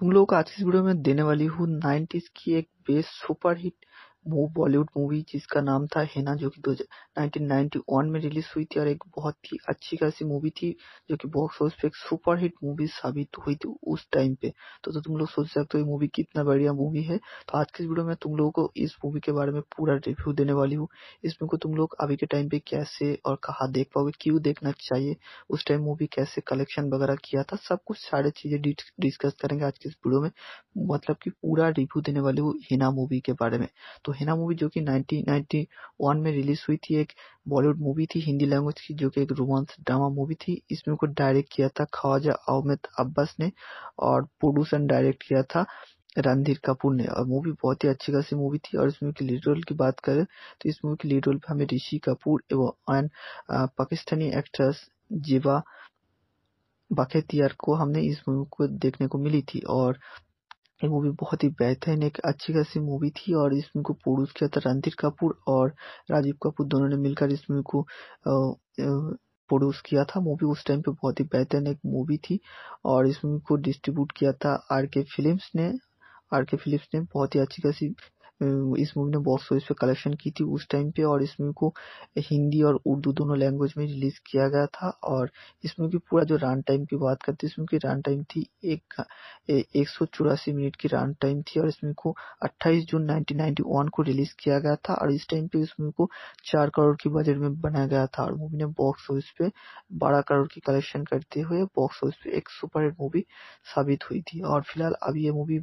तुम लोगों को आज इस वीडियो में देने वाली हूँ 90s की एक बेस्ट हिट वो बॉलीवुड मूवी जिसका नाम था हेना जो कि 1991 में रिलीज हुई थी और एक बहुत ही अच्छी खासी मूवी थी जो कि बॉक्स ऑफिस पे एक सुपरहिट मूवी साबित हुई थी उस टाइम पे तो, तो तुम लोग सोच सकते हो ये मूवी कितना बढ़िया मूवी है तो आज के वीडियो में तुम लोगों को इस मूवी के बारे में पूरा रिव्यू देने वाली हूँ इसमें को तुम लोग अभी के टाइम पे कैसे और कहा देख पाओगे क्यूँ देखना चाहिए उस टाइम मूवी कैसे कलेक्शन वगैरह किया था सब कुछ सारे चीज़ें डिस्कस करेंगे आज के इस वीडियो में मतलब की पूरा रिव्यू देने वाली हूँ हिना मूवी के बारे में तो तो हेना मूवी जो कि 1991 में रिलीज हुई थी एक बॉलीवुड मूवी थी हिंदी लैंग्वेज की जो कि एक रोमांस ड्रामा मूवी थी इसमें को डायरेक्ट किया था ख्वाजा अहमद अब्बास ने और प्रोड्यूसन डायरेक्ट किया था रणधीर कपूर ने और मूवी बहुत ही अच्छी खासी मूवी थी और इस मूवी की लीड रोल की बात करें तो इस मूवी की लीड रोल पे हमें ऋषि कपूर एवं अन पाकिस्तानी एक्ट्रेस जीवा बाखेतियार को हमने इस मूवी को देखने को मिली थी और ये मूवी बहुत ही बेहतरीन एक अच्छी खासी मूवी थी और इस मूवी को प्रोड्यूस किया था रणधीर कपूर और राजीव कपूर दोनों ने मिलकर इस मूवी को प्रोड्यूस किया था मूवी उस टाइम पे बहुत ही बेहतरीन एक मूवी थी और इस मूवी को डिस्ट्रीब्यूट किया था आर के फिल्म्स ने आर के फिलिप्स ने बहुत ही अच्छी खासी इस मूवी ने बॉक्स ऑफिस पे कलेक्शन की थी उस टाइम पे और इस मूवी को हिंदी और उर्दू दोनों लैंग्वेज में रिलीज किया गया था और इस मूवी की पूरा जो रन टाइम की बात करते इस मूवी की रन टाइम थी एक एक सौ चौरासी मिनट की रन टाइम थी और इस मूवी को 28 जून 1991 को रिलीज किया गया था और इस टाइम पे इस मूवी को चार करोड़ की बजट में बनाया गया था और मूवी ने बॉक्स ऑफिस पे बारह करोड़ की कलेक्शन करते हुए बॉक्स ऑफिस पे एक सुपर मूवी साबित हुई थी और फिलहाल अब ये मूवी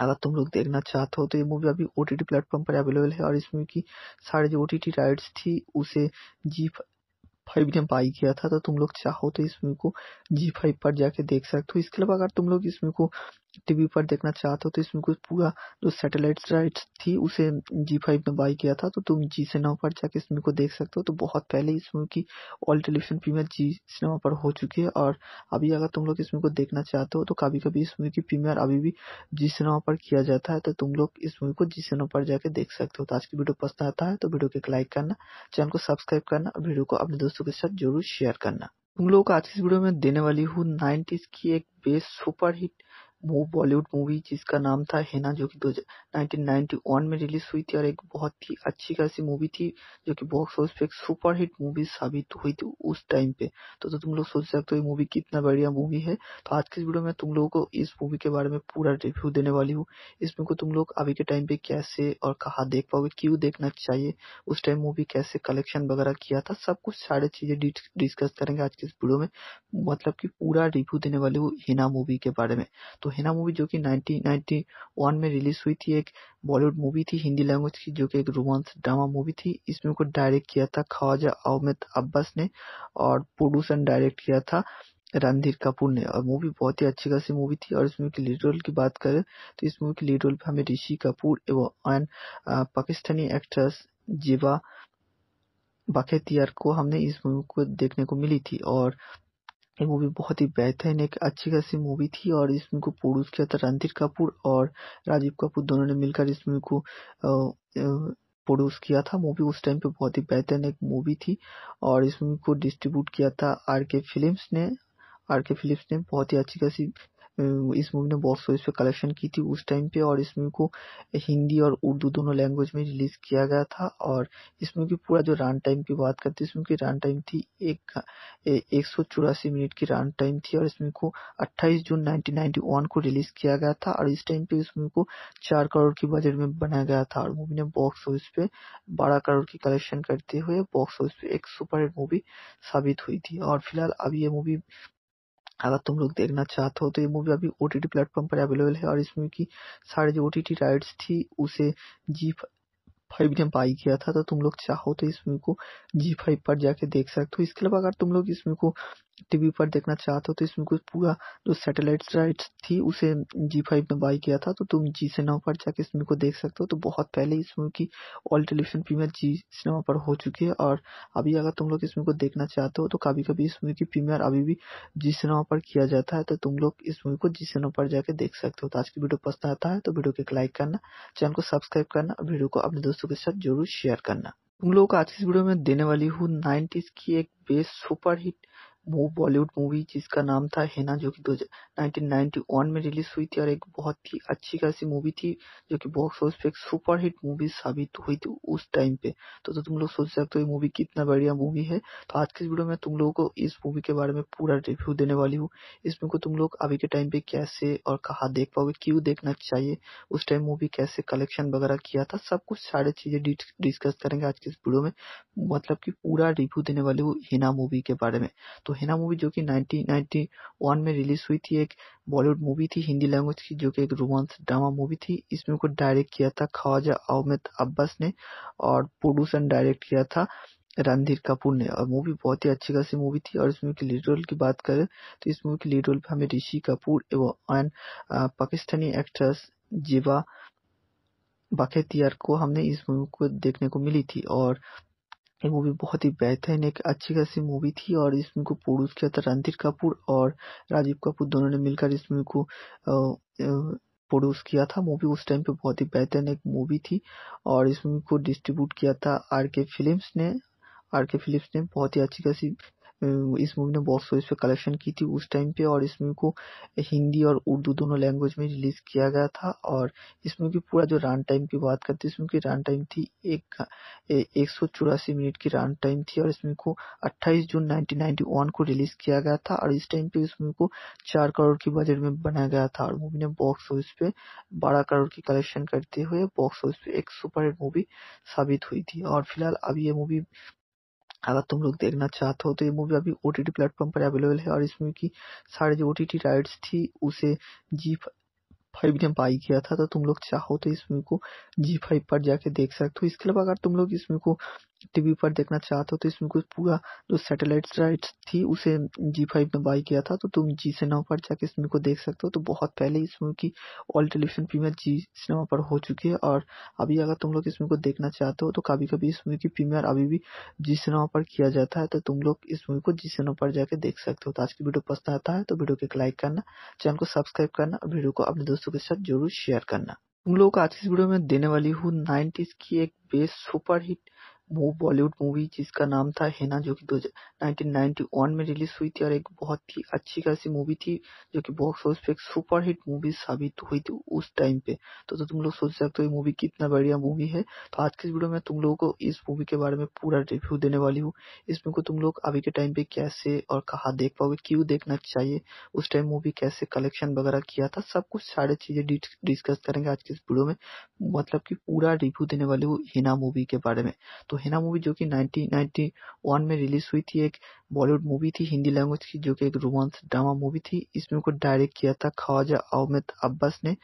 अगर तुम लोग देखना चाहते हो तो ये मूवी अभी ओ टी टी प्लेटफॉर्म पर अवेलेबल है और इसमें की सारी जो ओ टी टी राइट्स थी उसे जी फाइव ने बाई किया था तो तुम लोग चाहो तो इस मूवी को जी फाइव पर जाके देख सकते हो इसके अलावा अगर तुम लोग इस मूवी को टीवी पर देखना चाहते हो तो इसमें कुछ पूरा जो सैटेलाइट राइट थी उसे जी फाइव ने बाई किया था तो तुम जी सिनेमा पर जाके इस मूवी को देख सकते हो तो बहुत पहले इस मूवी की ऑल टेलीविजन प्रीमियर जी सिनेमा पर हो चुकी है और अभी अगर तुम लोग इस मूवी को देखना चाहते हो तो कभी कभी इस मूवी की प्रीमियर अभी भी जी सिनेमा पर किया जाता है तो तुम लोग इस मूवी को जी सिनेमा पर जाके देख सकते हो तो आज की वीडियो पसंद आता है तो वीडियो को एक लाइक करना चैनल को सब्सक्राइब करना और वीडियो को अपने दोस्तों के साथ जरूर शेयर करना तुम लोगों को आज की इस वीडियो में देने वाली हूँ नाइन्टीज की एक बेस्ट सुपर हिट वो बॉलीवुड मूवी जिसका नाम था हेना जो कि दो में रिलीज हुई थी और एक बहुत ही अच्छी खासी मूवी थी जो कि बॉक्स ऑफिस पे एक सुपरहिट मूवी साबित हुई थी उस टाइम पे तो, तो तुम लोग सोच सकते हो ये मूवी कितना बढ़िया मूवी है तो आज के इस वीडियो में तुम लोगों को इस मूवी के बारे में पूरा रिव्यू देने वाली हूँ इसमें को तुम लोग अभी के टाइम पे कैसे और कहा देख पाओगे क्यूँ देखना चाहिए उस टाइम मूवी कैसे कलेक्शन वगैरह किया था सब कुछ सारे चीज़ें डिस्कस करेंगे आज के इस वीडियो में मतलब की पूरा रिव्यू देने वाली हूँ हिना मूवी के बारे में तो हेना मूवी जो कि 1991 में रिलीज हुई थी एक बॉलीवुड मूवी थी हिंदी लैंग्वेज की जो कि एक रोमांस ड्रामा मूवी थी इसमें को डायरेक्ट किया था ख्वाजा अहमद अब्बास ने और प्रोड्यूसन डायरेक्ट किया था रणधीर कपूर ने और मूवी बहुत ही अच्छी खासी मूवी थी और इसमें लीड रोल की बात करें तो इस मूवी के लीड रोल पर हमें ऋषि कपूर एवं पाकिस्तानी एक्ट्रेस जीवा बाखेतियार को हमने इस मूवी को देखने को मिली थी और ये मूवी बहुत ही बेहतरीन एक अच्छी खासी मूवी थी और इस मूवी को प्रोड्यूस किया था रणधीर कपूर और राजीव कपूर दोनों ने मिलकर इस मूवी को प्रोड्यूस किया था मूवी उस टाइम पे बहुत ही बेहतरीन एक मूवी थी और इस मूवी को डिस्ट्रीब्यूट किया था आर के फिल्म ने आर के फिलिप्स ने बहुत ही अच्छी खासी इस मूवी ने बॉक्स ऑफिस पे कलेक्शन की थी उस टाइम पे और इस मूवी को हिंदी और उर्दू दोनों लैंग्वेज में रिलीज किया गया था और इस मूवी पूरा जो रन टाइम की बात करते हैं इस मूवी की रन टाइम थी एक एक सौ चौरासी मिनट की रन टाइम थी और इस मूवी को 28 जून 1991 को रिलीज किया गया था और इस टाइम पे इस मूवी को चार करोड़ की बजट में बनाया गया था और मूवी ने बॉक्स ऑफिस पे बारह करोड़ की कलेक्शन करते हुए बॉक्स ऑफिस पे एक सुपरहिट मूवी साबित हुई थी और फिलहाल अब ये मूवी अगर तुम लोग देखना चाहते हो तो ये मूवी अभी ओ टी टी प्लेटफॉर्म पर अवेलेबल है और इस मूवी की सारी जो ओ टी टी राइट्स थी उसे जी फाइव ने बाई किया था तो तुम लोग चाहो तो इस मूवी को जी फाइव पर जाके देख सकते हो इसके अलावा अगर तुम लोग इस मूवी को टीवी पर देखना चाहते हो तो इसमें कुछ पूरा जो सैटेलाइट राइट थी उसे जी फाइव में बाई किया था तो तुम जी सिनेमा पर जाके इस मूवी को देख सकते हो तो बहुत पहले इस मूवी की ऑल टेलीविजन प्रीमियर जी सिनेमा पर हो चुकी है और अभी अगर तुम लोग इस मूवी को देखना चाहते हो तो कभी कभी इस मूवी की प्रीमियर अभी भी जी सिनेमा पर किया जाता है तो तुम लोग इस मूवी को जी सिनेमा पर जाके देख सकते हो तो आज की वीडियो पसंद आता है तो वीडियो को एक लाइक करना चैनल को सब्सक्राइब करना और वीडियो को अपने दोस्तों के साथ जरूर शेयर करना तुम लोग को आज की इस वीडियो में देने वाली हूँ नाइन्टीज की एक बेस्ट सुपर हिट वो बॉलीवुड मूवी जिसका नाम था हेना जो कि दो में रिलीज हुई थी और एक बहुत ही अच्छी खासी मूवी थी जो कि बॉक्स ऑफिस पे एक सुपरहिट मूवी साबित हुई थी उस टाइम पे तो, तो तुम लोग सोच सकते हो ये मूवी कितना बढ़िया मूवी है तो आज के इस वीडियो में तुम लोगों को इस मूवी के बारे में पूरा रिव्यू देने वाली हूँ इस मूवी को तुम लोग अभी के टाइम पे कैसे और कहा देख पाओगे क्यूँ देखना चाहिए उस टाइम मूवी कैसे कलेक्शन वगैरह किया था सब कुछ सारे चीज़ें डिस्कस करेंगे आज के इस वीडियो में मतलब की पूरा रिव्यू देने वाली हूँ हिना मूवी के बारे में तो हेना मूवी जो कि नाइनटीन नाइन्टी वन में रिलीज़ हुई थी एक बॉलीवुड मूवी थी हिंदी लैंग्वेज की जो कि एक रोमांस ड्रामा मूवी थी इसमें को डायरेक्ट किया था ख्वाजा अहमद अब्बास ने और प्रोड्यूसर डायरेक्ट किया था रणधीर कपूर ने और मूवी बहुत ही अच्छी खासी मूवी थी और इसमें की लीड रोल की बात करें तो इस मूवी के लीड रोल पे हमें ऋषि कपूर एवं पाकिस्तानी एक्ट्रेस जीवा बखेतियार को हमने इस मूवी को देखने को मिली थी और ये मूवी बहुत ही बेहतरीन एक अच्छी खासी मूवी थी और इस मूवी को प्रोड्यूस किया था रणधीर कपूर और राजीव कपूर दोनों ने मिलकर इस मूवी को प्रोड्यूस किया था मूवी उस टाइम पे बहुत ही बेहतरीन एक मूवी थी और इस मूवी को डिस्ट्रीब्यूट किया था आर के फिल्म ने आर के फिलिप्स ने बहुत ही अच्छी खासी इस मूवी ने बॉक्स ऑफिस पे कलेक्शन की थी उस टाइम पे और इस मूवी को हिंदी और उर्दू दोनों लैंग्वेज में रिलीज किया गया था और इस मूवी पूरा जो रन टाइम की बात करते इस मूवी की रन टाइम थी एक एक सौ चौरासी मिनट की रन टाइम थी और इस मूवी को अट्ठाईस जून नाइनटीन को रिलीज किया गया था और इस टाइम पे इस मूवी को चार करोड़ की बजट में बनाया गया था और मूवी ने बॉक्स ऑफिस पे बारह करोड़ की कलेक्शन करते हुए बॉक्स ऑफिस पे एक सुपर मूवी साबित हुई थी और फिलहाल अभी ये मूवी अगर तुम लोग देखना चाहते हो तो ये मूवी अभी ओ टी टी प्लेटफॉर्म पर अवेलेबल है और इसमें की सारे जो ओ टी टी राइट्स थी उसे जी फाइव ने बाई किया था तो तुम लोग चाहो तो इस मूवी को जी फाइव पर जाके देख सकते हो इसके अलावा अगर तुम लोग इस मूवी को टीवी पर देखना चाहते हो तो इसमें कुछ पूरा जो सैटेलाइट राइट थी उसे जी फाइव ने बाई किया था तो तुम जी सिनेमा पर जाके इसमें को देख सकते हो तो बहुत पहले इस मूवी की ऑल टेलीविजन प्रीमियर जी सिनेमा पर हो चुकी है और अभी अगर तुम लोग इसमें को देखना चाहते हो तो कभी कभी इस मूवी की प्रीमियर अभी भी जी सिनेमा पर किया जाता है तो तुम लोग इस मूवी को जी सिनेमा पर जाके देख सकते हो तो आज की वीडियो पसंद आता है तो वीडियो को एक लाइक करना चैनल को सब्सक्राइब करना और वीडियो को अपने दोस्तों के साथ जरूर शेयर करना तुम लोगों को आज की इस वीडियो में देने वाली हूँ नाइन्टीज की एक बेस्ट सुपर हिट वो बॉलीवुड मूवी जिसका नाम था हेना जो कि 1991 में रिलीज हुई थी और एक बहुत ही अच्छी खासी मूवी थी जो कि बॉक्स ऑफिस पे एक सुपरहिट मूवी साबित हुई थी उस टाइम पे तो, तो तुम लोग सोच सकते हो ये मूवी कितना बढ़िया मूवी है तो आज की वीडियो में तुम लोगों को इस मूवी के बारे में पूरा रिव्यू देने वाली हूँ इसमें को तुम लोग अभी के टाइम पे कैसे और कहा देख पाओगे क्यूँ देखना चाहिए उस टाइम मूवी कैसे कलेक्शन वगैरह किया था सब कुछ सारे चीज़ें डिस्कस करेंगे आज के इस वीडियो में मतलब की पूरा रिव्यू देने वाली हूँ हिना मूवी के बारे में तो तो हेना मूवी जो कि 1991 में रिलीज हुई थी एक बॉलीवुड मूवी थी हिंदी लैंग्वेज की जो कि एक रोमांस ड्रामा मूवी थी इसमें को डायरेक्ट किया था ख्वाजा अहमद अब्बास ने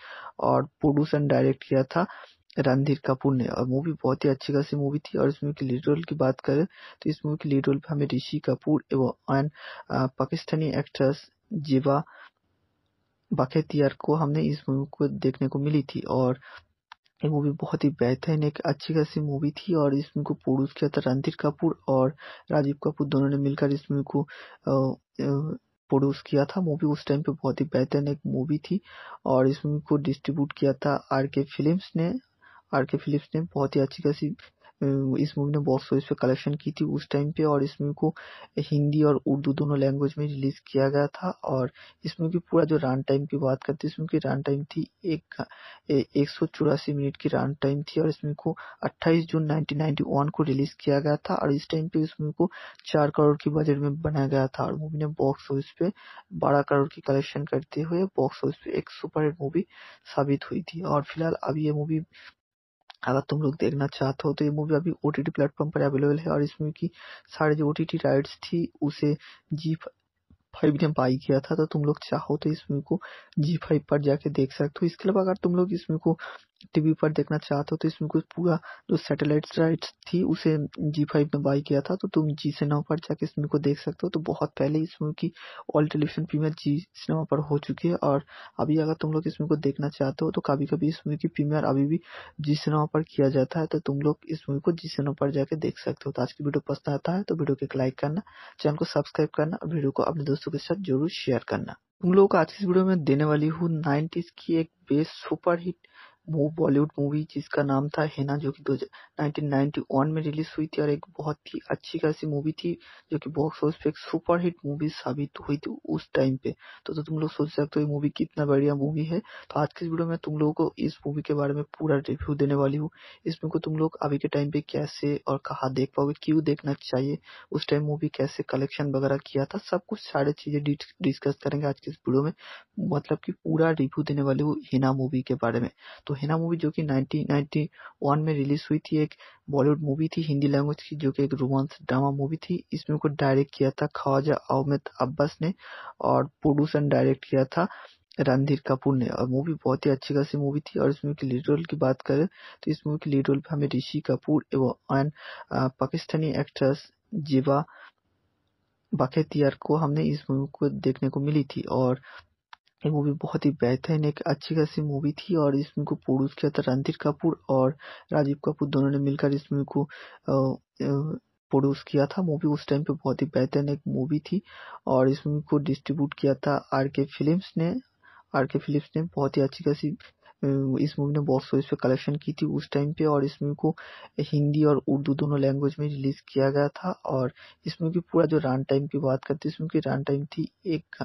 और प्रोड्यूस एंड डायरेक्ट किया था रणधीर कपूर ने और मूवी बहुत ही अच्छी खासी मूवी थी और इसमें लीड रोल की बात करें तो इस मूवी की लीड रोल पर हमें ऋषि कपूर एवं अन पाकिस्तानी एक्ट्रेस जीवा बाखेतियार को हमने इस मूवी को देखने को मिली थी और ये मूवी बहुत ही बेहतरीन एक अच्छी खासी मूवी थी और इस मूवी को प्रोड्यूस किया था रणधीर कपूर और राजीव कपूर दोनों ने मिलकर इस मूवी को प्रोड्यूस किया था मूवी उस टाइम पे बहुत ही बेहतरीन एक मूवी थी और इस मूवी को डिस्ट्रीब्यूट किया था आर के फिल्म ने आर के फिलिप्स ने बहुत ही अच्छी खासी इस मूवी ने बॉक्स ऑफिस पे कलेक्शन की थी उस टाइम पे और इस मूवी को हिंदी और उर्दू दोनों लैंग्वेज में रिलीज किया गया था और इस मूवी की पूरा जो रन टाइम की बात करते हैं इस मूवी की रन टाइम थी एक एक सौ चौरासी मिनट की रन टाइम थी और इस मूवी को 28 जून 1991 को रिलीज किया गया था और इस टाइम पे इस मूवी को चार करोड़ की बजट में बनाया गया था और मूवी ने बॉक्स ऑफिस पे बारह करोड़ की कलेक्शन करते हुए बॉक्स ऑफिस पे एक सुपरहिट मूवी साबित हुई थी और फिलहाल अब ये मूवी अगर तुम लोग देखना चाहते हो तो ये मूवी अभी ओ टी टी प्लेटफॉर्म पर अवेलेबल है और इसमें की सारे जो ओ टी टी राइट्स थी उसे जी फाइव ने बाई किया था तो तुम लोग चाहो तो इस मूवी को जी फाइव पर जाके देख सकते हो इसके अलावा अगर तुम लोग इस मूवी को टीवी पर देखना चाहते हो तो इसमें कुछ पूरा जो सैटेलाइट राइट थी उसे जी फाइव ने बाई किया था तो तुम जी सिनेमा पर जाके इस मूवी को देख सकते हो तो बहुत पहले इस मूवी की ऑल टेलीविजन प्रीमियर जी सिनेमा पर हो चुकी है और अभी अगर तुम लोग इस मूवी को देखना चाहते हो तो कभी कभी इस मूवी की प्रीमियर अभी भी जी सिनेमा पर किया जाता है तो तुम लोग इस मूवी को जी सिनेमा पर जाके देख सकते हो तो आज की वीडियो पसंद आता है तो वीडियो को एक लाइक करना चैनल को सब्सक्राइब करना वीडियो को अपने दोस्तों के साथ जरूर शेयर करना तुम लोगों को आज की इस वीडियो में देने वाली हूँ नाइन्टीज की एक बेस्ट सुपर हिट वो बॉलीवुड मूवी जिसका नाम था हेना जो कि 1991 में रिलीज हुई थी और एक बहुत ही अच्छी खासी मूवी थी जो कि बॉक्स ऑफिस पे एक सुपरहिट मूवी साबित हुई थी उस टाइम पे तो, तो तुम लोग सोच सकते हो मूवी कितना बढ़िया मूवी है तो आज के वीडियो में तुम लोगों को इस मूवी के बारे में पूरा रिव्यू देने वाली हूँ इसमें को तुम लोग अभी के टाइम पे कैसे और कहा देख पाओगे क्यूँ देखना चाहिए उस टाइम मूवी कैसे कलेक्शन वगैरह किया था सब कुछ सारे चीज़ें डिस्कस करेंगे आज के इस वीडियो में मतलब की पूरा रिव्यू देने वाली हूँ हिना मूवी के बारे में तो हेना मूवी जो कि 1991 में रिलीज हुई थी एक बॉलीवुड मूवी थी हिंदी लैंग्वेज की जो कि एक रोमांस ड्रामा मूवी थी इसमें को डायरेक्ट किया था ख्वाजा अहमद अब्बास ने और प्रोड्यूसर डायरेक्ट किया था रणधीर कपूर ने और मूवी बहुत ही अच्छी खासी मूवी थी और इसमें लीड रोल की बात करें तो इस मूवी की लीड रोल पर हमें ऋषि कपूर एवं अन पाकिस्तानी एक्ट्रेस जीवा बखेतियर को हमने इस मूवी को देखने को मिली थी और ये मूवी बहुत ही बेहतरीन एक अच्छी खासी मूवी थी और इस मूवी को प्रोड्यूस किया था रणधीर कपूर और राजीव कपूर दोनों ने मिलकर इस मूवी को प्रोड्यूस किया था मूवी उस टाइम पे बहुत ही बेहतरीन एक मूवी थी और इस मूवी को डिस्ट्रीब्यूट किया था आर के फिल्म ने आर के फिलिप्स ने बहुत ही अच्छी खासी इस मूवी ने बॉक्स ऑफिस पे कलेक्शन की थी उस टाइम पे और इस मूवी को हिंदी और उर्दू दोनों लैंग्वेज में रिलीज किया गया था और इस मूवी पूरा जो रन टाइम की बात करते हैं इस मूवी की रन टाइम थी एक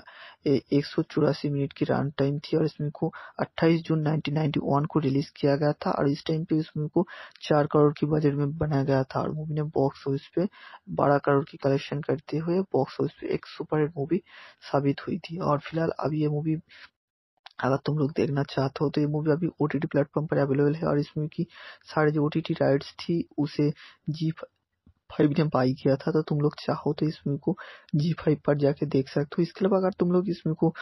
एक सौ चौरासी मिनट की रन टाइम थी और इस मूवी को अट्ठाईस जून 1991 को रिलीज किया गया था और इस टाइम पे इस मूवी को चार करोड़ की बजट में बनाया गया था और मूवी ने बॉक्स ऑफिस पे बारह करोड़ की कलेक्शन करते हुए बॉक्स ऑफिस पे एक सुपर मूवी साबित हुई थी और फिलहाल अब ये मूवी अगर तुम लोग देखना चाहते हो तो ये मूवी अभी ओ टी टी प्लेटफॉर्म पर अवेलेबल है और इस मूवी की सारी जो ओ टी टी राइट्स थी उसे जी फाइव ने बाई किया था तो तुम लोग चाहो तो इस मूवी को जी फाइव पर जाके देख सकते हो इसके अलावा अगर तुम लोग इस मूवी को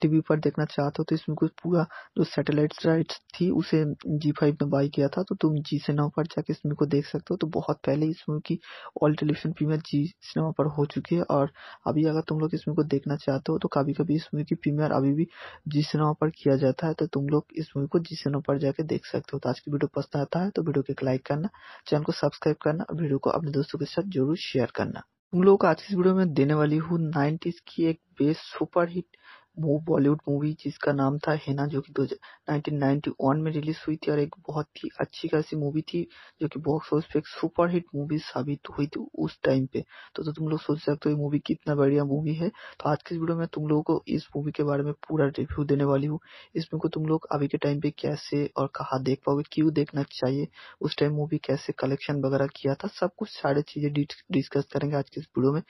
टीवी पर देखना चाहते हो तो इसमें कुछ पूरा जो सैटेलाइट राइट थी उसे जी फाइव में बाई किया था तो तुम जी सिनेमा पर जाके इस मूवी को देख सकते हो तो बहुत पहले इस मूवी की ऑल टेलीविजन प्रीमियर जी सिनेमा पर हो चुकी है और अभी अगर तुम लोग इस मूवी को देखना चाहते हो तो कभी कभी इस मूवी की प्रीमियर अभी भी जी सिनेमा पर किया जाता है तो तुम लोग इस मूवी को जी सिनेमा पर जाके देख सकते हो तो आज की वीडियो पसंद आता है तो वीडियो को एक लाइक करना चैनल को सब्सक्राइब करना और वीडियो को अपने दोस्तों के साथ जरूर शेयर करना तुम लोग आज की इस वीडियो में देने वाली हूँ नाइन्टीज की एक बेस्ट सुपर हिट वो बॉलीवुड मूवी जिसका नाम था हेना जो कि दो में रिलीज हुई थी और एक बहुत ही अच्छी खासी मूवी थी जो कि बॉक्स ऑफिस पे एक सुपरहिट मूवी साबित हुई थी उस टाइम पे तो, तो तुम लोग सोच सकते हो ये मूवी कितना बढ़िया मूवी है तो आज के इस वीडियो में तुम लोगों को इस मूवी के बारे में पूरा रिव्यू देने वाली हूँ इसमें को तुम लोग अभी के टाइम पे कैसे और कहा देख पाओगे क्यूँ देखना चाहिए उस टाइम मूवी कैसे कलेक्शन वगैरह किया था सब कुछ सारे चीज़ें डिस्कस करेंगे आज के इस वीडियो में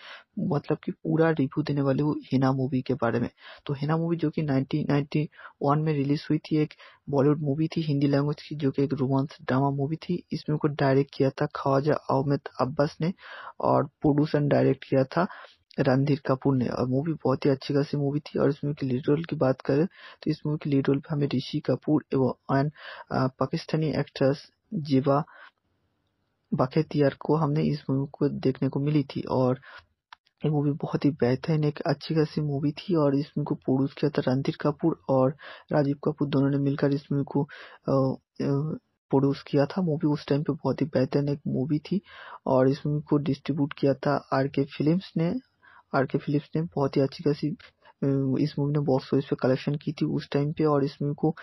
मतलब की पूरा रिव्यू देने वाली हूँ हिना मूवी के बारे में तो हेना मूवी जो कि 1991 में रिलीज हुई थी एक बॉलीवुड मूवी थी हिंदी लैंग्वेज की जो कि एक रोमांस ड्रामा मूवी थी इसमें को डायरेक्ट किया था ख्वाजा अहमद अब्बास ने और प्रोड्यूसर डायरेक्ट किया था रणधीर कपूर ने और मूवी बहुत ही अच्छी खासी मूवी थी और इस मूवी के लीड रोल की बात करें तो इस मूवी के लीड रोल पर हमें ऋषि कपूर एवं पाकिस्तानी एक्ट्रेस जीवा बाखेतियार को हमने इस मूवी को देखने को मिली थी और ये मूवी बहुत ही बेहतरीन एक अच्छी खासी मूवी थी और इस मूवी को प्रोड्यूस किया था रणधीर कपूर और राजीव कपूर दोनों ने मिलकर इस मूवी को प्रोड्यूस किया था मूवी उस टाइम पे बहुत ही बेहतरीन एक मूवी थी और इस मूवी को डिस्ट्रीब्यूट किया था आर के फिल्म ने आर के फिलिप्स ने बहुत ही अच्छी खासी इस मूवी ने बॉक्स ऑफिस पे कलेक्शन की थी उस टाइम पे और इस मूवी को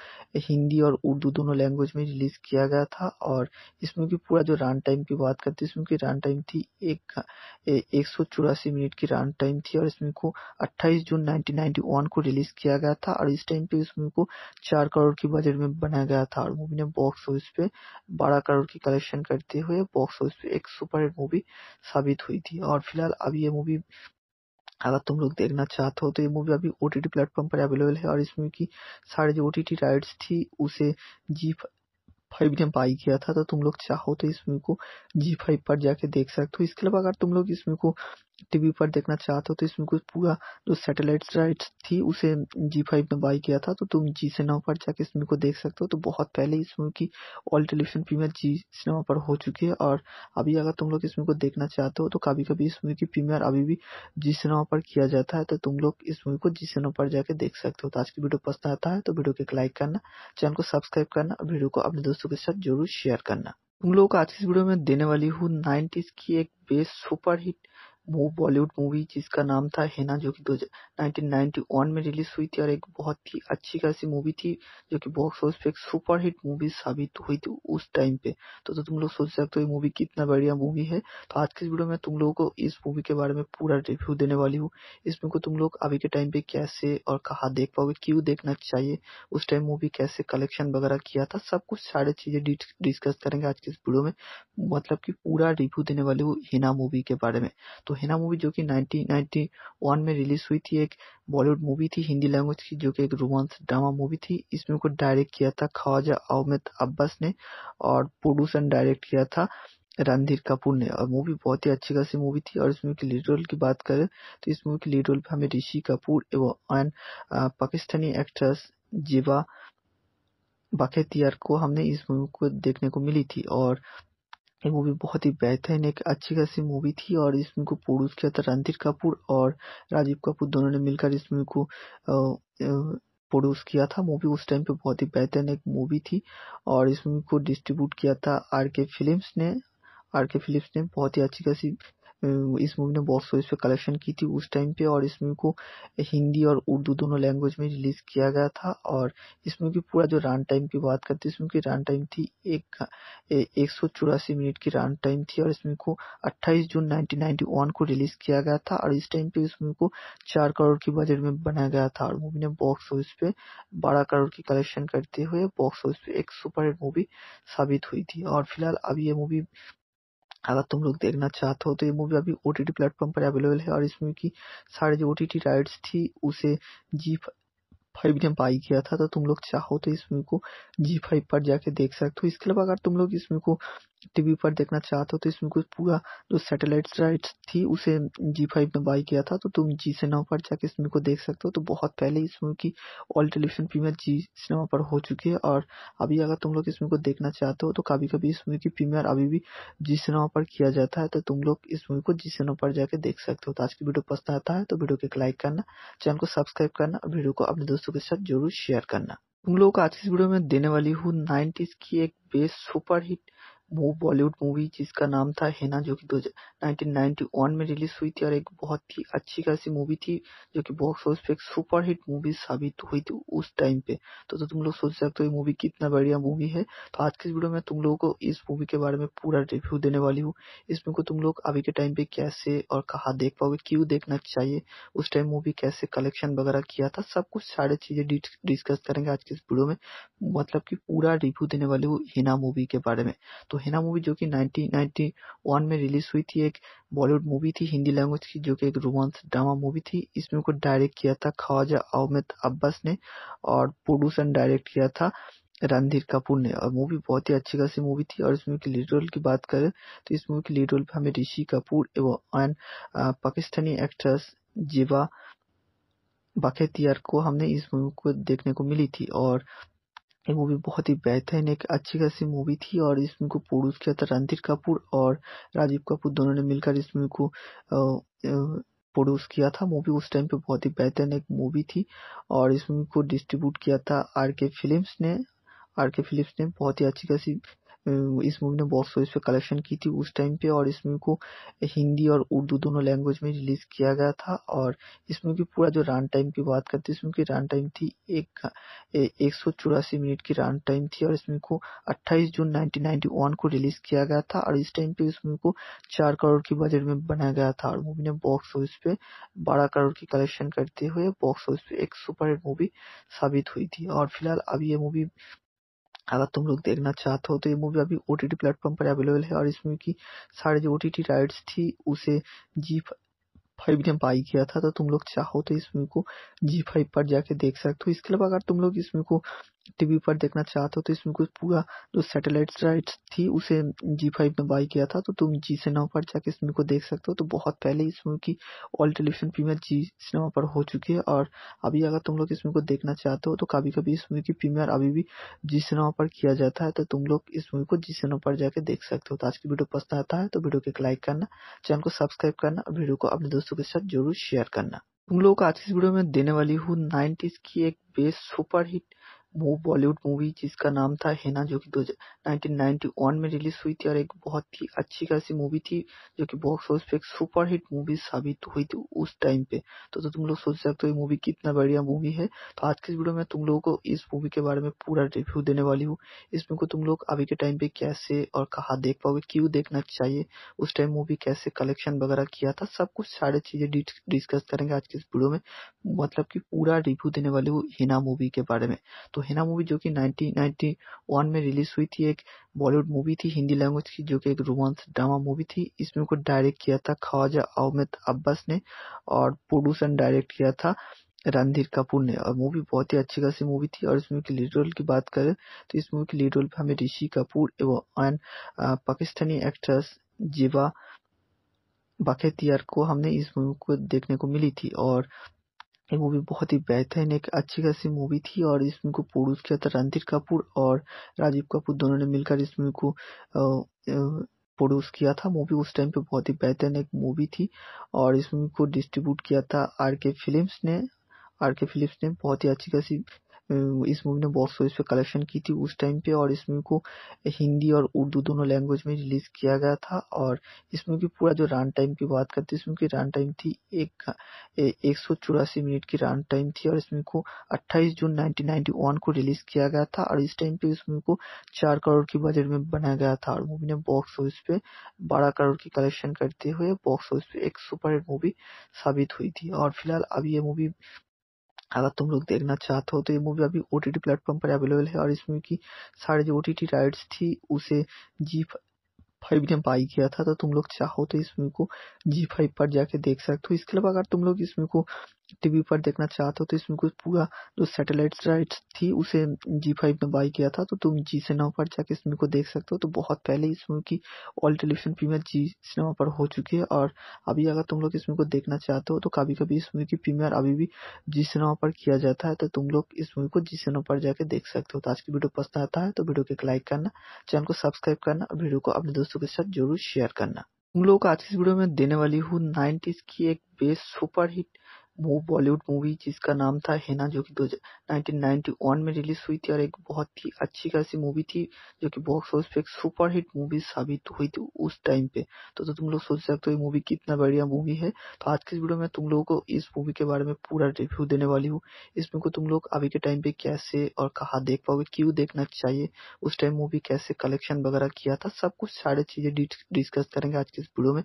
हिंदी और उर्दू दोनों लैंग्वेज में रिलीज़ किया गया था और इस मूवी पूरा जो रन टाइम की बात करते हैं इसमें की रन टाइम थी एक एक सौ चौरासी मिनट की रन टाइम थी और इस मूवी को 28 जून नाइनटीन को रिलीज़ किया गया था और इस टाइम पे इस मूवी को चार करोड़ की बजट में बनाया गया था और मूवी ने बॉक्स ऑफिस पे बारह करोड़ की कलेक्शन करते हुए बॉक्स ऑफिस पे एक सुपर मूवी साबित हुई थी और फिलहाल अब ये मूवी अगर तुम लोग देखना चाहते हो तो ये मूवी अभी ओ टी प्लेटफॉर्म पर अवेलेबल है और इसमें की सारी जो ओ टी टी राइट्स थी उसे जी फाइव ने बाई किया था तो तुम लोग चाहो तो इस मूवी को जी फाइव पर जाके देख सकते हो इसके अलावा अगर तुम लोग इस मूवी को टीवी पर देखना चाहते हो तो इसमें कुछ पूरा जो सैटेलाइट राइट्स थी उसे जी फाइव ने बाई किया था तो तुम जी सिनेमा पर जाके इस मूवी को देख सकते हो तो बहुत पहले इस मूवी की ऑल टेलीविजन प्रीमियर जी सिनेमा पर हो चुकी है और अभी अगर तुम लोग इस मूवी को देखना चाहते हो तो कभी कभी इस मूवी की प्रीमियर अभी भी जी सिनेमा पर किया जाता है तो तुम लोग इस मूवी को जी सिनेमा पर जाके देख सकते हो तो आज की वीडियो पसंद आता है तो वीडियो को एक लाइक करना चैनल को सब्सक्राइब करना और वीडियो को अपने दोस्तों के साथ जरूर शेयर करना तुम लोग को आज की इस वीडियो में देने वाली हूँ नाइन्टीज की एक बेस्ट सुपर हिट वो बॉलीवुड मूवी जिसका नाम था हेना जो कि 1991 में रिलीज हुई थी और एक बहुत ही अच्छी खासी मूवी थी जो कि बॉक्स ऑफिस पे एक सुपरहिट मूवी साबित हुई थी उस टाइम पे तो, तो तुम लोग सोच सकते हो ये मूवी कितना बढ़िया मूवी है तो आज के वीडियो में तुम लोगों को इस मूवी के बारे में पूरा रिव्यू देने वाली हूँ इसमें को तुम लोग अभी के टाइम पे कैसे और कहा देख पाओगे क्यूँ देखना चाहिए उस टाइम मूवी कैसे कलेक्शन वगैरह किया था सब कुछ सारे चीज़ें डिस्कस करेंगे आज के इस वीडियो में मतलब की पूरा रिव्यू देने वाली हूँ हिना मूवी के बारे में तो तो हेना मूवी जो कि 1991 में रिलीज हुई थी एक बॉलीवुड मूवी थी हिंदी लैंग्वेज की जो कि एक रोमांस ड्रामा मूवी थी इसमें को डायरेक्ट किया था ख्वाजा अहमद अब्बास ने और प्रोड्यूस एंड डायरेक्ट किया था रणधीर कपूर ने और मूवी बहुत ही अच्छी खासी मूवी थी और इस मूवी की लीड रोल की बात करें तो इस मूवी की लीड रोल पे हमें ऋषि कपूर एवं अन पाकिस्तानी एक्ट्रेस जीवा बखेतियार को हमने इस मूवी को देखने को मिली थी और ये मूवी बहुत ही बेहतरीन एक अच्छी खासी मूवी थी और इस मूवी को प्रोड्यूस किया था रणधीर कपूर और राजीव कपूर दोनों ने मिलकर इस मूवी को प्रोड्यूस किया था मूवी उस टाइम पे बहुत ही बेहतरीन एक मूवी थी और इस मूवी को डिस्ट्रीब्यूट किया था आर के फिल्म्स ने आर के फिलिप्स ने बहुत ही अच्छी खासी इस मूवी ने बॉक्स ऑफिस पे कलेक्शन की थी उस टाइम पे और इस मूवी को हिंदी और उर्दू दोनों लैंग्वेज में रिलीज किया गया था और इस मूवी पूरा जो रन टाइम की बात करते हैं इस मूवी की रन टाइम थी एक एक सौ चौरासी मिनट की रन टाइम थी और इस मूवी को 28 जून 1991 को रिलीज किया गया था और इस टाइम पे इस मूवी को चार करोड़ की बजट में बनाया गया था और मूवी ने बॉक्स ऑफिस पे बारह करोड़ की कलेक्शन करते हुए बॉक्स ऑफिस पे एक सुपर हिट मूवी साबित हुई थी और फिलहाल अब ये मूवी अगर तुम लोग देखना चाहते हो तो ये मूवी अभी ओ टी टी प्लेटफॉर्म पर अवेलेबल है और इसमें की सारे जो ओ टी टी राइट्स थी उसे जी फाइव ने बाई किया था तो तुम लोग चाहो तो इस मूवी को जी फाइव पर जाके देख सकते हो इसके अलावा अगर तुम लोग इस मूवी को टीवी पर देखना चाहते हो तो इसमें कुछ पूरा जो सैटेलाइट राइट थी उसे जी फाइव ने बाई किया था तो तुम जी सिनेमा पर जाके इस मूवी को देख सकते हो तो बहुत पहले इस मूवी की ऑल टेलीविजन प्रीमियर जी सिनेमा पर हो चुकी है और अभी अगर तुम लोग इस मूवी को देखना चाहते हो तो कभी कभी इस मूवी की प्रीमियर अभी भी जी सिनेमा पर किया जाता है तो तुम लोग इस मूवी को जी सिनेमा पर जाके देख सकते हो तो आज की वीडियो पसंद आता है तो वीडियो को एक लाइक करना चैनल को सब्सक्राइब करना और वीडियो को अपने दोस्तों के साथ जरूर शेयर करना तुम लोगों को आज की इस वीडियो में देने वाली हूँ नाइन्टीज की एक बेस्ट सुपर हिट वो बॉलीवुड मूवी जिसका नाम था हेना जो कि 1991 में रिलीज हुई थी और एक बहुत ही अच्छी खासी मूवी थी जो कि बॉक्स ऑफिस पे एक सुपरहिट मूवी साबित हुई थी उस टाइम पे तो, तो तुम लोग सोच सकते हो ये मूवी कितना बढ़िया मूवी है तो आज के वीडियो में तुम लोगों को इस मूवी के बारे में पूरा रिव्यू देने वाली हूँ इसमें को तुम लोग अभी के टाइम पे कैसे और कहा देख पाओगे क्यूँ देखना चाहिए उस टाइम मूवी कैसे कलेक्शन वगैरह किया था सब कुछ सारे चीज़ें डिस्कस करेंगे आज के इस वीडियो में मतलब की पूरा रिव्यू देने वाली हूँ हिना मूवी के बारे में तो हेना मूवी जो कि 1991 में रिलीज हुई थी एक बॉलीवुड मूवी थी हिंदी लैंग्वेज की जो कि एक रोमांस ड्रामा मूवी थी इसमें मूवी को डायरेक्ट किया था ख्वाजा अहमद अब्बास ने और प्रोड्यूसर डायरेक्ट किया था रणधीर कपूर ने और मूवी बहुत ही अच्छी खासी मूवी थी और इसमें लीड रोल की बात करें तो इस मूवी की लीड रोल पर हमें ऋषि कपूर एवं एंड पाकिस्तानी एक्ट्रेस जीवा बाखेतियार को हमने इस मूवी को देखने को मिली थी और ये मूवी बहुत ही बेहतरीन एक अच्छी खासी मूवी थी और इस मूवी को प्रोड्यूस किया था रणधीर कपूर और राजीव कपूर दोनों ने मिलकर इस मूवी को प्रोड्यूस किया था मूवी उस टाइम पे बहुत ही बेहतरीन एक मूवी थी और इस मूवी को डिस्ट्रीब्यूट किया था आर के फिल्म्स ने आर के फिलिप्स ने बहुत ही अच्छी खासी इस मूवी ने बॉक्स ऑफिस पे कलेक्शन की थी उस टाइम पे और इस मूवी को हिंदी और उर्दू दोनों लैंग्वेज में रिलीज किया गया था और इस मूवी पूरा जो रन टाइम की बात करते हैं इस मूवी की रन टाइम थी एक एक सौ चौरासी मिनट की रन टाइम थी और इस मूवी को 28 जून 1991 को रिलीज किया गया था और इस टाइम पे इस मूवी को चार करोड़ की बजट में बनाया गया था और मूवी ने बॉक्स ऑफिस पे बारह करोड़ की कलेक्शन करते हुए बॉक्स ऑफिस पे एक सुपरहिट मूवी साबित हुई थी और फिलहाल अब ये मूवी अगर तुम लोग देखना चाहते हो तो ये मूवी अभी ओ टी टी प्लेटफॉर्म पर अवेलेबल है और इस मूवी की सारी जो ओ टी टी राइट्स थी उसे जी फाइव ने बाई किया था तो तुम लोग चाहो तो इस मूवी को जी फाइव पर जाके देख सकते हो इसके अलावा अगर तुम लोग इस मूवी को टीवी पर देखना चाहते हो तो इसमें कुछ पूरा जो सैटेलाइट राइट थी उसे जी फाइव में बाई किया था तो तुम जी सिनेमा पर जाके इस मूवी को देख सकते हो तो बहुत पहले इस मूवी की ऑल टेलीविजन प्रीमियर जी सिनेमा पर हो चुकी है और अभी अगर तुम लोग इस मूवी को देखना चाहते हो तो कभी कभी इस मूवी की प्रीमियर अभी भी जी सिनेमा पर किया जाता है तो तुम लोग इस मूवी को जी सिनेमा पर जाके देख सकते हो तो आज की वीडियो पसंद आता है तो वीडियो को एक लाइक करना चैनल को सब्सक्राइब करना वीडियो को अपने दोस्तों के साथ जरूर शेयर करना तुम लोग को आज की इस वीडियो में देने वाली हूँ नाइन्टीज की एक बेस्ट सुपर हिट वो बॉलीवुड मूवी जिसका नाम था हेना जो कि दो में रिलीज हुई थी और एक बहुत ही अच्छी खासी मूवी थी जो कि बॉक्स ऑफिस पे एक सुपरहिट मूवी साबित हुई थी उस टाइम पे तो, तो तुम लोग सोच सकते हो ये मूवी कितना बढ़िया मूवी है तो आज के वीडियो में तुम लोगों को इस मूवी के बारे में पूरा रिव्यू देने वाली हूँ इस मूवी को तुम लोग अभी के टाइम पे कैसे और कहा देख पाओगे क्यूँ देखना चाहिए उस टाइम मूवी कैसे कलेक्शन वगैरह किया था सब कुछ सारे चीज़ें डिस्कस करेंगे आज के इस वीडियो में मतलब की पूरा रिव्यू देने वाली हूँ हिना मूवी के बारे में तो हेना मूवी जो कि 1991 में रिलीज हुई थी एक बॉलीवुड मूवी थी हिंदी लैंग्वेज की जो कि एक रोमांस ड्रामा मूवी थी इसमें को डायरेक्ट किया था ख्वाजा अहमद अब्बास ने और प्रोड्यूसर डायरेक्ट किया था रणधीर कपूर ने और मूवी बहुत ही अच्छी खासी मूवी थी और इसमें की लीड रोल की बात करें तो इस मूवी के लीड रोल पे हमें ऋषि कपूर एवं एन पाकिस्तानी एक्ट्रेस जीवा बखेतियर को हमने इस मूवी को देखने को मिली थी और ये मूवी बहुत ही बेहतरीन एक अच्छी खासी मूवी थी और इस मूवी को प्रोड्यूस किया था रणधीर कपूर और राजीव कपूर दोनों ने मिलकर इस मूवी को प्रोड्यूस किया था मूवी उस टाइम पे बहुत ही बेहतरीन एक मूवी थी और इस मूवी को डिस्ट्रीब्यूट किया था आर के फिल्म्स ने आर के फिलिप्स ने बहुत ही अच्छी खासी इस मूवी ने बॉक्स ऑफिस पे कलेक्शन की थी उस टाइम पे और इस मूवी को हिंदी और उर्दू दोनों लैंग्वेज में रिलीज किया गया था और इस मूवी पूरा जो रन टाइम की बात करते इस मूवी की रन टाइम थी एक एक सौ चौरासी मिनट की रन टाइम थी और इस मूवी को अट्ठाईस जून नाइनटीन को रिलीज किया गया था और इस टाइम पे इस मूवी को चार करोड़ की बजट में बनाया गया था और मूवी ने बॉक्स ऑफिस पे बारह करोड़ की कलेक्शन करते हुए बॉक्स ऑफिस पे एक सुपर मूवी साबित हुई थी और फिलहाल अब ये मूवी अगर तुम लोग देखना चाहते हो तो ये मूवी अभी ओ टी प्लेटफॉर्म पर अवेलेबल है और इसमें की सारे जो ओ टी टी राइट्स थी उसे जी फाइव ने बाई किया था तो तुम लोग चाहो तो इस मूवी को जी फाइव पर जाके देख सकते हो इसके अलावा अगर तुम लोग इस मूवी को टीवी पर देखना चाहते हो तो इसमें कुछ पूरा जो सैटेलाइट राइट्स थी उसे जी फाइव ने बाई किया था तो तुम जी सिनेमा पर जाके इस मूवी को देख सकते हो तो बहुत पहले इस मूवी की ऑल टेलीविजन प्रीमियर जी सिनेमा पर हो चुकी है और अभी अगर तुम लोग इस मूवी को देखना चाहते हो तो कभी कभी इस मूवी की प्रीमियर अभी भी जी सिनेमा पर किया जाता है तो तुम लोग इस मूवी को जी सिनेमा पर जाके देख सकते हो तो आज की वीडियो पसंद आता है तो वीडियो को एक लाइक करना चैनल को सब्सक्राइब करना और वीडियो को अपने दोस्तों के साथ जरूर शेयर करना तुम लोग को आज की इस वीडियो में देने वाली हूँ नाइन्टीज की एक बेस्ट सुपर हिट वो बॉलीवुड मूवी जिसका नाम था हेना जो कि दो में रिलीज हुई थी और एक बहुत ही अच्छी खासी मूवी थी जो कि बॉक्स ऑफिस पे एक सुपरहिट मूवी साबित हुई थी उस टाइम पे तो, तो तुम लोग सोच सकते हो ये मूवी कितना बढ़िया मूवी है तो आज के वीडियो में तुम लोगों को इस मूवी के बारे में पूरा रिव्यू देने वाली हूँ इसमें को तुम लोग अभी के टाइम पे कैसे और कहा देख पाओगे क्यूँ देखना चाहिए उस टाइम मूवी कैसे कलेक्शन वगैरह किया था सब कुछ सारे चीज़ें डिस्कस करेंगे आज के इस वीडियो में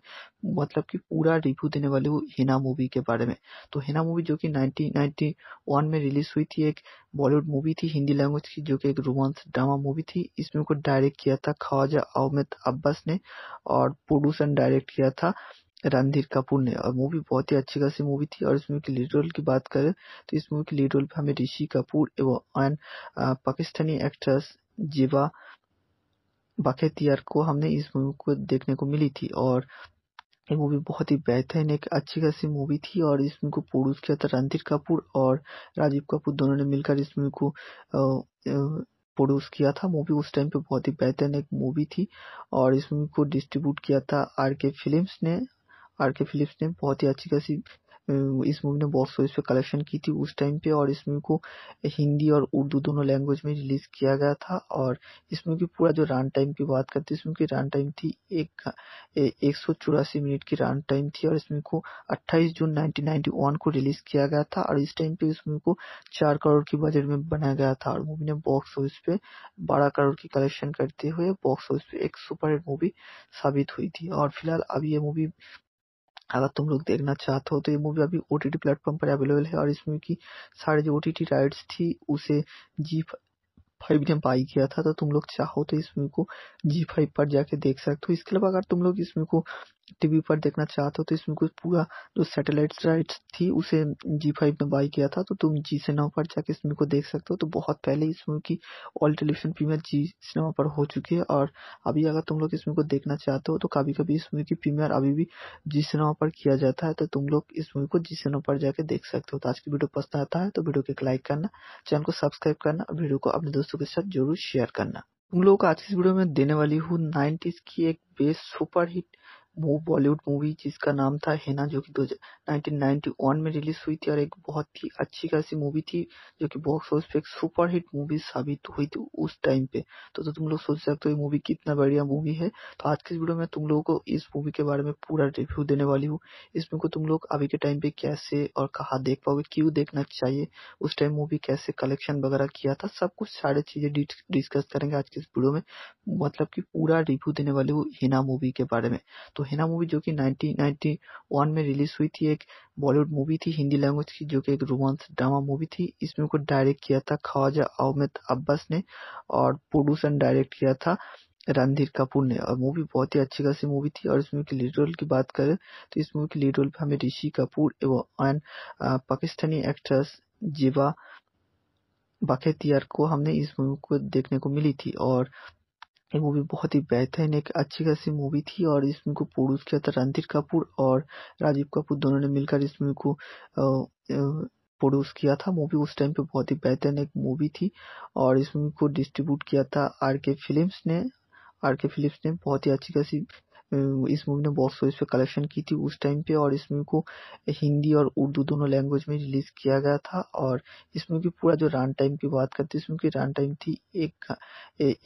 मतलब की पूरा रिव्यू देने वाली हूँ हिना मूवी के बारे में तो तो हेना मूवी जो कि 1991 में रिलीज हुई थी एक बॉलीवुड मूवी थी हिंदी लैंग्वेज की जो कि एक रोमांस ड्रामा मूवी थी इसमें को डायरेक्ट किया था ख्वाजा अहमद अब्बास ने और प्रोड्यूस एंड डायरेक्ट किया था रणधीर कपूर ने और मूवी बहुत ही अच्छी खासी मूवी थी और इस मूवी की लीड रोल की बात करें तो इस मूवी की लीड रोल पे हमें ऋषि कपूर एवं पाकिस्तानी एक्ट्रेस जीवा बखेतियार को हमने इस मूवी को देखने को मिली थी और ये मूवी बहुत ही बेहतरीन एक अच्छी खासी मूवी थी और इस मूवी को प्रोड्यूस किया था रणधीर कपूर और राजीव कपूर दोनों ने मिलकर इस मूवी को प्रोड्यूस किया था मूवी उस टाइम पे बहुत ही बेहतरीन एक मूवी थी और इस मूवी को डिस्ट्रीब्यूट किया था आर के फिल्म्स ने आर के फिलिप्स ने बहुत ही अच्छी खासी इस मूवी ने बॉक्स ऑफिस पे कलेक्शन की थी उस टाइम पे और इस मूवी को हिंदी और उर्दू दोनों लैंग्वेज में रिलीज किया गया था और इस मूवी की पूरा जो रन टाइम की बात करते इस मूवी की रन टाइम थी एक एक सौ चौरासी मिनट की रन टाइम थी और इस मूवी को 28 जून 1991 को रिलीज किया गया था और इस टाइम पे इस मूवी को चार करोड़ की बजट में बनाया गया था और मूवी ने बॉक्स ऑफिस पे बारह करोड़ की कलेक्शन करते हुए बॉक्स ऑफिस पे एक सुपर हिट मूवी साबित हुई थी और फिलहाल अब ये मूवी अगर तुम लोग देखना चाहते हो तो ये मूवी अभी ओ टी टी प्लेटफॉर्म पर अवेलेबल है और इसमें की सारे जो ओ टी टी राइट्स थी उसे जी फाइव ने बाई किया था तो तुम लोग चाहो तो इस मूवी को जी फाइव पर जाके देख सकते हो इसके अलावा अगर तुम लोग इस मूवी को टीवी पर देखना चाहते हो तो इसमें कुछ पूरा जो सैटेलाइट राइट थी उसे जी फाइव ने बाई किया था तो तुम जी सिनेमा पर जाके इस मूवी को देख सकते हो तो बहुत पहले इस मूवी की ऑल टेलीविजन प्रीमियर जी सिनेमा पर हो चुकी है और अभी अगर तुम लोग इस मूवी को देखना चाहते हो तो कभी कभी इस मूवी की प्रीमियर अभी भी जी सिनेमा पर किया जाता है तो तुम लोग इस मूवी को जी सिनेमा पर जाके देख सकते हो तो आज की वीडियो पसंद आता है तो वीडियो को एक लाइक करना चैनल को सब्सक्राइब करना और वीडियो को अपने दोस्तों के साथ जरूर शेयर करना तुम लोगों को आज की इस वीडियो में देने वाली हूँ नाइन्टीज की एक बेस्ट सुपर हिट वो बॉलीवुड मूवी जिसका नाम था हेना जो कि दो में रिलीज हुई थी और एक बहुत ही अच्छी खासी मूवी थी जो कि बॉक्स ऑफिस पे एक सुपरहिट मूवी साबित हुई थी उस टाइम पे तो, तो तुम लोग सोच सकते हो ये मूवी कितना बढ़िया मूवी है तो आज के इस वीडियो में तुम लोगों को इस मूवी के बारे में पूरा रिव्यू देने वाली हूँ इसमें को तुम लोग अभी के टाइम पे कैसे और कहा देख पाओगे क्यूँ देखना चाहिए उस टाइम मूवी कैसे कलेक्शन वगैरह किया था सब कुछ सारे चीज़ें डिस्कस करेंगे आज के इस वीडियो में मतलब की पूरा रिव्यू देने वाली हूँ हिना मूवी के बारे में तो हेना मूवी जो कि 1991 में रिलीज हुई थी एक बॉलीवुड मूवी थी हिंदी लैंग्वेज की जो कि एक रोमांस ड्रामा मूवी थी इस मूवी को डायरेक्ट किया था ख्वाजा अहमद अब्बास ने और प्रोड्यूसन डायरेक्ट किया था रणधीर कपूर ने और मूवी बहुत ही अच्छी खासी मूवी थी और इस मूवी के लीड रोल की बात करें तो इस मूवी के लीड रोल पर हमें ऋषि कपूर एवं पाकिस्तानी एक्ट्रेस जीवा बाखेतियार को हमने इस मूवी को देखने को मिली थी और ये मूवी बहुत ही बेहतरीन एक अच्छी खासी मूवी थी और इस मूवी को प्रोड्यूस किया था रणधीर कपूर और राजीव कपूर दोनों ने मिलकर इस मूवी को प्रोड्यूस किया था मूवी उस टाइम पे बहुत ही बेहतरीन एक मूवी थी और इस मूवी को डिस्ट्रीब्यूट किया था आर के फिल्म ने आर के फिलिप्स ने बहुत ही अच्छी खासी इस मूवी ने बॉक्स ऑफिस पे कलेक्शन की थी उस टाइम पे और इस मूवी को हिंदी और उर्दू दोनों लैंग्वेज में रिलीज किया गया था और इस मूवी पूरा जो रन टाइम की बात करते हैं इस मूवी की रन टाइम थी एक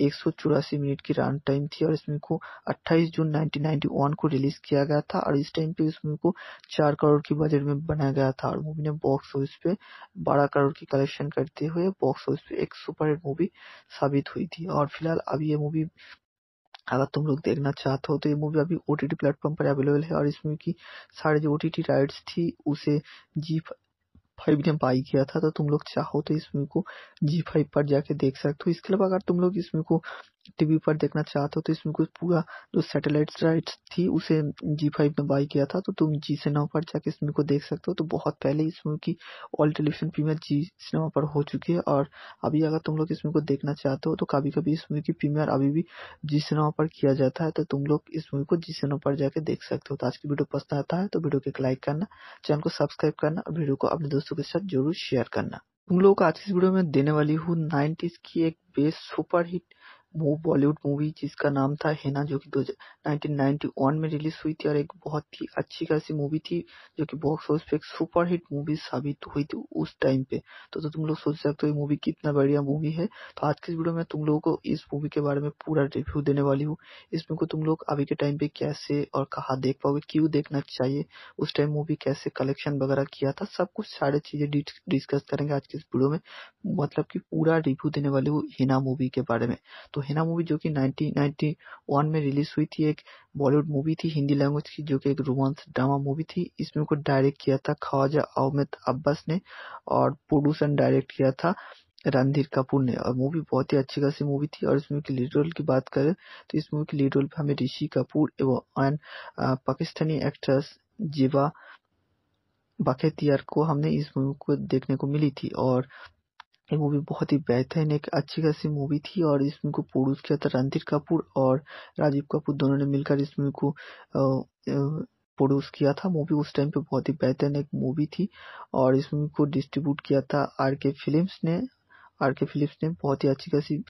एक सौ चौरासी मिनट की रन टाइम थी और इस मूवी को 28 जून 1991 को रिलीज किया गया था और इस टाइम पे इस मूवी को चार करोड़ की बजट में बनाया गया था और मूवी ने बॉक्स ऑफिस पे बारह करोड़ की कलेक्शन करते हुए बॉक्स ऑफिस पे एक सुपरहिट मूवी साबित हुई थी और फिलहाल अब ये मूवी अगर तुम लोग देखना चाहते हो तो ये मूवी अभी ओ टी टी प्लेटफॉर्म पर अवेलेबल है और इस मूवी की सारी जो ओ टी टी राइट्स थी उसे जी फाइव ने बाई किया था तो तुम लोग चाहो तो इस मूवी को जी फाइव पर जाके देख सकते हो इसके अलावा अगर तुम लोग इस मूवी को टीवी पर देखना चाहते हो तो इसमें कुछ पूरा जो सैटेलाइट राइट थी उसे जी फाइव ने बाई किया था तो तुम जी सिनेमा पर जाके इस मूवी को देख सकते हो तो बहुत पहले इस मूवी की ऑल टेलीविजन प्रीमियर जी सिनेमा पर हो चुकी है और अभी अगर तुम लोग इस मूवी को देखना चाहते हो तो कभी कभी इस मूवी की प्रीमियर अभी भी जी सिनेमा पर किया जाता है तो तुम लोग इस मूवी को जी सिनेमा पर जाके देख सकते हो तो आज की वीडियो पसंद आता है तो वीडियो को एक लाइक करना चैनल को सब्सक्राइब करना और वीडियो को अपने दोस्तों के साथ जरूर शेयर करना तुम लोग को आज की इस वीडियो में देने वाली हूँ नाइन्टीज की एक बेस्ट सुपर हिट वो बॉलीवुड मूवी जिसका नाम था हेना जो कि दो में रिलीज हुई थी और एक बहुत ही अच्छी खासी मूवी थी जो कि बॉक्स ऑफिस पे एक सुपरहिट मूवी साबित हुई थी उस टाइम पे तो, तो तुम लोग सोच सकते हो ये मूवी कितना बढ़िया मूवी है तो आज के वीडियो में तुम लोगों को इस मूवी के बारे में पूरा रिव्यू देने वाली हूँ इस मूवी को तुम लोग अभी के टाइम पे कैसे और कहा देख पाओगे क्यूँ देखना चाहिए उस टाइम मूवी कैसे कलेक्शन वगैरह किया था सब कुछ सारे चीज़ें डिस्कस करेंगे आज के इस वीडियो में मतलब की पूरा रिव्यू देने वाली हूँ हिना मूवी के बारे में तो हेना मूवी जो कि नाइनटीन में रिलीज़ हुई थी एक बॉलीवुड मूवी थी हिंदी लैंग्वेज की जो कि एक रोमांस ड्रामा मूवी थी इसमें को डायरेक्ट किया था ख्वाजा अहमद अब्बास ने और प्रोड्यूसर डायरेक्ट किया था रणधीर कपूर ने और मूवी बहुत ही अच्छी खासी मूवी थी और इसमें की लीड रोल की बात करें तो इस मूवी के लीड रोल पे हमें ऋषि कपूर एवं एंड पाकिस्तानी एक्ट्रेस जीवा बखेतियार को हमने इस मूवी को देखने को मिली थी और ये मूवी बहुत ही बेहतरीन एक अच्छी खासी मूवी थी और इस मूवी को प्रोड्यूस किया था रणधीर कपूर और राजीव कपूर दोनों ने मिलकर इस मूवी को प्रोड्यूस किया था मूवी उस टाइम पे बहुत ही बेहतरीन एक मूवी थी और इस मूवी को डिस्ट्रीब्यूट किया था आर के फिल्म्स ने आर के फिलिप्स ने बहुत ही अच्छी खासी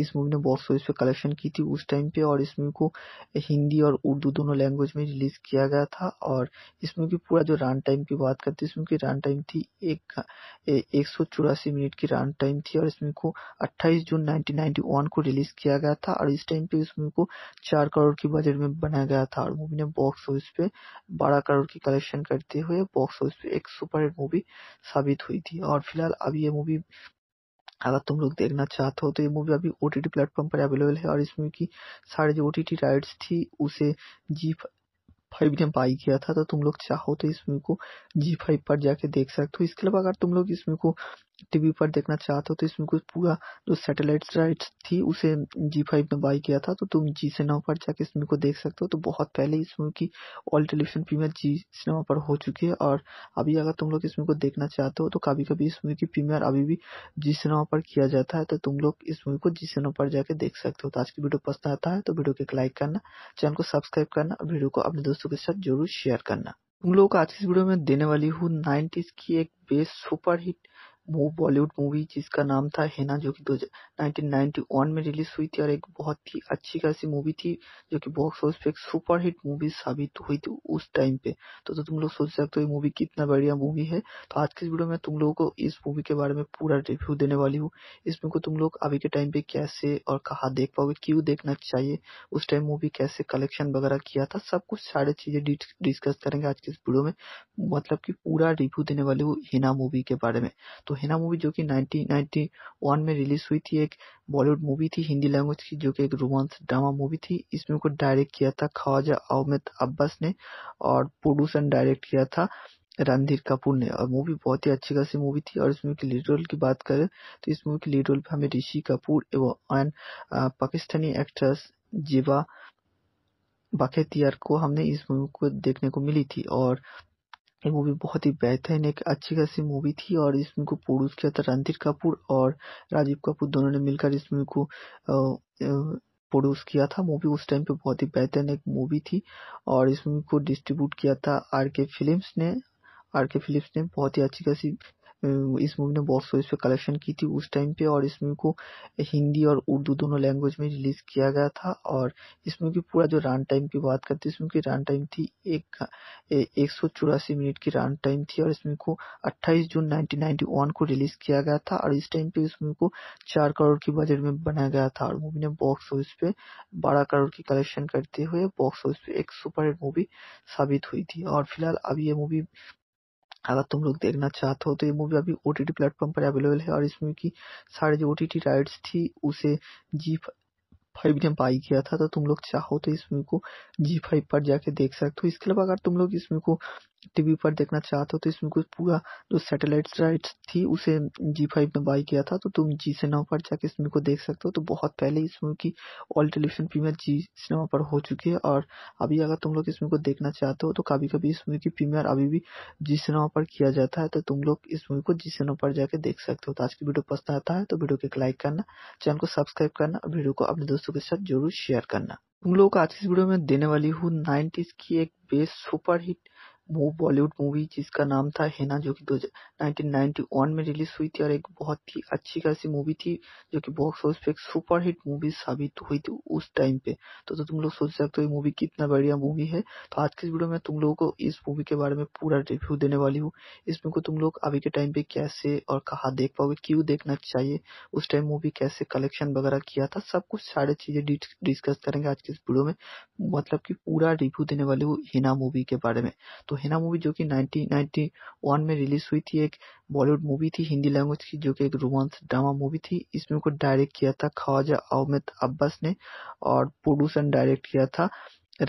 इस मूवी ने बॉक्स ऑफिस पे कलेक्शन की थी उस टाइम पे और इस मूवी को हिंदी और उर्दू दोनों लैंग्वेज में रिलीज किया गया था और इस मूवी पूरा जो रन टाइम की बात करते इस मूवी की रन टाइम थी एक एक सौ चौरासी मिनट की रन टाइम थी और इस मूवी को अट्ठाईस जून नाइनटीन को रिलीज किया गया था और इस टाइम पे इस मूवी को चार करोड़ की बजट में बनाया गया था और मूवी ने बॉक्स ऑफिस पे बारह करोड़ की कलेक्शन करते हुए बॉक्स ऑफिस पे एक सुपर मूवी साबित हुई थी और फिलहाल अभी ये मूवी अगर तुम लोग देखना चाहते हो तो ये मूवी अभी ओ टी टी प्लेटफॉर्म पर अवेलेबल है और इसमें की सारे जो ओ टी टी राइट्स थी उसे जी फाइव ने बाई किया था तो तुम लोग चाहो तो इस मूवी को जी फाइव पर जाके देख सकते हो इसके अलावा अगर तुम लोग इस मूवी को टीवी पर देखना चाहते हो तो इसमें कुछ पूरा जो सैटेलाइट राइट्स थी उसे जी फाइव में बाई किया था तो तुम जी सिनेमा पर जाके इस मूवी को देख सकते हो तो बहुत पहले इस मूवी की ऑल टेलीविजन प्रीमियर जी सिनेमा पर हो चुकी है और अभी अगर तुम लोग इस मूवी को देखना चाहते हो तो कभी कभी इस मूवी की प्रीमियर अभी भी जी सिनेमा पर किया जाता है तो तुम लोग इस मूवी को जी सिनेमा पर जाके देख सकते हो तो आज की वीडियो पसंद आता है तो वीडियो को एक लाइक करना चैनल को सब्सक्राइब करना और वीडियो को अपने दोस्तों के साथ जरूर शेयर करना तुम लोगों को आज की इस वीडियो में देने वाली हूँ नाइन्टीज की एक बेस्ट सुपर हिट वो बॉलीवुड मूवी जिसका नाम था हेना जो कि 1991 में रिलीज हुई थी और एक बहुत ही अच्छी खासी मूवी थी जो कि बॉक्स ऑफिस पे एक सुपरहिट मूवी साबित हुई थी उस टाइम पे तो, तो तुम लोग सोच सकते हो ये मूवी कितना बढ़िया मूवी है तो आज के वीडियो में तुम लोगों को इस मूवी के बारे में पूरा रिव्यू देने वाली हूँ इसमें को तुम लोग अभी के टाइम पे कैसे और कहा देख पाओगे क्यूँ देखना चाहिए उस टाइम मूवी कैसे कलेक्शन वगैरह किया था सब कुछ सारे चीज़ें डिस्कस करेंगे आज के इस वीडियो में मतलब की पूरा रिव्यू देने वाली हूँ हिना मूवी के बारे में तो हेना मूवी जो कि 1991 में रिलीज हुई थी एक बॉलीवुड मूवी थी हिंदी लैंग्वेज की जो कि एक रोमांस ड्रामा मूवी थी इस मूवी को डायरेक्ट किया था ख्वाजा अहमद अब्बास ने और प्रोड्यूस एंड डायरेक्ट किया था रणधीर कपूर ने और मूवी बहुत ही अच्छी खासी मूवी थी और इस मूवी की लीड रोल की बात करें तो इस मूवी के लीड रोल पे हमें ऋषि कपूर एवं अन पाकिस्तानी एक्ट्रेस जीवा बाखेतियार को हमने इस मूवी को देखने को मिली थी और ये मूवी बहुत ही बेहतरीन एक अच्छी खासी मूवी थी और इस मूवी को प्रोड्यूस किया था रणधीर कपूर और राजीव कपूर दोनों ने मिलकर इस मूवी को प्रोड्यूस किया था मूवी उस टाइम पे बहुत ही बेहतरीन एक मूवी थी और इस मूवी को डिस्ट्रीब्यूट किया था आर के फिल्म्स ने आर के फिलिप्स ने बहुत ही अच्छी खासी इस मूवी ने बॉक्स ऑफिस पे कलेक्शन की थी उस टाइम पे और इस मूवी को हिंदी और उर्दू दोनों लैंग्वेज में रिलीज किया गया था और इस मूवी की पूरा जो रन टाइम की बात करते हैं इस मूवी की रन टाइम थी एक एक सौ चौरासी मिनट की रन टाइम थी और इस मूवी को 28 जून 1991 को रिलीज किया गया था और इस टाइम पे इस मूवी को चार करोड़ की बजट में बनाया गया था और मूवी ने बॉक्स ऑफिस पे बारह करोड़ की कलेक्शन करते हुए बॉक्स ऑफिस पे एक सुपर हिट मूवी साबित हुई थी और फिलहाल अब ये मूवी अगर तुम लोग देखना चाहते हो तो ये मूवी अभी ओ टी टी प्लेटफॉर्म पर अवेलेबल है और इसमें की सारे जो ओ टी टी राइट्स थी उसे जी फाइव ने बाई किया था तो तुम लोग चाहो तो इस मूवी को जी फाइव पर जाके देख सकते हो इसके अलावा अगर तुम लोग इस मूवी को टीवी पर देखना चाहते हो तो इसमें कुछ पूरा जो सैटेलाइट राइट थी उसे जी फाइव ने बाई किया था तो तुम जी सिनेमा पर जाके इस को देख सकते हो तो बहुत पहले इस मूवी की ऑल टेलीविजन प्रीमियर जी सिनेमा पर हो चुकी है और अभी अगर तुम लोग इस को देखना चाहते हो तो कभी कभी इस मूवी की प्रीमियर अभी भी जी सिनेमा पर किया जाता है तो तुम लोग इस मूवी को जी सिनेमा पर जाके देख सकते हो तो आज की वीडियो पसंद आता है तो वीडियो को एक लाइक करना चैनल को सब्सक्राइब करना वीडियो को अपने दोस्तों के साथ जरूर शेयर करना तुम लोगों को आज की इस वीडियो में देने वाली हूँ नाइन्टीज की एक बेस्ट सुपर हिट वो बॉलीवुड मूवी जिसका नाम था हेना जो कि 1991 में रिलीज हुई थी और एक बहुत ही अच्छी खासी मूवी थी जो कि बॉक्स ऑफिस पे एक सुपरहिट मूवी साबित हुई थी उस टाइम पे तो, तो तुम लोग सोच सकते हो मूवी कितना बढ़िया मूवी है तो आज के वीडियो में तुम लोगों को इस मूवी के बारे में पूरा रिव्यू देने वाली हूँ इसमें को तुम लोग अभी के टाइम पे कैसे और कहा देख पाओगे क्यूँ देखना चाहिए उस टाइम मूवी कैसे कलेक्शन वगैरह किया था सब कुछ सारे चीज़ें डिस्कस करेंगे आज के इस वीडियो में मतलब की पूरा रिव्यू देने वाली हूँ हिना मूवी के बारे में तो हेना मूवी जो कि 1991 में रिलीज हुई थी एक बॉलीवुड मूवी थी हिंदी लैंग्वेज की जो कि एक रोमांस ड्रामा मूवी थी इस मूवी को डायरेक्ट किया था ख्वाजा अहमद अब्बास ने और प्रोड्यूस एंड डायरेक्ट किया था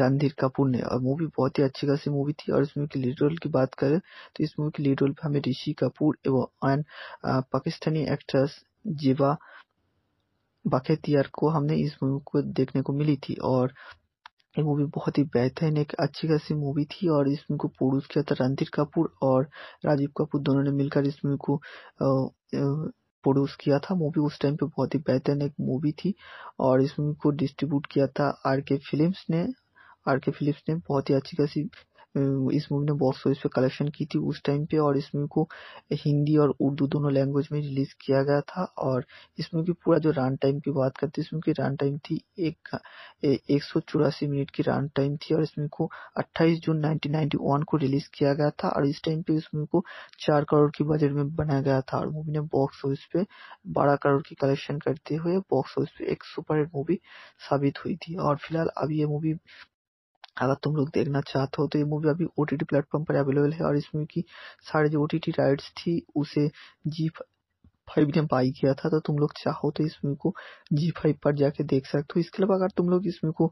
रणधीर कपूर ने और मूवी बहुत ही अच्छी खासी मूवी थी और इस मूवी की लीड रोल की बात करें तो इस मूवी की लीड रोल पर हमें ऋषि कपूर एवं अन पाकिस्तानी एक्ट्रेस जीवा बाखेतियार को हमने इस मूवी को देखने को मिली थी और ये मूवी बहुत ही बेहतरीन एक अच्छी खासी मूवी थी और इस मूवी को प्रोड्यूस किया था रणधीर कपूर और राजीव कपूर दोनों ने मिलकर इस मूवी को प्रोड्यूस किया था मूवी उस टाइम पे बहुत ही बेहतरीन एक मूवी थी और इस मूवी को डिस्ट्रीब्यूट किया था आर के फिल्म ने आर के फिलिप्स ने बहुत ही अच्छी खासी इस मूवी ने बॉक्स ऑफिस पे कलेक्शन की थी उस टाइम पे और इस मूवी को हिंदी और उर्दू दोनों लैंग्वेज में रिलीज किया गया था और इस मूवी की पूरा जो रन टाइम की बात करते हैं इस मूवी की रन टाइम थी एक एक सौ चौरासी मिनट की रन टाइम थी और इस मूवी को 28 जून 1991 को रिलीज किया गया था और इस टाइम पे इस मूवी को चार करोड़ की बजट में बनाया गया था और मूवी ने बॉक्स ऑफिस पे बारह करोड़ की कलेक्शन करते हुए बॉक्स ऑफिस पे एक सुपर मूवी साबित हुई थी और फिलहाल अब ये मूवी अगर तुम लोग देखना चाहते हो तो ये मूवी अभी ओ टी टी प्लेटफॉर्म पर अवेलेबल है और इसमें की सारी जो ओ टी टी राइट्स थी उसे जी फाइव ने बाई किया था तो तुम लोग चाहो तो इस मूवी को जी फाइव पर जाके देख सकते हो इसके अलावा अगर तुम लोग इस मूवी को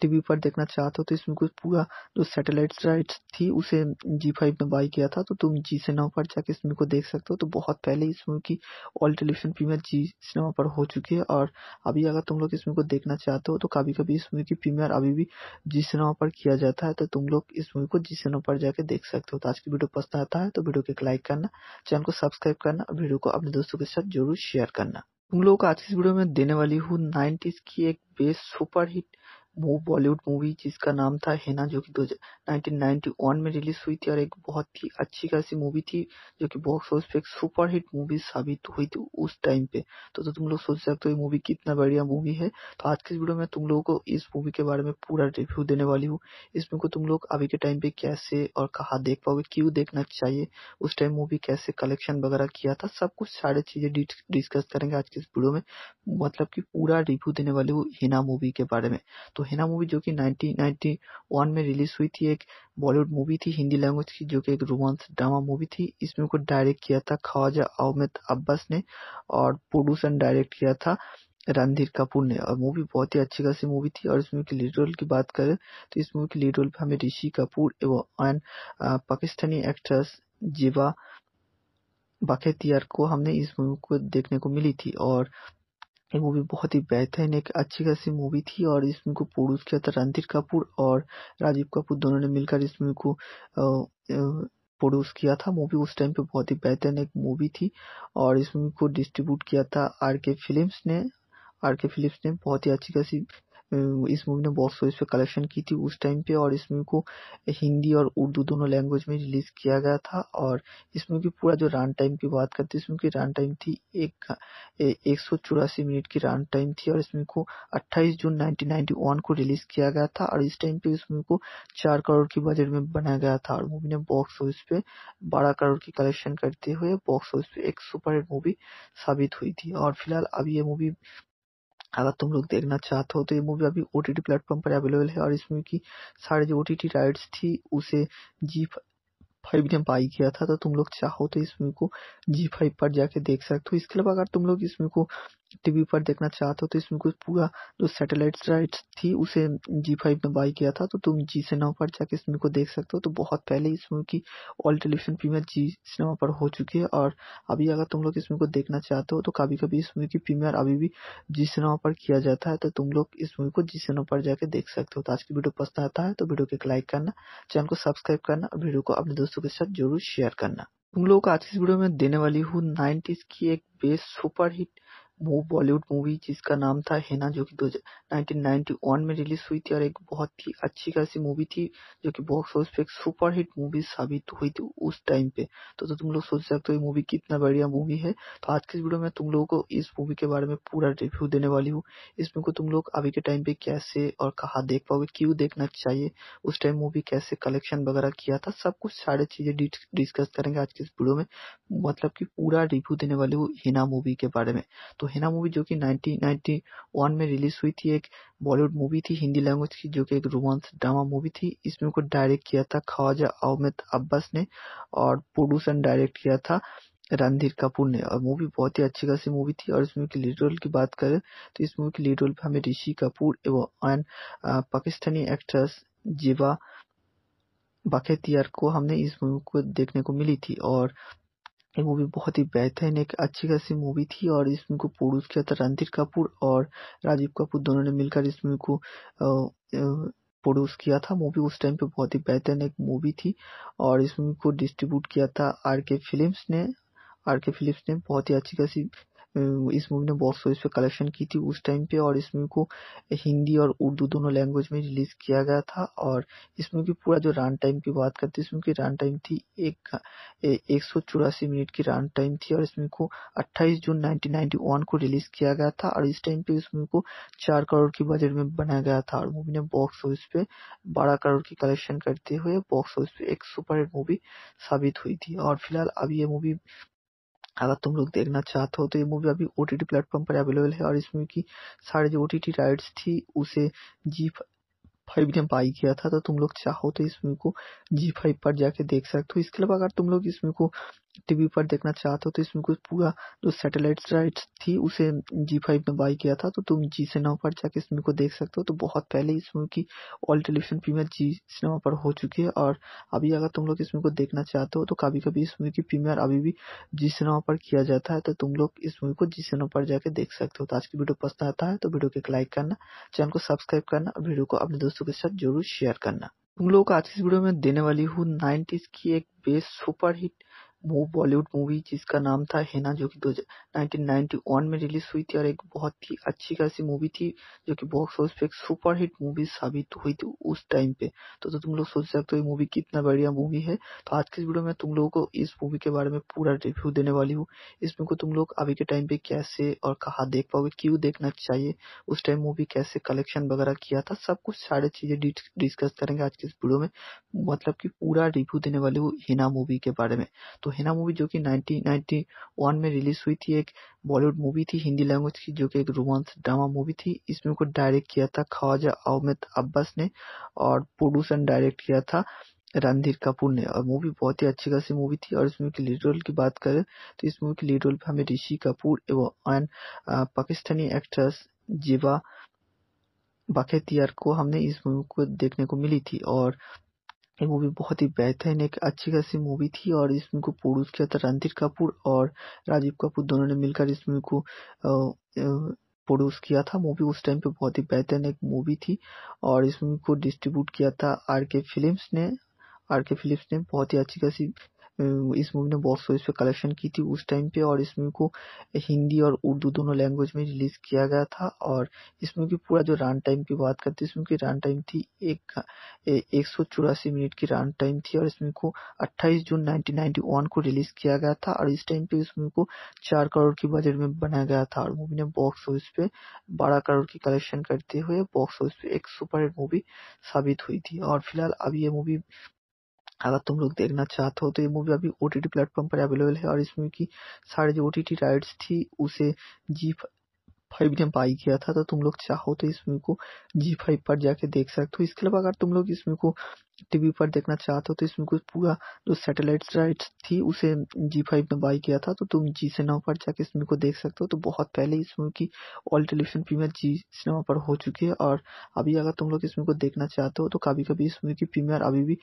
टीवी पर देखना चाहते हो तो इसमें कुछ पूरा जो सैटेलाइट राइट थी उसे जी फाइव में बाई किया था तो तुम जी सिनेमा पर जाके इस मूवी को देख सकते हो तो बहुत पहले इस मूवी की ऑल टेलीविजन प्रीमियर जी सिनेमा पर हो चुकी है और अभी अगर तुम लोग इस मूवी को देखना चाहते हो तो कभी कभी इस मूवी की प्रीमियर अभी भी जी सिनेमा पर किया जाता है तो तुम लोग इस मूवी को जी सिनेमा पर जाके देख सकते हो तो आज की वीडियो पसंद आता है तो वीडियो को एक लाइक करना चैनल को सब्सक्राइब करना वीडियो को अपने दोस्तों के साथ जरूर शेयर करना तुम लोग को आज की इस वीडियो में देने वाली हूँ नाइन्टीज की एक बेस्ट सुपर हिट वो बॉलीवुड मूवी जिसका नाम था हेना जो कि दो में रिलीज हुई थी और एक बहुत ही अच्छी खासी मूवी थी जो कि बॉक्स ऑफिस पे एक सुपरहिट मूवी साबित हुई थी उस टाइम पे तो, तो तुम लोग सोच सकते हो ये मूवी कितना बढ़िया मूवी है तो आज के इस वीडियो में तुम लोगों को इस मूवी के बारे में पूरा रिव्यू देने वाली हूँ इसमें को तुम लोग अभी के टाइम पे कैसे और कहा देख पाओगे क्यूँ देखना चाहिए उस टाइम मूवी कैसे कलेक्शन वगैरह किया था सब कुछ सारे चीज़ें डिस्कस करेंगे आज के इस वीडियो में मतलब की पूरा रिव्यू देने वाली हूँ हिना मूवी के बारे में तो हेना मूवी जो कि 1991 में रिलीज हुई थी एक बॉलीवुड मूवी थी हिंदी लैंग्वेज की जो कि एक रोमांस ड्रामा मूवी थी इसमें को डायरेक्ट किया था ख्वाजा अहमद अब्बास ने और प्रोड्यूसर डायरेक्ट किया था रणधीर कपूर ने और मूवी बहुत ही अच्छी खासी मूवी थी और इस मूवी के लीड रोल की बात करें तो इस मूवी के लीड रोल पर हमें ऋषि कपूर एवं पाकिस्तानी एक्ट्रेस जीवा बाखेतियार को हमने इस मूवी को देखने को मिली थी और ये मूवी बहुत ही बेहतरीन एक अच्छी खासी मूवी थी और इस मूवी को प्रोड्यूस किया था रणधीर कपूर और राजीव कपूर दोनों ने मिलकर इस मूवी को प्रोड्यूस किया था मूवी उस टाइम पे बहुत ही बेहतरीन एक मूवी थी और इस मूवी को डिस्ट्रीब्यूट किया था आर के फिल्म ने आर के फिलिप्स ने बहुत ही अच्छी खासी इस मूवी ने बॉक्स ऑफिस पे कलेक्शन की थी उस टाइम पे और इस मूवी को हिंदी और उर्दू दोनों लैंग्वेज में रिलीज किया गया था और इस मूवी पूरा जो रन टाइम की बात करते हैं की रन टाइम थी एक एक सौ चौरासी मिनट की रन टाइम थी और इसमें को अट्ठाईस जून नाइनटीन को रिलीज किया गया था और इस टाइम पे इस मूवी को चार करोड़ की बजट में बनाया गया था और मूवी ने बॉक्स ऑफिस पे बारह करोड़ की कलेक्शन करते हुए बॉक्स ऑफिस पे एक सुपरहिट मूवी साबित हुई थी और फिलहाल अब ये मूवी अगर तुम लोग देखना चाहते हो तो ये मूवी अभी ओ टी टी प्लेटफॉर्म पर अवेलेबल है और इसमें की सारी जो ओ टी टी राइट्स थी उसे जी फाइव ने बाई किया था तो तुम लोग चाहो तो इस मूवी को जी फाइव पर जाके देख सकते हो इसके अलावा अगर तुम लोग इस मूवी को टीवी पर देखना चाहते हो तो इसमें कुछ पूरा जो सैटेलाइट राइट्स थी उसे जी फाइव ने बाई किया था तो तुम जी सिनेमा पर जाके इस मूवी को देख सकते हो तो बहुत पहले इस मूवी की ऑल टेलीविजन प्रीमियर जी सिनेमा पर हो चुकी है और अभी अगर तुम लोग इस मूवी को देखना चाहते हो तो कभी कभी इस मूवी की प्रीमियर अभी भी जी सिनेमा पर किया जाता है तो तुम लोग इस मूवी को जी सिनेमा पर जाके देख सकते हो तो आज की वीडियो पसंद आता है तो वीडियो को एक लाइक करना चैनल को सब्सक्राइब करना और वीडियो को अपने दोस्तों के साथ जरूर शेयर करना तुम लोग को आज की इस वीडियो में देने वाली हूँ नाइन्टीज की एक बेस्ट सुपर हिट वो बॉलीवुड मूवी जिसका नाम था हेना जो कि 1991 में रिलीज हुई थी और एक बहुत ही अच्छी खासी मूवी थी जो कि बॉक्स ऑफिस पे एक सुपरहिट मूवी साबित हुई थी उस टाइम पे तो, तो तुम लोग सोच सकते हो ये मूवी कितना बढ़िया मूवी है तो आज के इस वीडियो में तुम लोगों को इस मूवी के बारे में पूरा रिव्यू देने वाली हूँ इस मूवी को तुम लोग अभी के टाइम पे कैसे और कहा देख पाओगे क्यूँ देखना चाहिए उस टाइम मूवी कैसे कलेक्शन वगैरह किया था सब कुछ सारे चीज़ें डिस्कस करेंगे आज के इस वीडियो में मतलब की पूरा रिव्यू देने वाली हूँ हिना मूवी के बारे में तो तो हेना मूवी जो कि 1991 में रिलीज हुई थी एक बॉलीवुड मूवी थी हिंदी लैंग्वेज की जो कि एक रोमांस ड्रामा मूवी थी इसमें को डायरेक्ट किया था ख्वाजा अहमद अब्बास ने और प्रोड्यूसर डायरेक्ट किया था रणधीर कपूर ने और मूवी बहुत ही अच्छी खासी मूवी थी और इस मूवी की लीड रोल की बात करें तो इस मूवी की लीड रोल पे हमें ऋषि कपूर एवं अन पाकिस्तानी एक्ट्रेस जीवा बखेतियार को हमने इस मूवी को देखने को मिली थी और ये मूवी बहुत ही बेहतरीन एक अच्छी खासी मूवी थी और इस मूवी को प्रोड्यूस किया था रणधीर कपूर और राजीव कपूर दोनों ने मिलकर इस मूवी को प्रोड्यूस किया था मूवी उस टाइम पे बहुत ही बेहतरीन एक मूवी थी और इस मूवी को डिस्ट्रीब्यूट किया था आर के फिल्म्स ने आर के फिलिप्स ने बहुत ही अच्छी खासी इस मूवी ने बॉक्स ऑफिस पे कलेक्शन की थी उस टाइम पे और इस मूवी को हिंदी और उर्दू दोनों लैंग्वेज में रिलीज किया गया था और इस मूवी पूरा जो रन टाइम की बात करते हैं इस मूवी की रन टाइम थी एक एक सौ चौरासी मिनट की रन टाइम थी और इस मूवी को 28 जून नाइनटीन को रिलीज किया गया था और इस टाइम पे इस मूवी को चार करोड़ की बजट में बनाया गया था और मूवी ने बॉक्स ऑफिस पे बारह करोड़ की कलेक्शन करते हुए बॉक्स ऑफिस पे एक सुपर हिट मूवी साबित हुई थी और फिलहाल अब ये मूवी अगर तुम लोग देखना चाहते हो तो ये मूवी अभी ओ टी टी प्लेटफॉर्म पर अवेलेबल है और इसमें की सारे जो ओ टी टी राइट्स थी उसे जी फाइव ने बाई किया था तो तुम लोग चाहो तो इस मूवी को जी फाइव पर जाके देख सकते हो इसके अलावा अगर तुम लोग इस मूवी को टीवी पर देखना चाहते हो तो इसमें कुछ पूरा जो सैटेलाइट राइट थी उसे जी फाइव ने बाई किया था तो तुम जी सिनेमा पर जाके इस मूवी को देख सकते हो तो बहुत पहले इस मूवी की ऑल टेलीविजन प्रीमियर जी सिनेमा पर हो चुकी है और अभी अगर तुम लोग इस मूवी को देखना चाहते हो तो कभी कभी इस मूवी की प्रीमियर अभी भी जी सिनेमा पर किया जाता है तो तुम लोग इस मूवी को जी सिनेमा पर जाके देख सकते हो तो आज की वीडियो पसंद आता है तो वीडियो को एक लाइक करना चैनल को सब्सक्राइब करना और वीडियो को अपने दोस्तों के साथ जरूर शेयर करना तुम लोगों को आज की इस वीडियो में देने वाली हूँ नाइन्टीज की एक बेस्ट सुपर हिट वो बॉलीवुड मूवी जिसका नाम था हेना जो कि दो में रिलीज हुई थी और एक बहुत ही अच्छी खासी मूवी थी जो कि बॉक्स ऑफिस पे एक सुपरहिट मूवी साबित हुई थी उस टाइम पे तो, तो तुम लोग सोच सकते हो ये मूवी कितना बढ़िया मूवी है तो आज के वीडियो में तुम लोगों को इस मूवी के बारे में पूरा रिव्यू देने वाली हूँ इसमें को तुम लोग अभी के टाइम पे कैसे और कहा देख पाओगे क्यूँ देखना चाहिए उस टाइम मूवी कैसे कलेक्शन वगैरह किया था सब कुछ सारे चीज़ें डिस्कस करेंगे आज के इस वीडियो में मतलब की पूरा रिव्यू देने वाली हूँ हिना मूवी के बारे में तो हेना मूवी जो कि 1991 में रिलीज हुई थी एक बॉलीवुड मूवी थी हिंदी लैंग्वेज की जो कि एक रोमांस ड्रामा मूवी थी इस मूवी को डायरेक्ट किया था ख्वाजा अहमद अब्बास ने और प्रोड्यूसर डायरेक्ट किया था रणधीर कपूर ने और मूवी बहुत ही अच्छी खासी मूवी थी और इस मूवी के लीड रोल की बात करें तो इस मूवी की लीड रोल पर हमें ऋषि कपूर एवं पाकिस्तानी एक्ट्रेस जीवा बाखेतियार को हमने इस मूवी को देखने को मिली थी और ये मूवी बहुत ही बेहतरीन एक अच्छी खासी मूवी थी और इस मूवी को प्रोड्यूस किया था रणधीर कपूर और राजीव कपूर दोनों ने मिलकर इस मूवी को प्रोड्यूस किया था मूवी उस टाइम पे बहुत ही बेहतरीन एक मूवी थी और इस मूवी को डिस्ट्रीब्यूट किया था आर के फिल्म ने आर के फिलिप्स ने बहुत ही अच्छी खासी इस मूवी ने बॉक्स ऑफिस पे कलेक्शन की थी उस टाइम पे और इस मूवी को हिंदी और उर्दू दोनों लैंग्वेज में रिलीज किया गया था और इस मूवी पूरा जो रन टाइम की बात करते हैं इस मूवी की रन टाइम थी एक एक सौ चौरासी मिनट की रन टाइम थी और इस मूवी को 28 जून 1991 को रिलीज किया गया था और इस टाइम पे इस मूवी को चार करोड़ की बजट में बनाया गया था और मूवी ने बॉक्स ऑफिस पे बारह करोड़ की कलेक्शन करते हुए बॉक्स ऑफिस पे एक सुपरहिट मूवी साबित हुई थी और फिलहाल अब ये मूवी अगर तुम लोग देखना चाहते हो तो ये मूवी अभी ओ टी टी प्लेटफॉर्म पर अवेलेबल है और इस मूवी की सारी जो ओ टी टी राइट्स थी उसे जी फाइव ने बाई किया था तो तुम लोग चाहो तो इस मूवी को जी फाइव पर जाके देख सकते हो इसके अलावा अगर तुम लोग इस मूवी को टीवी पर देखना चाहते हो तो इसमें कुछ पूरा जो सैटेलाइट राइट थी उसे जी फाइव में बाई किया था तो तुम जी सिनेमा पर जाके इस मूवी को देख सकते हो तो बहुत पहले इस मूवी की ऑल टेलीविजन प्रीमियर जी सिनेमा पर हो चुकी है और अभी अगर तुम लोग इस मूवी को देखना चाहते हो तो कभी कभी इस मूवी की प्रीमियर अभी भी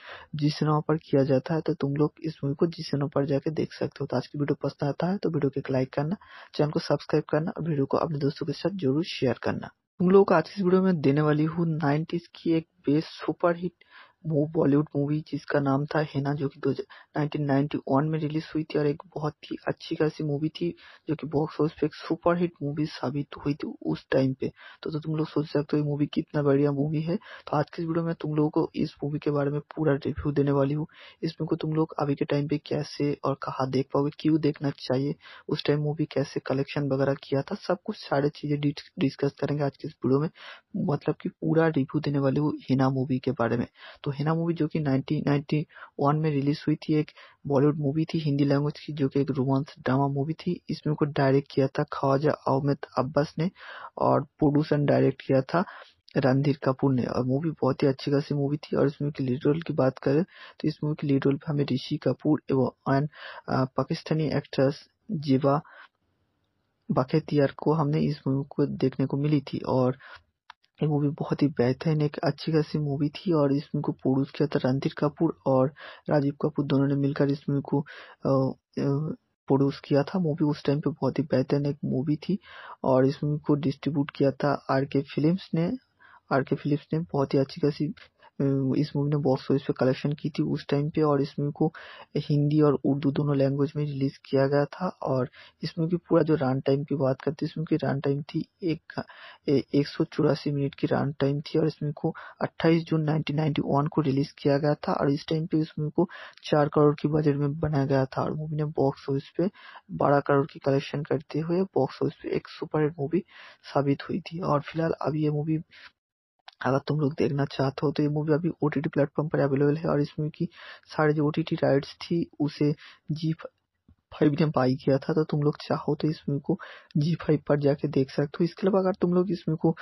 जी सिनेमा पर किया जाता है तो तुम लोग इस मूवी को जी सिनेमा पर जाके देख सकते हो तो आज की वीडियो पसंद आता है तो वीडियो को एक लाइक करना चैनल को सब्सक्राइब करना और वीडियो को अपने दोस्तों के साथ जरूर शेयर करना तुम लोग को आज की इस वीडियो में देने वाली हूँ नाइन्टीज की एक बेस्ट सुपर हिट वो बॉलीवुड मूवी जिसका नाम था हेना जो कि दो में रिलीज हुई थी और एक बहुत ही अच्छी खासी मूवी थी जो कि बॉक्स ऑफिस पे एक सुपरहिट मूवी साबित हुई थी उस टाइम पे तो, तो तुम लोग सोच सकते हो ये मूवी कितना बढ़िया मूवी है तो आज के वीडियो में तुम लोगों को इस मूवी के बारे में पूरा रिव्यू देने वाली हूँ इस मूवी को तुम लोग अभी के टाइम पे कैसे और कहा देख पाओगे क्यूँ देखना चाहिए उस टाइम मूवी कैसे कलेक्शन वगैरह किया था सब कुछ सारे चीज़ें डिस्कस करेंगे आज के इस वीडियो में मतलब की पूरा रिव्यू देने वाली हूँ हिना मूवी के बारे में तो हेना मूवी जो कि 1991 में रिलीज हुई थी एक बॉलीवुड मूवी थी हिंदी लैंग्वेज की जो कि एक रोमांस ड्रामा मूवी थी इसमें को डायरेक्ट किया था ख्वाजा अहमद अब्बास ने और प्रोड्यूसर डायरेक्ट किया था रणधीर कपूर ने और मूवी बहुत ही अच्छी खासी मूवी थी और इसमें की लीड रोल की बात करें तो इस मूवी के लीड रोल पे हमें ऋषि कपूर एवं एन पाकिस्तानी एक्ट्रेस जीवा बाखेतियार को हमने इस मूवी को देखने को मिली थी और ये मूवी बहुत ही बेहतरीन एक अच्छी खासी मूवी थी और इस मूवी को प्रोड्यूस किया था रणधीर कपूर और राजीव कपूर दोनों ने मिलकर इस मूवी को प्रोड्यूस किया था मूवी उस टाइम पे बहुत ही बेहतरीन एक मूवी थी और इस मूवी को डिस्ट्रीब्यूट किया था आर के फिल्म्स ने आर के फिलिप्स ने बहुत ही अच्छी खासी इस मूवी ने बॉक्स ऑफिस पे कलेक्शन की थी उस टाइम पे और इस मूवी को हिंदी और उर्दू दोनों लैंग्वेज में रिलीज किया गया था और इस मूवी पूरा जो रन टाइम की बात करते हैं की रन टाइम थी एक एक सौ चौरासी मिनट की रन टाइम थी और इस मूवी को अट्ठाईस जून नाइनटीन को रिलीज किया गया था और इस टाइम पे इस मूवी को चार करोड़ की बजट में बनाया गया था और मूवी ने बॉक्स ऑफिस पे बारह करोड़ की कलेक्शन करते हुए बॉक्स ऑफिस पे एक सुपरहिट मूवी साबित हुई थी और फिलहाल अब ये मूवी अगर तुम लोग देखना चाहते हो तो ये मूवी अभी ओ टी प्लेटफॉर्म पर अवेलेबल है और इसमें की सारे जो ओ टी टी राइट्स थी उसे जी फाइव ने बाई किया था तो तुम लोग चाहो तो इस मूवी को जी फाइव पर जाके देख सकते हो इसके अलावा अगर तुम लोग इस मूवी को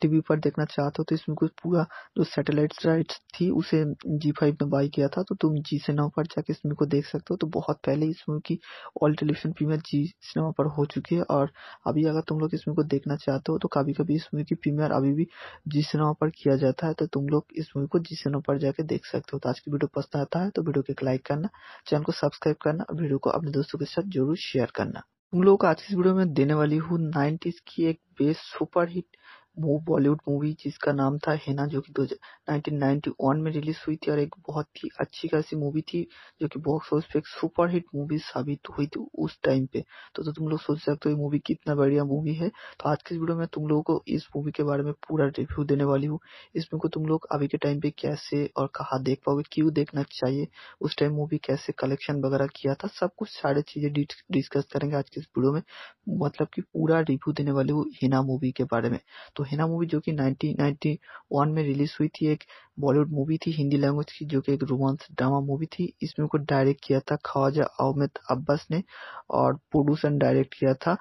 टीवी पर देखना चाहते हो तो इसमें कुछ पूरा जो सैटेलाइट राइट्स थी उसे जी फाइव ने बाई किया था तो तुम जी सिनेमा पर जाके इस मूवी को देख सकते हो तो बहुत पहले इस मूवी की ऑल टेलीविजन प्रीमियर जी सिनेमा पर हो चुकी है और अभी अगर तुम लोग इस मूवी को देखना चाहते हो तो कभी कभी इस मूवी की प्रीमियर अभी भी जी सिनेमा पर किया जाता है तो तुम लोग इस मूवी को जी सिनेमा पर जाके देख सकते हो तो आज की वीडियो पसंद आता है तो वीडियो को एक लाइक करना चैनल को सब्सक्राइब करना और वीडियो को अपने दोस्तों के साथ जरूर शेयर करना तुम लोग को आज की वीडियो में देने वाली हूँ नाइन्टीज की एक बेस्ट सुपर हिट वो बॉलीवुड मूवी जिसका नाम था हेना जो कि दो में रिलीज हुई थी और एक बहुत ही अच्छी खासी मूवी थी जो कि बॉक्स ऑफिस पे एक सुपर हिट मूवी साबित हुई थी उस टाइम पे तो, तो तुम लोग सोच सकते हो ये मूवी कितना बढ़िया मूवी है तो आज के वीडियो में तुम लोगों को इस मूवी के बारे में पूरा रिव्यू देने वाली हूँ इसमें को तुम लोग अभी के टाइम पे कैसे और कहा देख पाओगे क्यूँ देखना चाहिए उस टाइम मूवी कैसे कलेक्शन वगैरह किया था सब कुछ सारे चीज़ें डिस्कस करेंगे आज के इस वीडियो में मतलब की पूरा रिव्यू देने वाली हूँ हिना मूवी के बारे में तो तो हेना मूवी जो कि 1991 में रिलीज हुई थी एक बॉलीवुड मूवी थी हिंदी लैंग्वेज की जो कि एक रोमांस ड्रामा मूवी थी इसमें को डायरेक्ट किया था ख्वाजा अहमद अब्बास ने और प्रोड्यूस एंड डायरेक्ट किया था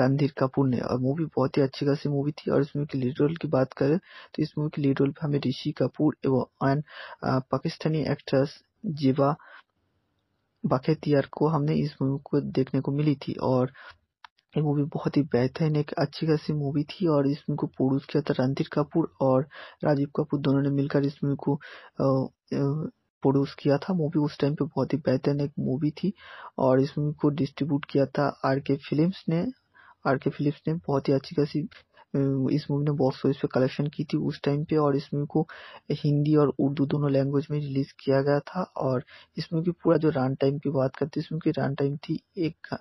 रणधीर कपूर ने और मूवी बहुत ही अच्छी खासी मूवी थी और इसमें की लीड रोल की बात करें तो इस मूवी की लीड रोल पे हमें ऋषि कपूर एवं अन पाकिस्तानी एक्ट्रेस जीवा बखेतियार को हमने इस मूवी को देखने को मिली थी और ये मूवी बहुत ही बेहतरीन एक अच्छी खासी मूवी थी और इस मूवी को प्रोड्यूस किया था रणधीर कपूर और राजीव कपूर दोनों ने मिलकर इस मूवी को प्रोड्यूस किया था मूवी उस टाइम पे बहुत ही बेहतरीन एक मूवी थी और इस मूवी को डिस्ट्रीब्यूट किया था आर के फिल्म्स ने आर के फिलिप्स ने बहुत ही अच्छी खासी इस मूवी ने बॉक्स ऑफिस पे कलेक्शन की थी उस टाइम पे और इस मूवी को हिंदी और उर्दू दोनों लैंग्वेज में रिलीज किया गया था और इस मूवी की पूरा जो रन टाइम की बात करते हैं इस मूवी की रन टाइम थी एक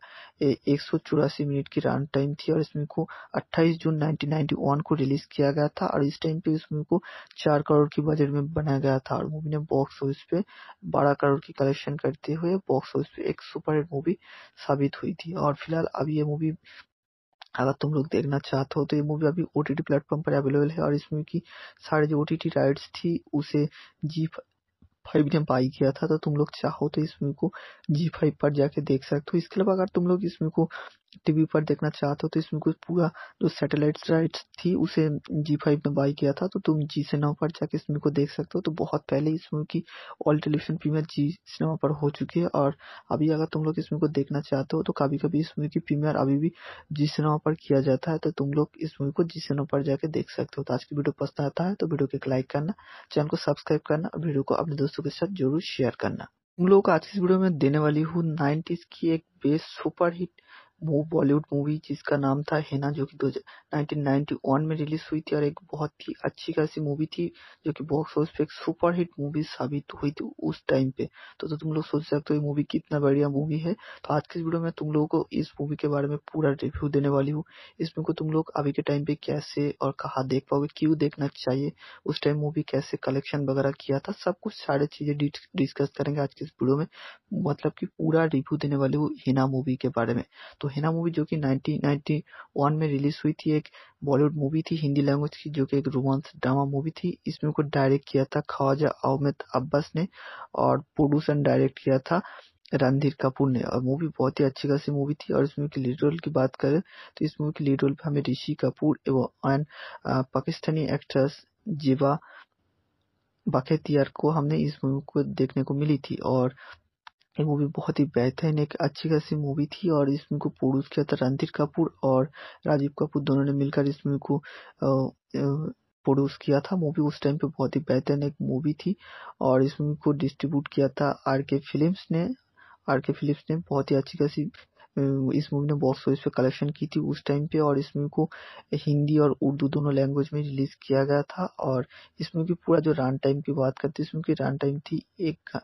एक सौ चौरासी मिनट की रन टाइम थी और इस मूवी को 28 जून 1991 को रिलीज किया गया था और इस टाइम पे इस मूवी को चार करोड़ की बजट में बनाया गया था और मूवी ने बॉक्स ऑफिस पे बारह करोड़ की कलेक्शन करते हुए बॉक्स ऑफिस पे एक सुपर हिट मूवी साबित हुई थी और फिलहाल अब ये मूवी अगर तुम लोग देखना चाहते हो तो ये मूवी अभी ओ टी टी प्लेटफॉर्म पर अवेलेबल है और इसमें की सारी जो ओ टी टी राइट्स थी उसे जी फाइव ने बाई किया था तो तुम लोग चाहो तो इस मूवी को जी फाइव पर जाके देख सकते हो इसके अलावा अगर तुम लोग इस मूवी को टीवी पर देखना चाहते हो तो इसमें कुछ पूरा जो सैटेलाइट राइट थी उसे जी फाइव ने बाई किया था तो तुम जी सिनेमा पर जाके इस मूवी को देख सकते हो तो बहुत पहले इस मूवी की ऑल टेलीविजन प्रीमियर जी सिनेमा पर हो चुकी है और अभी अगर तुम लोग इस मूवी को देखना चाहते हो तो कभी कभी इस मूवी की प्रीमियर अभी भी जी सिनेमा पर किया जाता है तो तुम लोग इस मूवी को जी सिनेमा पर जाके देख सकते हो तो आज की वीडियो पसंद आता है तो वीडियो को एक लाइक करना चैनल को सब्सक्राइब करना और वीडियो को अपने दोस्तों के साथ जरूर शेयर करना तुम लोगों को आज की इस वीडियो में देने वाली हूँ नाइन्टीज की एक बेस्ट सुपर हिट वो बॉलीवुड मूवी जिसका नाम था हेना जो कि 1991 में रिलीज हुई थी और एक बहुत ही अच्छी खासी मूवी थी जो कि बॉक्स ऑफिस पे एक सुपरहिट मूवी साबित हुई थी उस टाइम पे तो, तो तुम लोग सोच सकते हो ये मूवी कितना बढ़िया मूवी है तो आज के इस वीडियो में तुम लोगों को इस मूवी के बारे में पूरा रिव्यू देने वाली हूँ इसमें को तुम लोग अभी के टाइम पे कैसे और कहा देख पाओगे क्यूँ देखना चाहिए उस टाइम मूवी कैसे कलेक्शन वगैरह किया था सब कुछ सारे चीज़ें डिस्कस करेंगे आज के इस वीडियो में मतलब की पूरा रिव्यू देने वाली हूँ हिना मूवी के बारे में तो हेना मूवी जो कि 1991 में रिलीज हुई थी एक बॉलीवुड मूवी थी हिंदी लैंग्वेज की जो कि एक रोमांस ड्रामा मूवी थी इसमें को डायरेक्ट किया था ख्वाजा अहमद अब्बास ने और प्रोड्यूसन डायरेक्ट किया था रणधीर कपूर ने और मूवी बहुत ही अच्छी खासी मूवी थी और इसमें लीड रोल की बात करें तो इस मूवी की लीड रोल पर हमें ऋषि कपूर एवं एंड पाकिस्तानी एक्ट्रेस जीवा बाखेतियार को हमने इस मूवी को देखने को मिली थी और ये मूवी बहुत ही बेहतरीन एक अच्छी खासी मूवी थी और इस मूवी को प्रोड्यूस किया था रणधीर कपूर और राजीव कपूर दोनों ने मिलकर इस मूवी को प्रोड्यूस किया था मूवी उस टाइम पे बहुत ही बेहतरीन एक मूवी थी और इस मूवी को डिस्ट्रीब्यूट किया था आर के फिल्म्स ने आर के फिलिप्स ने बहुत ही अच्छी खासी इस मूवी ने बॉक्स ऑफिस पे कलेक्शन की थी उस टाइम पे और इस मूवी को हिंदी और उर्दू दोनों लैंग्वेज में रिलीज किया गया था और इस मूवी पूरा जो रन टाइम की बात करते हैं इस मूवी की रन टाइम थी एक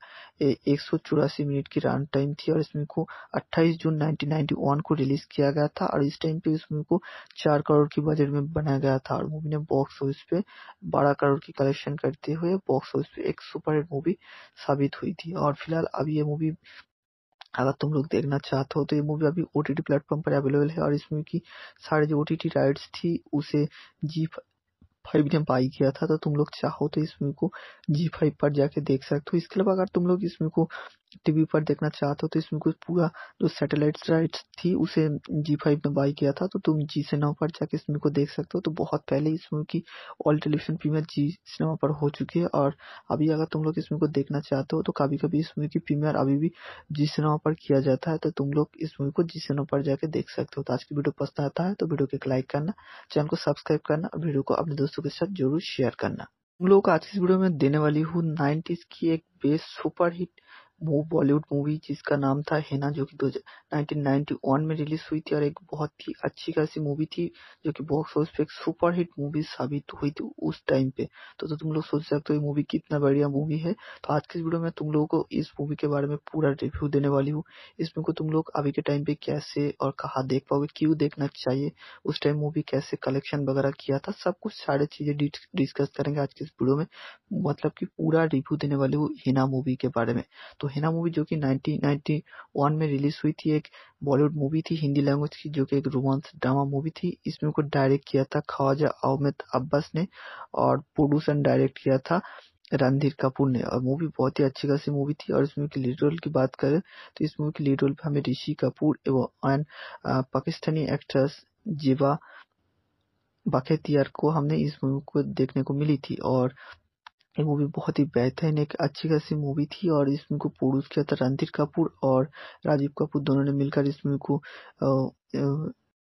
एक सौ चौरासी मिनट की रन टाइम थी और इस मूवी को 28 जून 1991 को रिलीज किया गया था और इस टाइम पे इस मूवी को चार करोड़ की बजट में बनाया गया था और मूवी ने बॉक्स ऑफिस पे बारह करोड़ की कलेक्शन करते हुए बॉक्स ऑफिस पे एक सुपरहिट मूवी साबित हुई थी और फिलहाल अब ये मूवी अगर तुम लोग देखना चाहते हो तो ये मूवी अभी ओ टी टी प्लेटफॉर्म पर अवेलेबल है और इस मूवी की सारी जो ओ टी टी राइट्स थी उसे जी फाइव ने बाई किया था तो तुम लोग चाहो तो इस मूवी को जी फाइव पर जाके देख सकते हो इसके अलावा अगर तुम लोग इस मूवी को टीवी पर देखना चाहते हो तो इसमें कुछ पूरा जो सैटेलाइट राइट थी उसे जी फाइव ने बाई किया था तो तुम जी सिनेमा पर जाके इस मूवी को देख सकते हो तो बहुत पहले इस मूवी की ऑल टेलीविजन प्रीमियर जी सिनेमा पर हो चुकी है और अभी अगर तुम लोग इस मूवी को देखना चाहते हो तो कभी कभी इस मूवी की प्रीमियर अभी भी जी सिनेमा पर किया जाता है तो तुम लोग इस मूवी को जी सिनेमा पर जाके देख सकते हो तो आज की वीडियो पसंद आता है तो वीडियो को एक लाइक करना चैनल को सब्सक्राइब करना और वीडियो को अपने दोस्तों के साथ जरूर शेयर करना तुम लोग आज की इस वीडियो में देने वाली हूँ नाइन्टीज की एक बेस्ट सुपर हिट वो बॉलीवुड मूवी जिसका नाम था हेना जो कि दो में रिलीज हुई थी और एक बहुत ही अच्छी खासी मूवी थी जो कि बॉक्स ऑफिस पे एक सुपर हिट मूवी साबित हुई थी उस टाइम पे तो, तो तुम लोग सोच सकते हो ये मूवी कितना बढ़िया मूवी है तो आज के इस वीडियो में तुम लोगों को इस मूवी के बारे में पूरा रिव्यू देने वाली हूँ इस मूवी को तुम लोग अभी के टाइम पे कैसे और कहा देख पाओगे क्यूँ देखना चाहिए उस टाइम मूवी कैसे कलेक्शन वगैरह किया था सब कुछ सारे चीज़ें डिस्कस करेंगे आज के इस वीडियो में मतलब की पूरा रिव्यू देने वाली हूँ हिना मूवी के बारे में तो हेना मूवी जो कि 1991 में रिलीज हुई थी एक बॉलीवुड मूवी थी हिंदी लैंग्वेज की जो कि एक रोमांस ड्रामा मूवी थी इसमें को डायरेक्ट किया था ख्वाजा अहमद अब्बास ने और प्रोड्यूसर डायरेक्ट किया था रणधीर कपूर ने और मूवी बहुत ही अच्छी खासी मूवी थी और इसमें की लीड रोल की बात करें तो इस मूवी के लीड रोल पे हमें ऋषि कपूर एवं पाकिस्तानी एक्ट्रेस जीवा बाखेतियार को हमने इस मूवी को देखने को मिली थी और ये मूवी बहुत ही बेहतरीन एक अच्छी खासी मूवी थी और इस मूवी को प्रोड्यूस किया था रणधीर कपूर और राजीव कपूर दोनों ने मिलकर इस मूवी को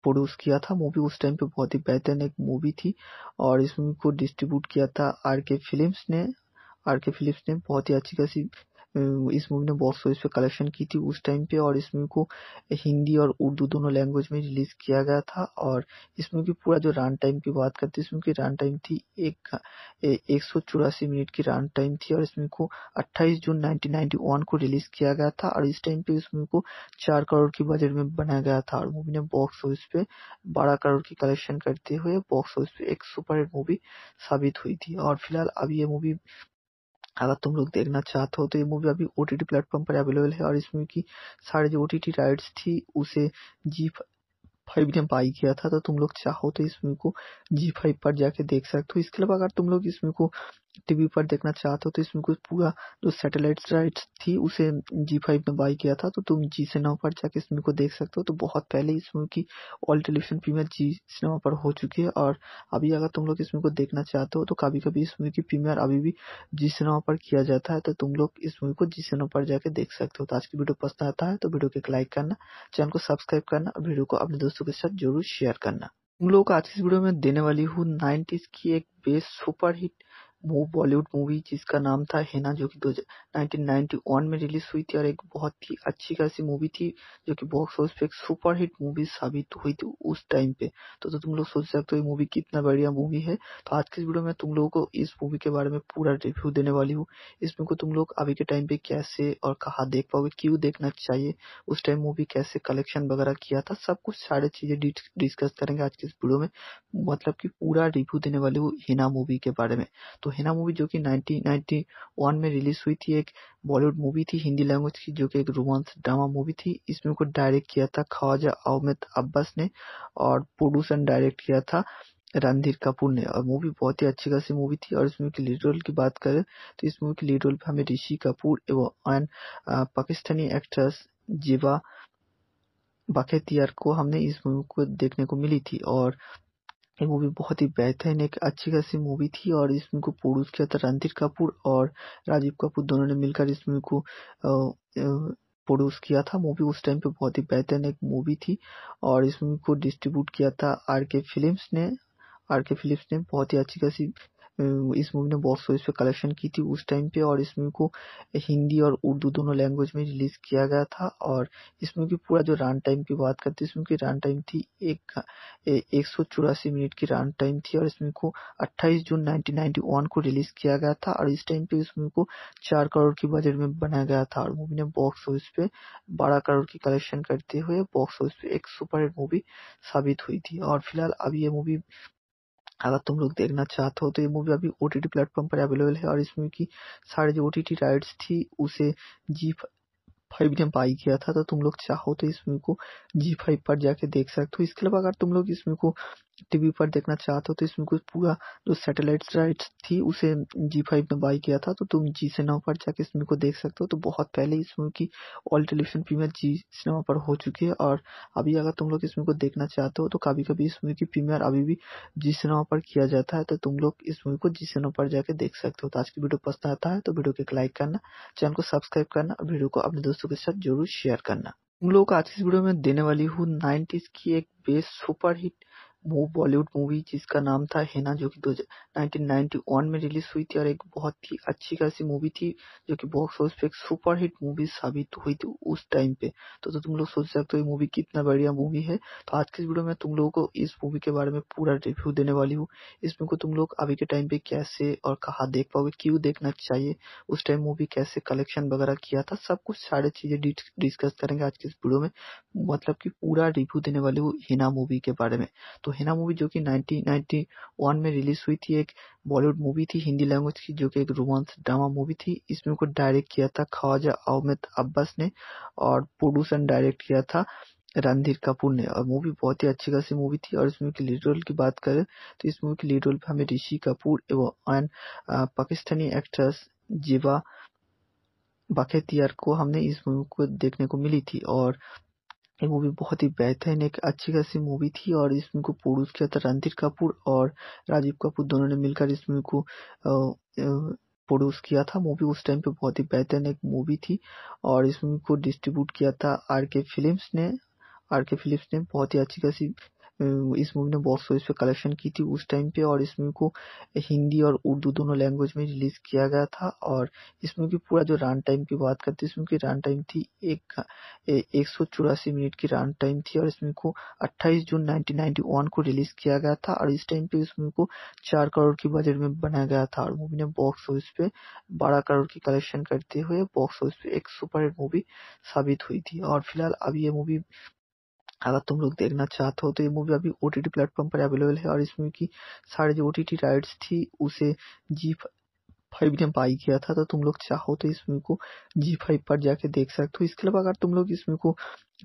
प्रोड्यूस किया था मूवी उस टाइम पे बहुत ही बेहतरीन एक मूवी थी और इस मूवी को डिस्ट्रीब्यूट किया था आर के फिल्म ने आर के फिलिप्स ने बहुत ही अच्छी खासी इस मूवी ने बॉक्स ऑफिस पे कलेक्शन की थी उस टाइम पे और इस मूवी को हिंदी और उर्दू दोनों लैंग्वेज में रिलीज किया गया था और इस मूवी पूरा जो रन टाइम की बात करते इस मूवी की रन टाइम थी एक एक सौ चौरासी मिनट की रन टाइम थी और इस मूवी को अट्ठाईस जून नाइनटीन को रिलीज किया गया था और इस टाइम पे इस मूवी को चार करोड़ की बजट में बनाया गया था और मूवी ने बॉक्स ऑफिस पे बारह करोड़ की कलेक्शन करते हुए बॉक्स ऑफिस पे एक सुपर मूवी साबित हुई थी और फिलहाल अब ये मूवी अगर तुम लोग देखना चाहते हो तो ये मूवी अभी ओ टी प्लेटफॉर्म पर अवेलेबल है और इसमें की सारे जो ओ टी टी राइट्स थी उसे जी फाइव ने बाई किया था तो तुम लोग चाहो तो इस मूवी को जी फाइव पर जाके देख सकते हो इसके अलावा अगर तुम लोग इस मूवी को टीवी पर देखना चाहते हो तो इसमें कुछ पूरा जो सैटेलाइट राइट्स थी उसे जी फाइव में बाई किया था तो तुम जी सिनेमा पर जाके इस मूवी को देख सकते हो तो बहुत पहले इस मूवी की ऑल टेलीविजन प्रीमियर जी सिनेमा पर हो चुकी है और अभी अगर तुम लोग इस मूवी को देखना चाहते हो तो कभी कभी इस मूवी की प्रीमियर अभी भी जी सिनेमा पर किया जाता है तो तुम लोग इस मूवी को जी सिनेमा पर जाके देख सकते हो तो आज की वीडियो पसंद आता है तो वीडियो को एक लाइक करना चैनल को सब्सक्राइब करना और वीडियो को अपने दोस्तों के साथ जरूर शेयर करना तुम लोग आज की इस वीडियो में देने वाली हूँ नाइन्टीज की एक बेस्ट सुपर हिट वो बॉलीवुड मूवी जिसका नाम था हेना जो कि 1991 में रिलीज हुई थी और एक बहुत ही अच्छी खासी मूवी थी जो कि बॉक्स ऑफिस पे एक सुपरहिट मूवी साबित हुई थी उस टाइम पे तो, तो तुम लोग सोच सकते हो ये मूवी कितना बढ़िया मूवी है तो आज के वीडियो में तुम लोगों को इस मूवी के बारे में पूरा रिव्यू देने वाली हूँ इसमें को तुम लोग अभी के टाइम पे कैसे और कहा देख पाओगे क्यूँ देखना चाहिए उस टाइम मूवी कैसे कलेक्शन वगैरह किया था सब कुछ सारे चीज़ें डिस्कस करेंगे आज के इस वीडियो में मतलब की पूरा रिव्यू देने वाली हूँ हिना मूवी के बारे में तो तो हेना मूवी जो कि 1991 में रिलीज हुई थी एक बॉलीवुड मूवी थी हिंदी लैंग्वेज की जो कि एक रोमांस ड्रामा मूवी थी इसमें को डायरेक्ट किया था ख्वाजा अहमद अब्बास ने और प्रोड्यूस एंड डायरेक्ट किया था रणधीर कपूर ने और मूवी बहुत ही अच्छी खासी मूवी थी और इसमें की लीड रोल की बात करें तो इस मूवी की लीड रोल पे हमें ऋषि कपूर एवं अन पाकिस्तानी एक्ट्रेस जीवा बाखेतियार को हमने इस मूवी को देखने को मिली थी और ये मूवी बहुत ही बेहतरीन एक अच्छी खासी मूवी थी और इस मूवी को प्रोड्यूस किया था रणधीर कपूर और राजीव कपूर दोनों ने मिलकर इस मूवी को प्रोड्यूस किया था मूवी उस टाइम पे बहुत ही बेहतरीन एक मूवी थी और इस मूवी को डिस्ट्रीब्यूट किया था आर के फिल्म्स ने आर के फिलिप्स ने बहुत ही अच्छी खासी इस मूवी ने बॉक्स ऑफिस पे कलेक्शन की थी उस टाइम पे और इस मूवी को हिंदी और उर्दू दोनों लैंग्वेज में रिलीज किया गया था और इस मूवी की पूरा जो रन टाइम की बात करते इस मूवी की रन टाइम थी एक एक सौ चौरासी मिनट की रन टाइम थी और इस मूवी को 28 जून 1991 को रिलीज किया गया था और इस टाइम पे इस मूवी को चार करोड़ की बजट में बनाया गया था और मूवी ने बॉक्स ऑफिस पे बारह करोड़ की कलेक्शन करते हुए बॉक्स ऑफिस पे एक सुपर मूवी साबित हुई थी और फिलहाल अब ये मूवी अगर तुम लोग देखना चाहते हो तो ये मूवी अभी ओ टी टी प्लेटफॉर्म पर अवेलेबल है और इसमें की सारी जो ओ टी टी राइट्स थी उसे जी फाइव ने बाई किया था तो तुम लोग चाहो तो इस मूवी को जी फाइव पर जाके देख सकते हो इसके अलावा अगर तुम लोग इस मूवी को टीवी पर देखना चाहते हो तो इसमें कुछ पूरा जो सैटेलाइट राइट थी उसे जी फाइव ने बाई किया था तो तुम जी सिनेमा पर जाके इस मूवी को देख सकते हो तो बहुत पहले इस मूवी की ऑल टेलीविजन प्रीमियर जी सिनेमा पर हो चुकी है और अभी अगर तुम लोग इस मूवी को देखना चाहते हो तो कभी कभी इस मूवी की प्रीमियर अभी भी जी सिनेमा पर किया जाता है तो तुम लोग इस मूवी को जी सिनेमा पर जाके देख सकते हो तो आज की वीडियो पसंद आता है तो वीडियो को एक लाइक करना चैनल को सब्सक्राइब करना और वीडियो को अपने दोस्तों के साथ जरूर शेयर करना तुम लोग को आज की इस वीडियो में देने वाली हूँ नाइन्टीज की एक बेस्ट सुपरहिट वो बॉलीवुड मूवी जिसका नाम था हेना जो कि 1991 में रिलीज हुई थी और एक बहुत ही अच्छी खासी मूवी थी जो कि बॉक्स ऑफिस पे एक सुपरहिट मूवी साबित हुई थी उस टाइम पे तो, तो तुम लोग सोच सकते हो ये मूवी कितना बढ़िया मूवी है तो आज के वीडियो में तुम लोगों को इस मूवी के बारे में पूरा रिव्यू देने वाली हूँ इसमें को तुम लोग अभी के टाइम पे कैसे और कहा देख पाओगे क्यूँ देखना चाहिए उस टाइम मूवी कैसे कलेक्शन वगैरह किया था सब कुछ सारे चीज़ें डिस्कस करेंगे आज के इस वीडियो में मतलब की पूरा रिव्यू देने वाली हूँ हिना मूवी के बारे में तो हेना मूवी जो कि 1991 में रिलीज हुई थी एक बॉलीवुड मूवी थी हिंदी लैंग्वेज की जो कि एक रोमांस ड्रामा मूवी थी इस मूवी को डायरेक्ट किया था ख्वाजा अहमद अब्बास ने और प्रोड्यूस एंड डायरेक्ट किया था रणधीर कपूर ने और मूवी बहुत ही अच्छी खासी मूवी थी और इस मूवी की लीड रोल की बात करें तो इस मूवी के लीड रोल पर हमें ऋषि कपूर एवं अन पाकिस्तानी एक्ट्रेस जीवा बाखेतियार को हमने इस मूवी को देखने को मिली थी और ये मूवी बहुत ही बेहतरीन एक अच्छी खासी मूवी थी और इस मूवी को प्रोड्यूस किया था रणधीर कपूर और राजीव कपूर दोनों ने मिलकर इस मूवी को प्रोड्यूस किया था मूवी उस टाइम पे बहुत ही बेहतरीन एक मूवी थी और इस मूवी को डिस्ट्रीब्यूट किया था आर के फिल्म ने आर के फिलिप्स ने बहुत ही अच्छी खासी इस मूवी ने बॉक्स ऑफिस पे कलेक्शन की थी उस टाइम पे और इस मूवी को हिंदी और उर्दू दोनों लैंग्वेज में रिलीज किया गया था और इस मूवी की पूरा जो रन टाइम की बात करते हैं इस मूवी की रन टाइम थी एक एक सौ चौरासी मिनट की रन टाइम थी और इस मूवी को 28 जून 1991 को रिलीज किया गया था और इस टाइम पे इस मूवी को चार करोड़ की बजट में बनाया गया था और मूवी ने बॉक्स ऑफिस पे बारह करोड़ की कलेक्शन करते हुए बॉक्स ऑफिस पे एक सुपर हिट मूवी साबित हुई थी और फिलहाल अब ये मूवी अगर तुम लोग देखना चाहते हो तो ये मूवी अभी ओ टी टी प्लेटफॉर्म पर अवेलेबल है और इसमें की सारी जो ओ टी टी राइट्स थी उसे जी फाइव ने बाई किया था तो तुम लोग चाहो तो इस मूवी को जी फाइव पर जाके देख सकते हो इसके अलावा अगर तुम लोग इस मूवी को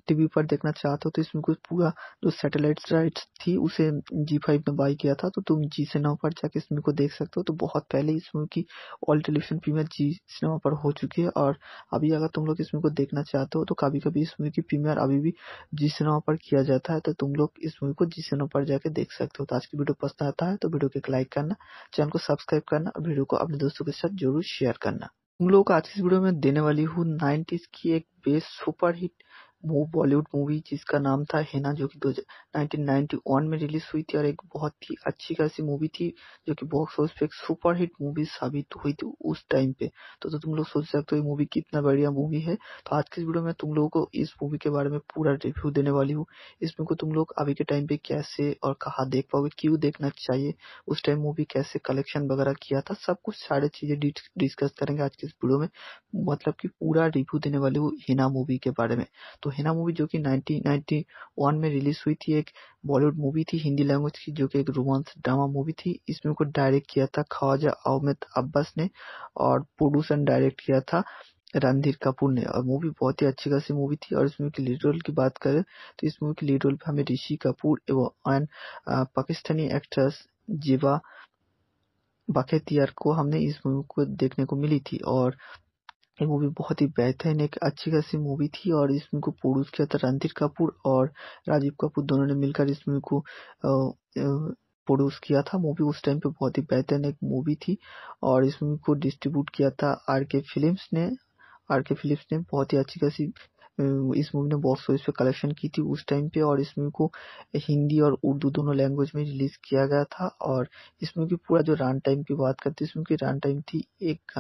टीवी पर देखना चाहते हो तो इसमें कुछ पूरा जो सैटेलाइट राइट थी उसे जी फाइव ने बाई किया था तो तुम जी सिनेमा पर जाके इस मूवी को देख सकते हो तो बहुत पहले इस मूवी की ऑल टेलीविजन प्रीमियर जी सिनेमा पर हो चुकी है और अभी अगर तुम लोग इस मूवी को देखना चाहते हो तो कभी कभी इस मूवी की प्रीमियर अभी भी जी सिनेमा पर किया जाता है तो तुम लोग इस मूवी को जी सिनेमा पर जाके देख सकते हो तो आज की वीडियो पसंद आता है तो वीडियो को एक लाइक करना चैनल को सब्सक्राइब करना और वीडियो को अपने दोस्तों के साथ जरूर शेयर करना तुम लोग आज की इस वीडियो में देने वाली हूँ नाइन्टीज की एक बेस्ट सुपर हिट वो बॉलीवुड मूवी जिसका नाम था हेना जो कि दो में रिलीज हुई थी और एक बहुत ही अच्छी खासी मूवी थी जो कि बॉक्स ऑफिस पे एक सुपरहिट मूवी साबित हुई थी उस टाइम पे तो, तो तुम लोग सोच सकते हो ये मूवी कितना बढ़िया मूवी है तो आज के इस वीडियो में तुम लोगों को इस मूवी के बारे में पूरा रिव्यू देने वाली हूँ इसमें को तुम लोग अभी के टाइम पे कैसे और कहा देख पाओगे क्यूँ देखना चाहिए उस टाइम मूवी कैसे कलेक्शन वगैरह किया था सब कुछ सारे चीज़ें डिस्कस करेंगे आज के इस वीडियो में मतलब की पूरा रिव्यू देने वाली हूँ हिना मूवी के बारे में तो हेना मूवी जो कि 1991 में रिलीज हुई थी एक बॉलीवुड मूवी थी हिंदी लैंग्वेज की जो कि एक रोमांस ड्रामा मूवी थी इसमें को डायरेक्ट किया था ख्वाजा अहमद अब्बास ने और प्रोड्यूसर डायरेक्ट किया था रणधीर कपूर ने और मूवी बहुत ही अच्छी खासी मूवी थी और इस मूवी के लीड रोल की बात करें तो इस मूवी के लीड रोल पर हमें ऋषि कपूर एवं पाकिस्तानी एक्ट्रेस जीवा बखेतियार को हमने इस मूवी को देखने को मिली थी और ये मूवी बहुत ही बेहतरीन एक अच्छी खासी मूवी थी और इस मूवी को प्रोड्यूस किया था रणधीर कपूर और राजीव कपूर दोनों ने मिलकर इस मूवी को प्रोड्यूस किया था मूवी उस टाइम पे बहुत ही बेहतरीन एक मूवी थी और इस मूवी को डिस्ट्रीब्यूट किया था आर के फिल्म ने आर के फिलिप्स ने बहुत ही अच्छी खासी इस मूवी ने बॉक्स ऑफिस पे कलेक्शन की थी उस टाइम पे और इस मूवी को हिंदी और उर्दू दोनों लैंग्वेज में रिलीज किया गया था और इस मूवी पूरा जो रन टाइम की बात करते हैं की रन टाइम थी एक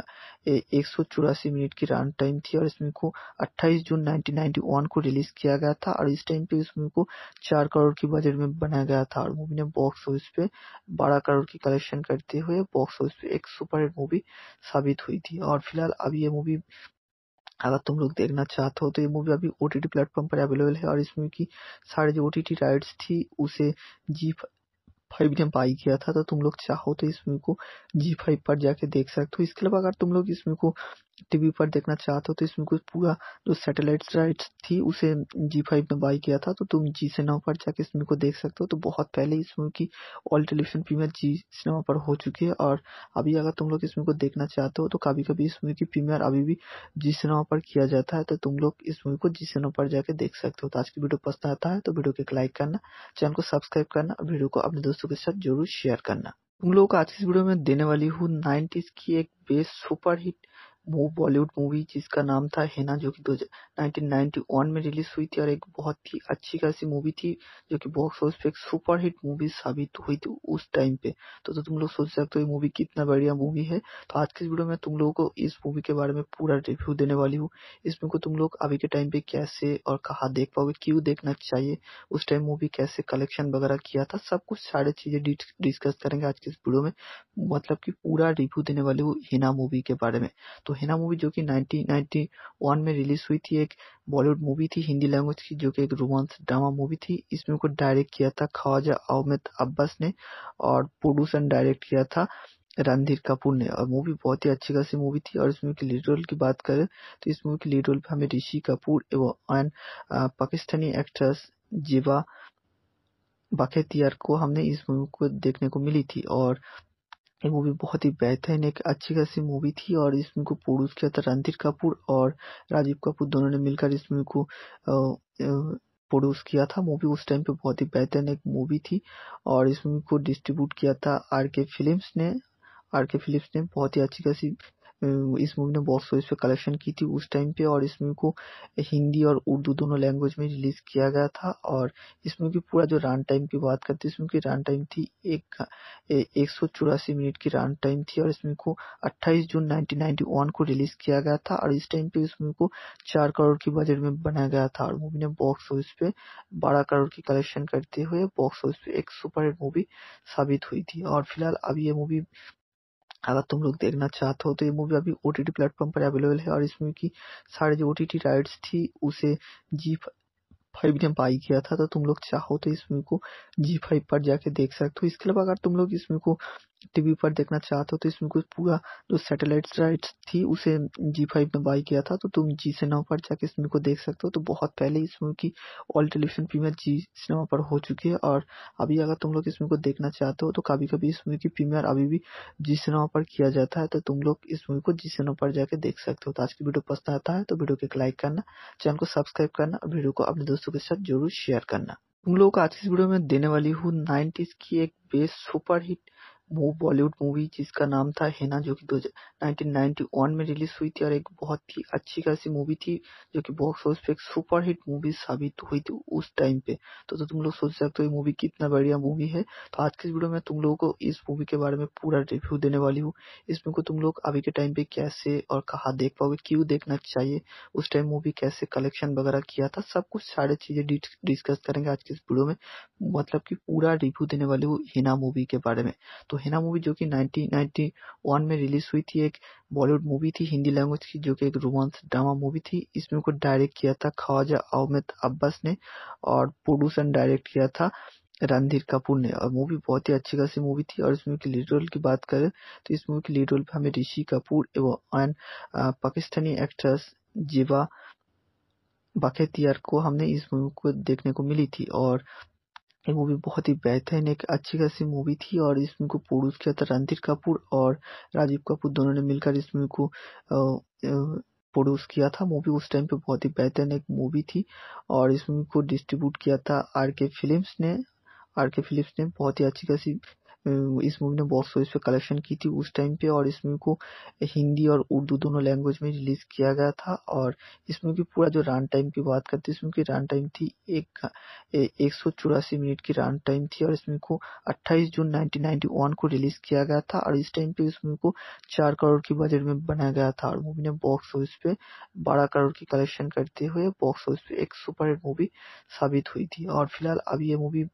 एक सौ चौरासी मिनट की रन टाइम थी और इस मूवी को 28 जून 1991 को रिलीज किया गया था और इस टाइम पे इस मूवी को चार करोड़ की बजट में बनाया गया था और मूवी ने बॉक्स ऑफिस पे बारह करोड़ की कलेक्शन करते हुए बॉक्स ऑफिस पे एक सुपरहिट मूवी साबित हुई थी और फिलहाल अब ये मूवी अगर तुम लोग देखना चाहते हो तो ये मूवी अभी ओ टी टी प्लेटफॉर्म पर अवेलेबल है और इसमें की सारी जो ओ टी टी राइट्स थी उसे जी फाइव ने बाई किया था तो तुम लोग चाहो तो इस मूवी को जी फाइव पर जाके देख सकते हो इसके अलावा अगर तुम लोग इस मूवी को टीवी पर देखना चाहते हो तो इसमें कुछ पूरा जो सैटेलाइट राइट्स थी उसे जी फाइव ने बाई किया था तो तुम जी सिनेमा पर जाके इस मूवी को देख सकते हो तो बहुत पहले इस मूवी की ऑल टेलीविजन प्रीमियर जी सिनेमा पर हो चुकी है और अभी अगर तुम लोग इस मूवी को देखना चाहते हो तो कभी कभी इस मूवी की प्रीमियर अभी भी जी सिनेमा पर किया जाता है तो तुम लोग इस मूवी को जी सिनेमा पर जाके देख सकते हो तो आज की वीडियो पसंद आता है तो वीडियो को एक लाइक करना चैनल को सब्सक्राइब करना और वीडियो को अपने दोस्तों के साथ जरूर शेयर करना तुम लोग को आज की इस वीडियो में देने वाली हूँ नाइन्टीज की एक बेस्ट सुपर हिट वो बॉलीवुड मूवी जिसका नाम था हेना जो कि 1991 में रिलीज हुई थी और एक बहुत ही अच्छी खासी मूवी थी जो कि बॉक्स ऑफिस पे एक सुपर हिट मूवी साबित हुई थी उस टाइम पे तो, तो तुम लोग सोच सकते हो ये मूवी कितना बढ़िया मूवी है तो आज के इस वीडियो में तुम लोगों को इस मूवी के बारे में पूरा रिव्यू देने वाली हूँ इसमें को तुम लोग अभी के टाइम पे कैसे और कहा देख पाओगे क्यूँ देखना चाहिए उस टाइम मूवी कैसे कलेक्शन वगैरह किया था सब कुछ सारे चीज़ें डिस्कस करेंगे आज के इस वीडियो में मतलब की पूरा रिव्यू देने वाली हूँ हिना मूवी के बारे में तो तो हेना मूवी जो कि नाइनटीन नाइन्टी वन में रिलीज़ हुई थी एक बॉलीवुड मूवी थी हिंदी लैंग्वेज की जो कि एक रोमांस ड्रामा मूवी थी इसमें को डायरेक्ट किया था ख्वाजा अहमद अब्बास ने और प्रोड्यूसर डायरेक्ट किया था रणधीर कपूर ने और मूवी बहुत ही अच्छी खासी मूवी थी और इस मूवी के लीड रोल की बात करें तो इस मूवी के लीड रोल पे हमें ऋषि कपूर एवं एंड पाकिस्तानी एक्ट्रेस जीवा बखेतियार को हमने इस मूवी को देखने को मिली थी और ये मूवी बहुत ही बेहतरीन एक अच्छी खासी मूवी थी और इस मूवी को प्रोड्यूस किया था रणधीर कपूर और राजीव कपूर दोनों ने मिलकर इस मूवी को प्रोड्यूस किया था मूवी उस टाइम पे बहुत ही बेहतरीन एक मूवी थी और इस मूवी को डिस्ट्रीब्यूट किया था आर के फिल्म्स ने आर के फिलिप्स ने बहुत ही अच्छी खासी इस मूवी ने बॉक्स ऑफिस पे कलेक्शन की थी उस टाइम पे और इस मूवी को हिंदी और उर्दू दोनों लैंग्वेज में रिलीज किया गया था और इस मूवी पूरा जो रन टाइम की बात करते इस मूवी की रन टाइम थी एक एक सौ चौरासी मिनट की रन टाइम थी और इस मूवी को 28 जून नाइनटीन को रिलीज किया गया था और इस टाइम पे इस मूवी को चार करोड़ की बजट में बनाया गया था और मूवी ने बॉक्स ऑफिस पे बारह करोड़ की कलेक्शन करते हुए बॉक्स ऑफिस पे एक सुपर हिट मूवी साबित हुई थी और फिलहाल अब ये मूवी अगर तुम लोग देखना चाहते हो तो ये मूवी अभी ओ टी टी प्लेटफॉर्म पर अवेलेबल है और इसमें की सारे जो ओ टी टी राइट्स थी उसे जी फाइव ने बाई किया था तो तुम लोग चाहो तो इस मूवी को जी फाइव पर जाके देख सकते हो इसके अलावा अगर तुम लोग इस मूवी को टीवी पर देखना चाहते हो तो इसमें कुछ पूरा जो सैटेलाइट राइट थी उसे जी फाइव ने बाई किया था तो तुम जी सिनेमा पर जाके इस मूवी को देख सकते हो तो बहुत पहले इस मूवी की ऑल टेलीविजन प्रीमियर जी सिनेमा पर हो चुकी है और अभी अगर तुम लोग इस मूवी को देखना चाहते हो तो कभी कभी इस मूवी की प्रीमियर अभी भी जी सिनेमा पर किया जाता है तो तुम लोग इस मूवी को जी सिनेमा पर जाके देख सकते हो तो आज की वीडियो पसंद आता है तो वीडियो को एक लाइक करना चैनल को सब्सक्राइब करना और वीडियो को अपने दोस्तों के साथ जरूर शेयर करना तुम लोगों को आज की इस वीडियो में देने वाली हूँ नाइन्टीज की एक बेस्ट सुपर हिट वो बॉलीवुड मूवी जिसका नाम था हेना जो कि 1991 में रिलीज हुई थी और एक बहुत ही अच्छी खासी मूवी थी जो कि बॉक्स ऑफिस पे एक सुपरहिट मूवी साबित हुई थी उस टाइम पे तो, तो तुम लोग सोच सकते हो मूवी कितना बढ़िया मूवी है तो आज के वीडियो में तुम लोगों को इस मूवी के बारे में पूरा रिव्यू देने वाली हूँ इसमें को तुम लोग अभी के टाइम पे कैसे और कहा देख पाओगे क्यूँ देखना चाहिए उस टाइम मूवी कैसे कलेक्शन वगैरह किया था सब कुछ सारे चीज़ें डिस्कस करेंगे आज के इस वीडियो में मतलब की पूरा रिव्यू देने वाली हूँ हिना मूवी के बारे में तो हेना मूवी जो कि 1991 में रिलीज हुई थी एक बॉलीवुड मूवी थी हिंदी लैंग्वेज की जो कि एक रोमांस ड्रामा मूवी थी इसमें को डायरेक्ट किया था ख्वाजा अहमद अब्बास ने और प्रोड्यूसन डायरेक्ट किया था रणधीर कपूर ने और मूवी बहुत ही अच्छी खासी मूवी थी और इसमें लीड रोल की बात करें तो इस मूवी की लीड रोल पर हमें ऋषि कपूर एवं अन पाकिस्तानी एक्ट्रेस जीवा बखेतियार को हमने इस मूवी को देखने को मिली थी और ये मूवी बहुत ही बेहतरीन एक अच्छी खासी मूवी थी और इस मूवी को प्रोड्यूस किया था रणधीर कपूर और राजीव कपूर दोनों ने मिलकर इस मूवी को प्रोड्यूस किया था मूवी उस टाइम पे बहुत ही बेहतरीन एक मूवी थी और इस मूवी को डिस्ट्रीब्यूट किया था आर के फिल्म ने आर के फिलिप्स ने बहुत ही अच्छी खासी इस मूवी ने बॉक्स ऑफिस पे कलेक्शन की थी उस टाइम पे और इस मूवी को हिंदी और उर्दू दोनों लैंग्वेज में रिलीज किया गया था और इस मूवी पूरा जो रन टाइम की बात करते हैं इस मूवी की रन टाइम थी एक एक सौ चौरासी मिनट की रन टाइम थी और इस मूवी को अट्ठाईस जून 1991 को रिलीज किया गया था और इस टाइम पे इस मूवी को चार करोड़ की बजट में बनाया गया था और मूवी ने बॉक्स ऑफिस पे बारह करोड़ की कलेक्शन करते हुए बॉक्स ऑफिस पे एक सुपर मूवी साबित हुई थी और फिलहाल अब ये मूवी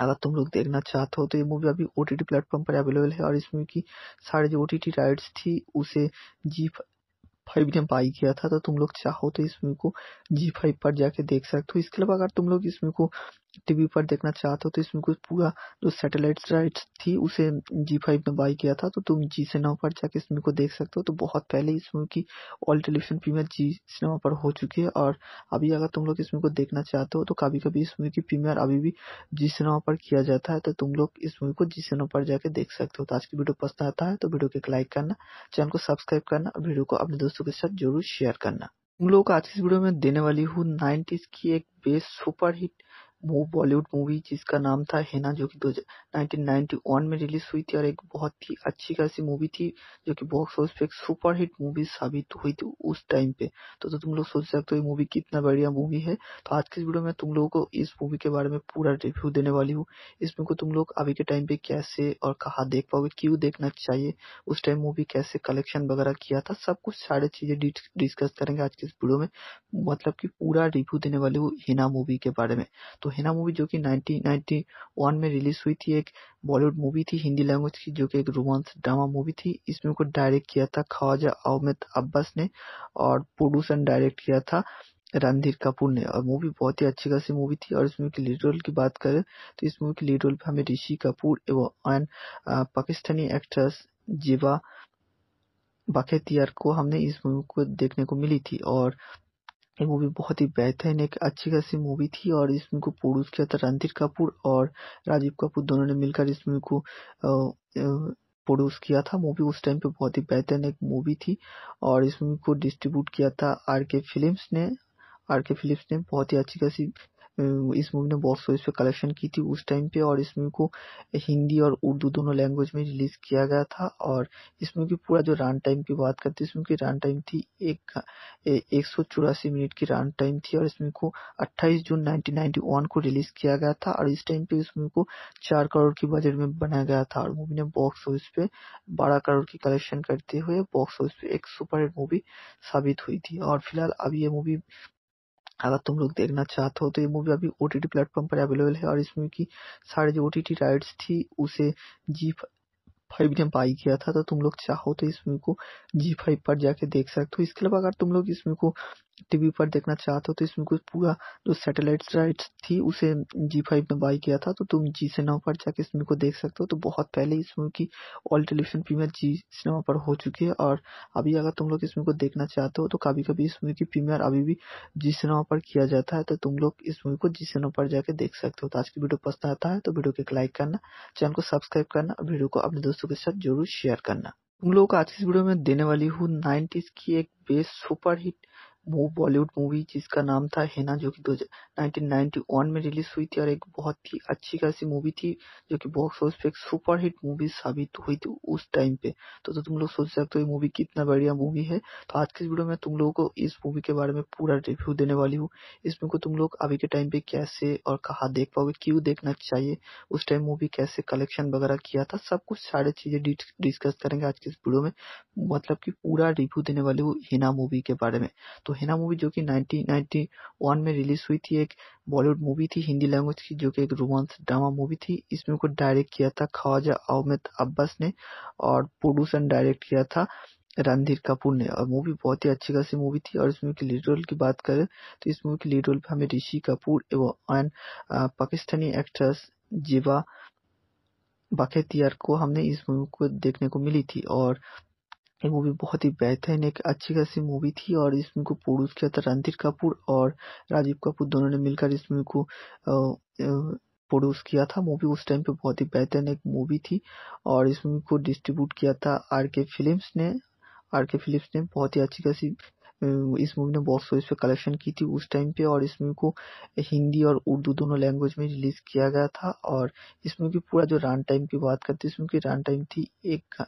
अगर तुम लोग देखना चाहते हो तो ये मूवी अभी ओ टी टी प्लेटफॉर्म पर अवेलेबल है और इस मूवी की सारी जो ओ टी टी राइट्स थी उसे जी फाइव ने बाई किया था तो तुम लोग चाहो तो इस मूवी को जी फाइव पर जाके देख सकते हो इसके अलावा अगर तुम लोग इस मूवी को टीवी पर देखना चाहते हो तो इसमें कुछ पूरा जो सैटेलाइट राइट थी उसे जी फाइव में बाई किया था तो तुम जी सिनेमा पर जाके इस मूवी को देख सकते हो तो बहुत पहले इस मूवी की ऑल टेलीविजन प्रीमियर जी सिनेमा पर हो चुकी है और अभी अगर तुम लोग इस मूवी को देखना चाहते हो तो कभी कभी इस मूवी की प्रीमियर अभी भी जी सिनेमा पर किया जाता है तो तुम लोग इस मूवी को जी सिनेमा पर जाके देख सकते हो तो आज की वीडियो पसंद आता है तो वीडियो को एक लाइक करना चैनल को सब्सक्राइब करना और वीडियो को अपने दोस्तों के साथ जरूर शेयर करना तुम लोग आज की इस वीडियो में देने वाली हूँ नाइन्टीज की एक बेस्ट सुपर हिट वो बॉलीवुड मूवी जिसका नाम था हेना जो कि दो में रिलीज हुई थी और एक बहुत ही अच्छी खासी मूवी थी जो कि बॉक्स ऑफिस पे एक सुपरहिट मूवी साबित हुई थी उस टाइम पे तो, तो तुम लोग सोच सकते हो ये मूवी कितना बढ़िया मूवी है तो आज के इस वीडियो में तुम लोगों को इस मूवी के बारे में पूरा रिव्यू देने वाली हूँ इसमें को तुम लोग अभी के टाइम पे कैसे और कहा देख पाओगे क्यूँ देखना चाहिए उस टाइम मूवी कैसे कलेक्शन वगैरह किया था सब कुछ सारे चीज़ें डिस्कस करेंगे आज के इस वीडियो में मतलब की पूरा रिव्यू देने वाली हूँ हिना मूवी के बारे में तो हेना मूवी जो कि 1991 में रिलीज हुई थी एक बॉलीवुड मूवी थी हिंदी लैंग्वेज की जो कि एक रोमांस ड्रामा मूवी थी इसमें को डायरेक्ट किया था ख्वाजा अहमद अब्बास ने और प्रोड्यूसर डायरेक्ट किया था रणधीर कपूर ने और मूवी बहुत ही अच्छी खासी मूवी थी और इस मूवी के लीड रोल की बात करें तो इस मूवी के लीड रोल पर हमें ऋषि कपूर एवं पाकिस्तानी एक्ट्रेस जीवा बाखेतियार को हमने इस मूवी को देखने को मिली थी और ये मूवी बहुत ही बेहतरीन एक अच्छी खासी मूवी थी और इस मूवी को प्रोड्यूस किया था रणधीर कपूर और राजीव कपूर दोनों ने मिलकर इस मूवी को प्रोड्यूस किया था मूवी उस टाइम पे बहुत ही बेहतरीन एक मूवी थी और इस मूवी को डिस्ट्रीब्यूट किया था आर के फिल्म ने आर के फिलिप्स ने बहुत ही अच्छी खासी इस मूवी ने बॉक्स ऑफिस पे कलेक्शन की थी उस टाइम पे और इस मूवी को हिंदी और उर्दू दोनों लैंग्वेज में रिलीज़ किया गया था और इस मूवी पूरा जो रन टाइम की बात करते हैं की रन टाइम थी एक एक सौ चौरासी मिनट की रन टाइम थी और इसमें को 28 जून नाइनटीन को रिलीज़ किया गया था और इस टाइम पे इस मूवी को चार करोड़ की बजट में बनाया गया था और मूवी ने बॉक्स ऑफिस पे बारह करोड़ की कलेक्शन करते हुए बॉक्स ऑफिस पे एक सुपरहिट मूवी साबित हुई थी और फिलहाल अब ये मूवी अगर तुम लोग देखना चाहते हो तो ये मूवी अभी ओ टी प्लेटफॉर्म पर अवेलेबल है और इसमें की सारी जो ओ टी टी राइट्स थी उसे जी फाइव ने बाई किया था तो तुम लोग चाहो तो इस मूवी को जी फाइव पर जाके देख सकते हो इसके अलावा अगर तुम लोग इस मूवी को टीवी पर देखना चाहते हो तो इसमें कुछ पूरा जो सैटेलाइट राइट्स थी उसे जी फाइव ने बाई किया था तो तुम जी सिनेमा पर जाके इस मूवी को देख सकते हो तो बहुत पहले इस मूवी की ऑल टेलीविजन प्रीमियर जी सिनेमा पर हो चुकी है और अभी अगर तुम लोग इस मूवी को देखना चाहते हो तो कभी कभी इस मूवी की प्रीमियर अभी भी जी सिनेमा पर किया जाता है तो तुम लोग इस मूवी को जी सिनेमा पर जाके देख सकते हो तो आज की वीडियो पसंद आता है तो वीडियो को एक लाइक करना चैनल को सब्सक्राइब करना और वीडियो को अपने दोस्तों के साथ जरूर शेयर करना तुम लोग को आज की इस वीडियो में देने वाली हूँ नाइन्टीज की एक बेस्ट सुपर हिट वो बॉलीवुड मूवी जिसका नाम था हेना जो कि 1991 में रिलीज हुई थी और एक बहुत ही अच्छी खासी मूवी थी जो कि बॉक्स ऑफिस पे एक सुपरहिट मूवी साबित हुई थी उस टाइम पे तो, तो तुम लोग सोच सकते हो ये मूवी कितना बढ़िया मूवी है तो आज के वीडियो में तुम लोगों को इस मूवी के बारे में पूरा रिव्यू देने वाली हूँ इसमें को तुम लोग अभी के टाइम पे कैसे और कहा देख पाओगे क्यूँ देखना चाहिए उस टाइम मूवी कैसे कलेक्शन वगैरह किया था सब कुछ सारे चीज़ें डिस्कस करेंगे आज के इस वीडियो में मतलब की पूरा रिव्यू देने वाली हूँ हिना मूवी के बारे में तो तो हेना मूवी जो कि 1991 में रिलीज हुई थी एक बॉलीवुड मूवी थी हिंदी लैंग्वेज की जो कि एक रोमांस ड्रामा मूवी थी इसमें को डायरेक्ट किया था ख्वाजा अहमद अब्बास ने और प्रोड्यूस एंड डायरेक्ट किया था रणधीर कपूर ने और मूवी बहुत ही अच्छी खासी मूवी थी और इस मूवी की लीड रोल की बात करें तो इस मूवी की लीड रोल पे हमें ऋषि कपूर एवं अन पाकिस्तानी एक्ट्रेस जीवा बखेतियार को हमने इस मूवी को देखने को मिली थी और ये मूवी बहुत ही बेहतरीन एक अच्छी खासी मूवी थी और इस मूवी को प्रोड्यूस किया था रणधीर कपूर और राजीव कपूर दोनों ने मिलकर इस मूवी को प्रोड्यूस किया था मूवी उस टाइम पे बहुत ही बेहतरीन एक मूवी थी और इस मूवी को डिस्ट्रीब्यूट किया था आर के फिल्म्स ने आर के फिलिप्स ने बहुत ही अच्छी खासी इस मूवी ने बॉक्स ऑफिस पे कलेक्शन की थी उस टाइम पे और इस मूवी को हिंदी और उर्दू दोनों लैंग्वेज में रिलीज किया गया था और इस मूवी पूरा जो रन टाइम की बात करते हैं इस मूवी की रन टाइम थी एक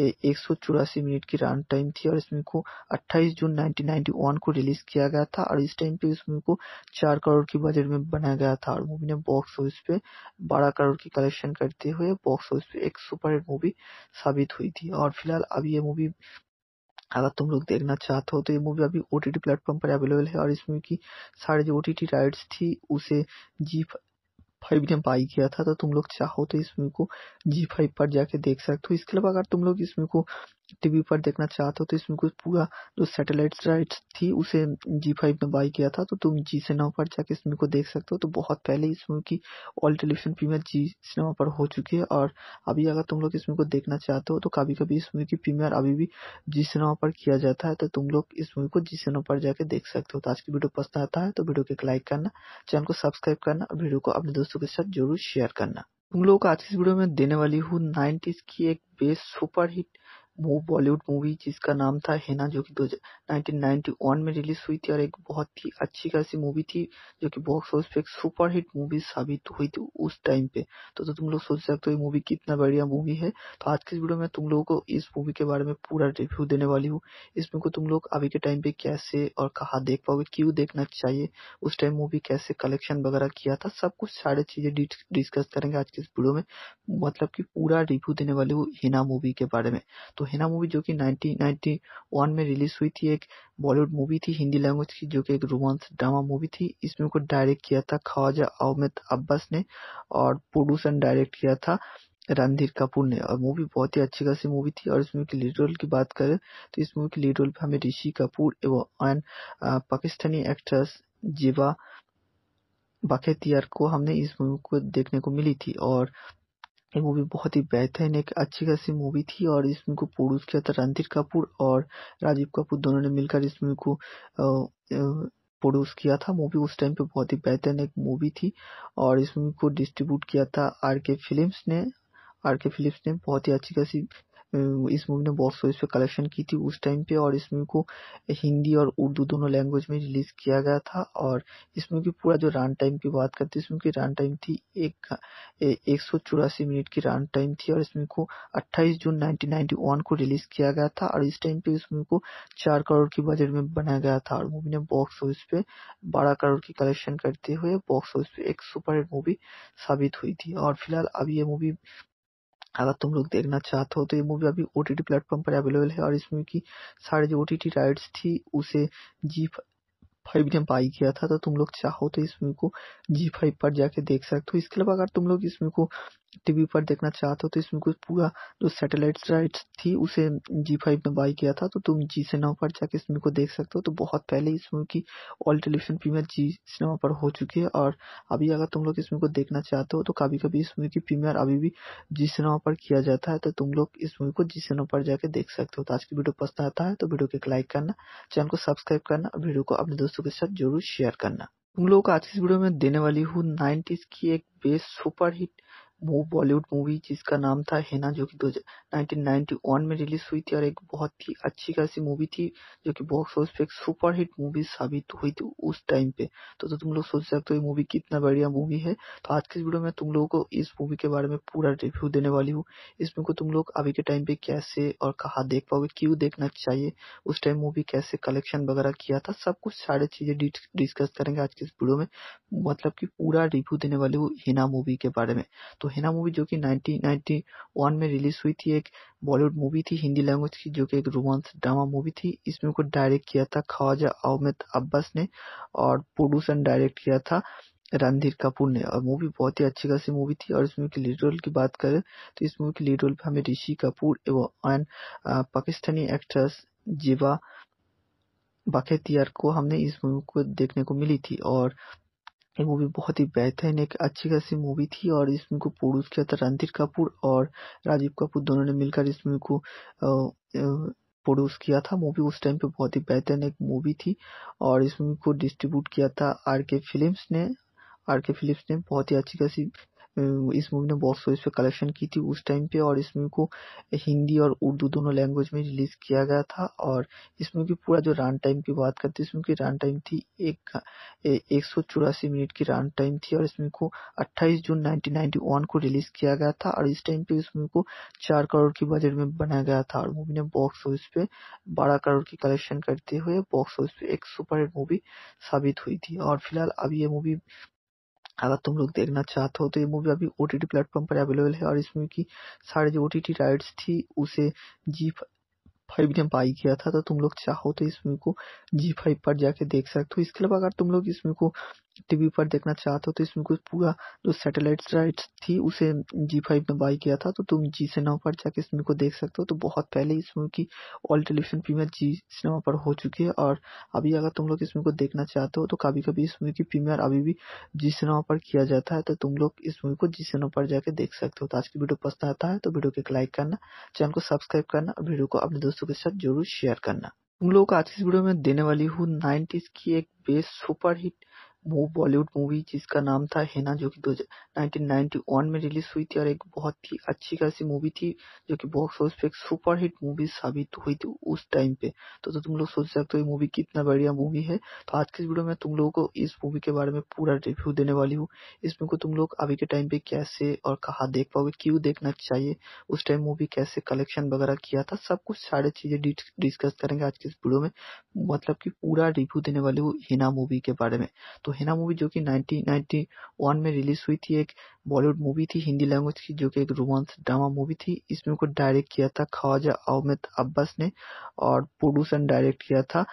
एक सौ चौरासी मिनट की रन टाइम थी और इस मूवी को 28 जून 1991 को रिलीज किया गया था और इस टाइम पे इस मूवी को चार करोड़ की बजट में बनाया गया था और मूवी ने बॉक्स ऑफिस पे बारह करोड़ की कलेक्शन करते हुए बॉक्स ऑफिस पे एक सुपर हिट मूवी साबित हुई थी और फिलहाल अब ये मूवी अगर तुम लोग देखना चाहते हो तो ये मूवी अभी ओ टी टी प्लेटफॉर्म पर अवेलेबल है और इसमें की सारे जो ओ टी टी राइट्स थी उसे जी फाइव ने बाई किया था तो तुम लोग चाहो तो इस मूवी को जी फाइव पर जाके देख सकते हो इसके अलावा अगर तुम लोग इस मूवी को टीवी पर देखना चाहते हो तो इसमें कुछ पूरा जो सैटेलाइट राइट थी उसे जी फाइव ने बाई किया था तो तुम जी सिनेमा पर जाके इस मूवी को देख सकते हो तो बहुत पहले इस मूवी की ऑल टेलीविजन प्रीमियर जी सिनेमा पर हो चुकी है और अभी अगर तुम लोग इस मूवी को देखना चाहते हो तो कभी कभी इस मूवी की प्रीमियर अभी भी जी सिनेमा पर किया जाता है तो तुम लोग इस मूवी को जी सिनेमा पर जाके देख सकते हो तो आज की वीडियो पसंद आता है तो वीडियो को एक लाइक करना चैनल को सब्सक्राइब करना और वीडियो को अपने दोस्तों के साथ जरूर शेयर करना तुम लोगों को आज की इस वीडियो में देने वाली हूँ नाइन्टीज की एक बेस्ट सुपर हिट वो बॉलीवुड मूवी जिसका नाम था हेना जो कि 1991 में रिलीज हुई थी और एक बहुत ही अच्छी खासी मूवी थी जो कि बॉक्स ऑफिस पे एक सुपरहिट मूवी साबित हुई थी उस टाइम पे तो, तो तुम लोग सोच सकते हो ये मूवी कितना बढ़िया मूवी है तो आज के वीडियो में तुम लोगों को इस मूवी के बारे में पूरा रिव्यू देने वाली हूँ इसमें को तुम लोग अभी के टाइम पे कैसे और कहा देख पाओगे क्यूँ देखना चाहिए उस टाइम मूवी कैसे कलेक्शन वगैरह किया था सब कुछ सारे चीज़ें डिस्कस करेंगे आज के इस वीडियो में मतलब की पूरा रिव्यू देने वाली हूँ हिना मूवी के बारे में तो हेना मूवी जो कि 1991 में रिलीज हुई थी एक बॉलीवुड मूवी थी हिंदी लैंग्वेज की जो कि एक रोमांस ड्रामा मूवी थी इसमें मूवी को डायरेक्ट किया था ख्वाजा अहमद अब्बास ने और प्रोड्यूसर डायरेक्ट किया था रणधीर कपूर ने और मूवी बहुत ही अच्छी खासी मूवी थी और इसमें लीड रोल की बात करें तो इस मूवी की लीड रोल पर हमें ऋषि कपूर एवं एंड पाकिस्तानी एक्ट्रेस जीवा बाखेतियार को हमने इस मूवी को देखने को मिली थी और ये मूवी बहुत ही बेहतरीन एक अच्छी खासी मूवी थी और इस मूवी को प्रोड्यूस किया था रणधीर कपूर और राजीव कपूर दोनों ने मिलकर इस मूवी को प्रोड्यूस किया था मूवी उस टाइम पे बहुत ही बेहतरीन एक मूवी थी और इस मूवी को डिस्ट्रीब्यूट किया था आर के फिल्म्स ने आर के फिलिप्स ने बहुत ही अच्छी खासी इस मूवी ने बॉक्स ऑफिस पे कलेक्शन की थी उस टाइम पे और इस मूवी को हिंदी और उर्दू दोनों लैंग्वेज में रिलीज किया गया था और इस मूवी पूरा जो रन टाइम की बात करते हैं इस मूवी की रन टाइम थी एक एक सौ चौरासी मिनट की रन टाइम थी और इस मूवी को 28 जून 1991 को रिलीज किया गया था और इस टाइम पे इस मूवी को चार करोड़ की बजट में बनाया गया था और मूवी ने बॉक्स ऑफिस पे बारह करोड़ की कलेक्शन करते हुए बॉक्स ऑफिस पे एक सुपरहिट मूवी साबित हुई थी और फिलहाल अब ये मूवी अगर तुम लोग देखना चाहते हो तो ये मूवी अभी ओ टी टी प्लेटफॉर्म पर अवेलेबल है और इस मूवी की सारी जो ओ टी टी राइट्स थी उसे जी फाइव ने बाई किया था तो तुम लोग चाहो तो इस मूवी को जी फाइव पर जाके देख सकते हो इसके अलावा अगर तुम लोग इस मूवी को टीवी पर देखना चाहते हो तो इसमें कुछ पूरा जो सैटेलाइट राइट थी उसे जी फाइव में बाई किया था तो तुम जी सिनेमा पर जाके इस मूवी को देख सकते हो तो बहुत पहले इस मूवी की ऑल टेलीविजन प्रीमियर जी सिनेमा पर हो चुकी है और अभी अगर तुम लोग इस मूवी को देखना चाहते हो तो कभी कभी इस मूवी की प्रीमियर अभी भी जी सिनेमा पर किया जाता है तो तुम लोग इस मूवी को जी सिनेमा पर जाके देख सकते हो तो आज की वीडियो पसंद आता है तो वीडियो को एक लाइक करना चैनल को सब्सक्राइब करना वीडियो को अपने दोस्तों के साथ जरूर शेयर करना तुम लोग को आज की इस वीडियो में देने वाली हूँ नाइन्टीज की एक बेस्ट सुपर हिट वो बॉलीवुड मूवी जिसका नाम था हेना जो कि दो में रिलीज हुई थी और एक बहुत ही अच्छी खासी मूवी थी जो कि बॉक्स ऑफिस पे एक सुपरहिट मूवी साबित हुई थी उस टाइम पे तो, तो तुम लोग सोच सकते हो ये मूवी कितना बढ़िया मूवी है तो आज के वीडियो में तुम लोगों को इस मूवी के बारे में पूरा रिव्यू देने वाली हूँ इस मूवी को तुम लोग अभी के टाइम पे कैसे और कहा देख पाओगे क्यूँ देखना चाहिए उस टाइम मूवी कैसे कलेक्शन वगैरह किया था सब कुछ सारे चीज़ें डिस्कस करेंगे आज के इस वीडियो में मतलब की पूरा रिव्यू देने वाली हूँ हिना मूवी के बारे में तो हेना मूवी जो कि 1991 में रिलीज हुई थी एक बॉलीवुड मूवी थी हिंदी लैंग्वेज की जो कि एक रोमांस ड्रामा मूवी थी इसमें को डायरेक्ट किया था ख्वाजा अहमद अब्बास ने और प्रोड्यूसर डायरेक्ट किया था रणधीर कपूर ने और मूवी बहुत ही अच्छी खासी मूवी थी और इस मूवी के लीड रोल की बात करें तो इस मूवी के लीड रोल पे हमें ऋषि कपूर एवं एन पाकिस्तानी एक्ट्रेस जीवा बखेतियार को हमने इस मूवी को देखने को मिली थी और ये मूवी बहुत ही बेहतरीन एक अच्छी खासी मूवी थी और इस मूवी को प्रोड्यूस किया था रणधीर कपूर और राजीव कपूर दोनों ने मिलकर इस मूवी को प्रोड्यूस किया था मूवी उस टाइम पे बहुत ही बेहतरीन एक मूवी थी और इस मूवी को डिस्ट्रीब्यूट किया था आर के फिल्म ने आर के फिलिप्स ने बहुत ही अच्छी खासी इस मूवी ने बॉक्स ऑफिस पे कलेक्शन की थी उस टाइम पे और इस मूवी को हिंदी और उर्दू दोनों लैंग्वेज में रिलीज किया गया था और इस मूवी पूरा जो रन टाइम की बात करते हैं इस मूवी की रन टाइम थी एक एक सौ चौरासी मिनट की रन टाइम थी और इस मूवी को अट्ठाईस जून नाइनटीन को रिलीज किया गया था और इस टाइम पे इस मूवी को चार करोड़ की बजट में बनाया गया था और मूवी ने बॉक्स ऑफिस पे बारह करोड़ की कलेक्शन करते हुए बॉक्स ऑफिस पे एक सुपर मूवी साबित हुई थी और फिलहाल अब ये मूवी अगर तुम लोग देखना चाहते हो तो ये मूवी अभी ओ टी टी प्लेटफॉर्म पर अवेलेबल है और इसमें की सारे जो ओ टी टी राइट्स थी उसे जी फाइव ने बाई किया था तो तुम लोग चाहो तो इस मूवी को जी फाइव पर जाके देख सकते हो इसके अलावा अगर तुम लोग इस मूवी को टीवी पर देखना चाहते हो तो इसमें कुछ पूरा जो सैटेलाइट राइट्स थी उसे जी फाइव ने बाई किया था तो तुम जी सिनेमा पर जाके इस मूवी को देख सकते हो तो बहुत पहले इस मूवी की ऑल टेलीविजन प्रीमियर जी सिनेमा पर हो चुकी है और अभी अगर तुम लोग इस मूवी को देखना चाहते हो तो कभी कभी इस मूवी की प्रीमियर अभी भी जी सिनेमा पर किया जाता है तो तुम लोग इस मूवी को जी सिनेमा पर जाके देख सकते हो तो आज की वीडियो पसंद आता है तो वीडियो को एक लाइक करना चैनल को सब्सक्राइब करना और वीडियो को अपने दोस्तों के साथ जरूर शेयर करना तुम लोग को आज की वीडियो में देने वाली हूँ नाइन्टीज की एक बेस्ट सुपर हिट वो बॉलीवुड मूवी जिसका नाम था हेना जो कि दो में रिलीज हुई थी और एक बहुत ही अच्छी खासी मूवी थी जो कि बॉक्स ऑफिस पे एक सुपरहिट मूवी साबित हुई थी उस टाइम पे तो, तो तुम लोग सोच सकते हो ये मूवी कितना बढ़िया मूवी है तो आज के वीडियो में तुम लोगों को इस मूवी के बारे में पूरा रिव्यू देने वाली हूँ इसमें को तुम लोग अभी के टाइम पे कैसे और कहा देख पाओगे क्यूँ देखना चाहिए उस टाइम मूवी कैसे कलेक्शन वगैरह किया था सब कुछ सारे चीज़ें डिस्कस करेंगे आज के इस वीडियो में मतलब की पूरा रिव्यू देने वाली हूँ हिना मूवी के बारे में तो तो हेना मूवी जो कि 1991 में रिलीज हुई थी एक बॉलीवुड मूवी थी हिंदी लैंग्वेज की जो कि एक रोमांस ड्रामा मूवी थी इसमें को डायरेक्ट किया था ख्वाजा अहमद अब्बास ने और प्रोड्यूस एंड डायरेक्ट किया था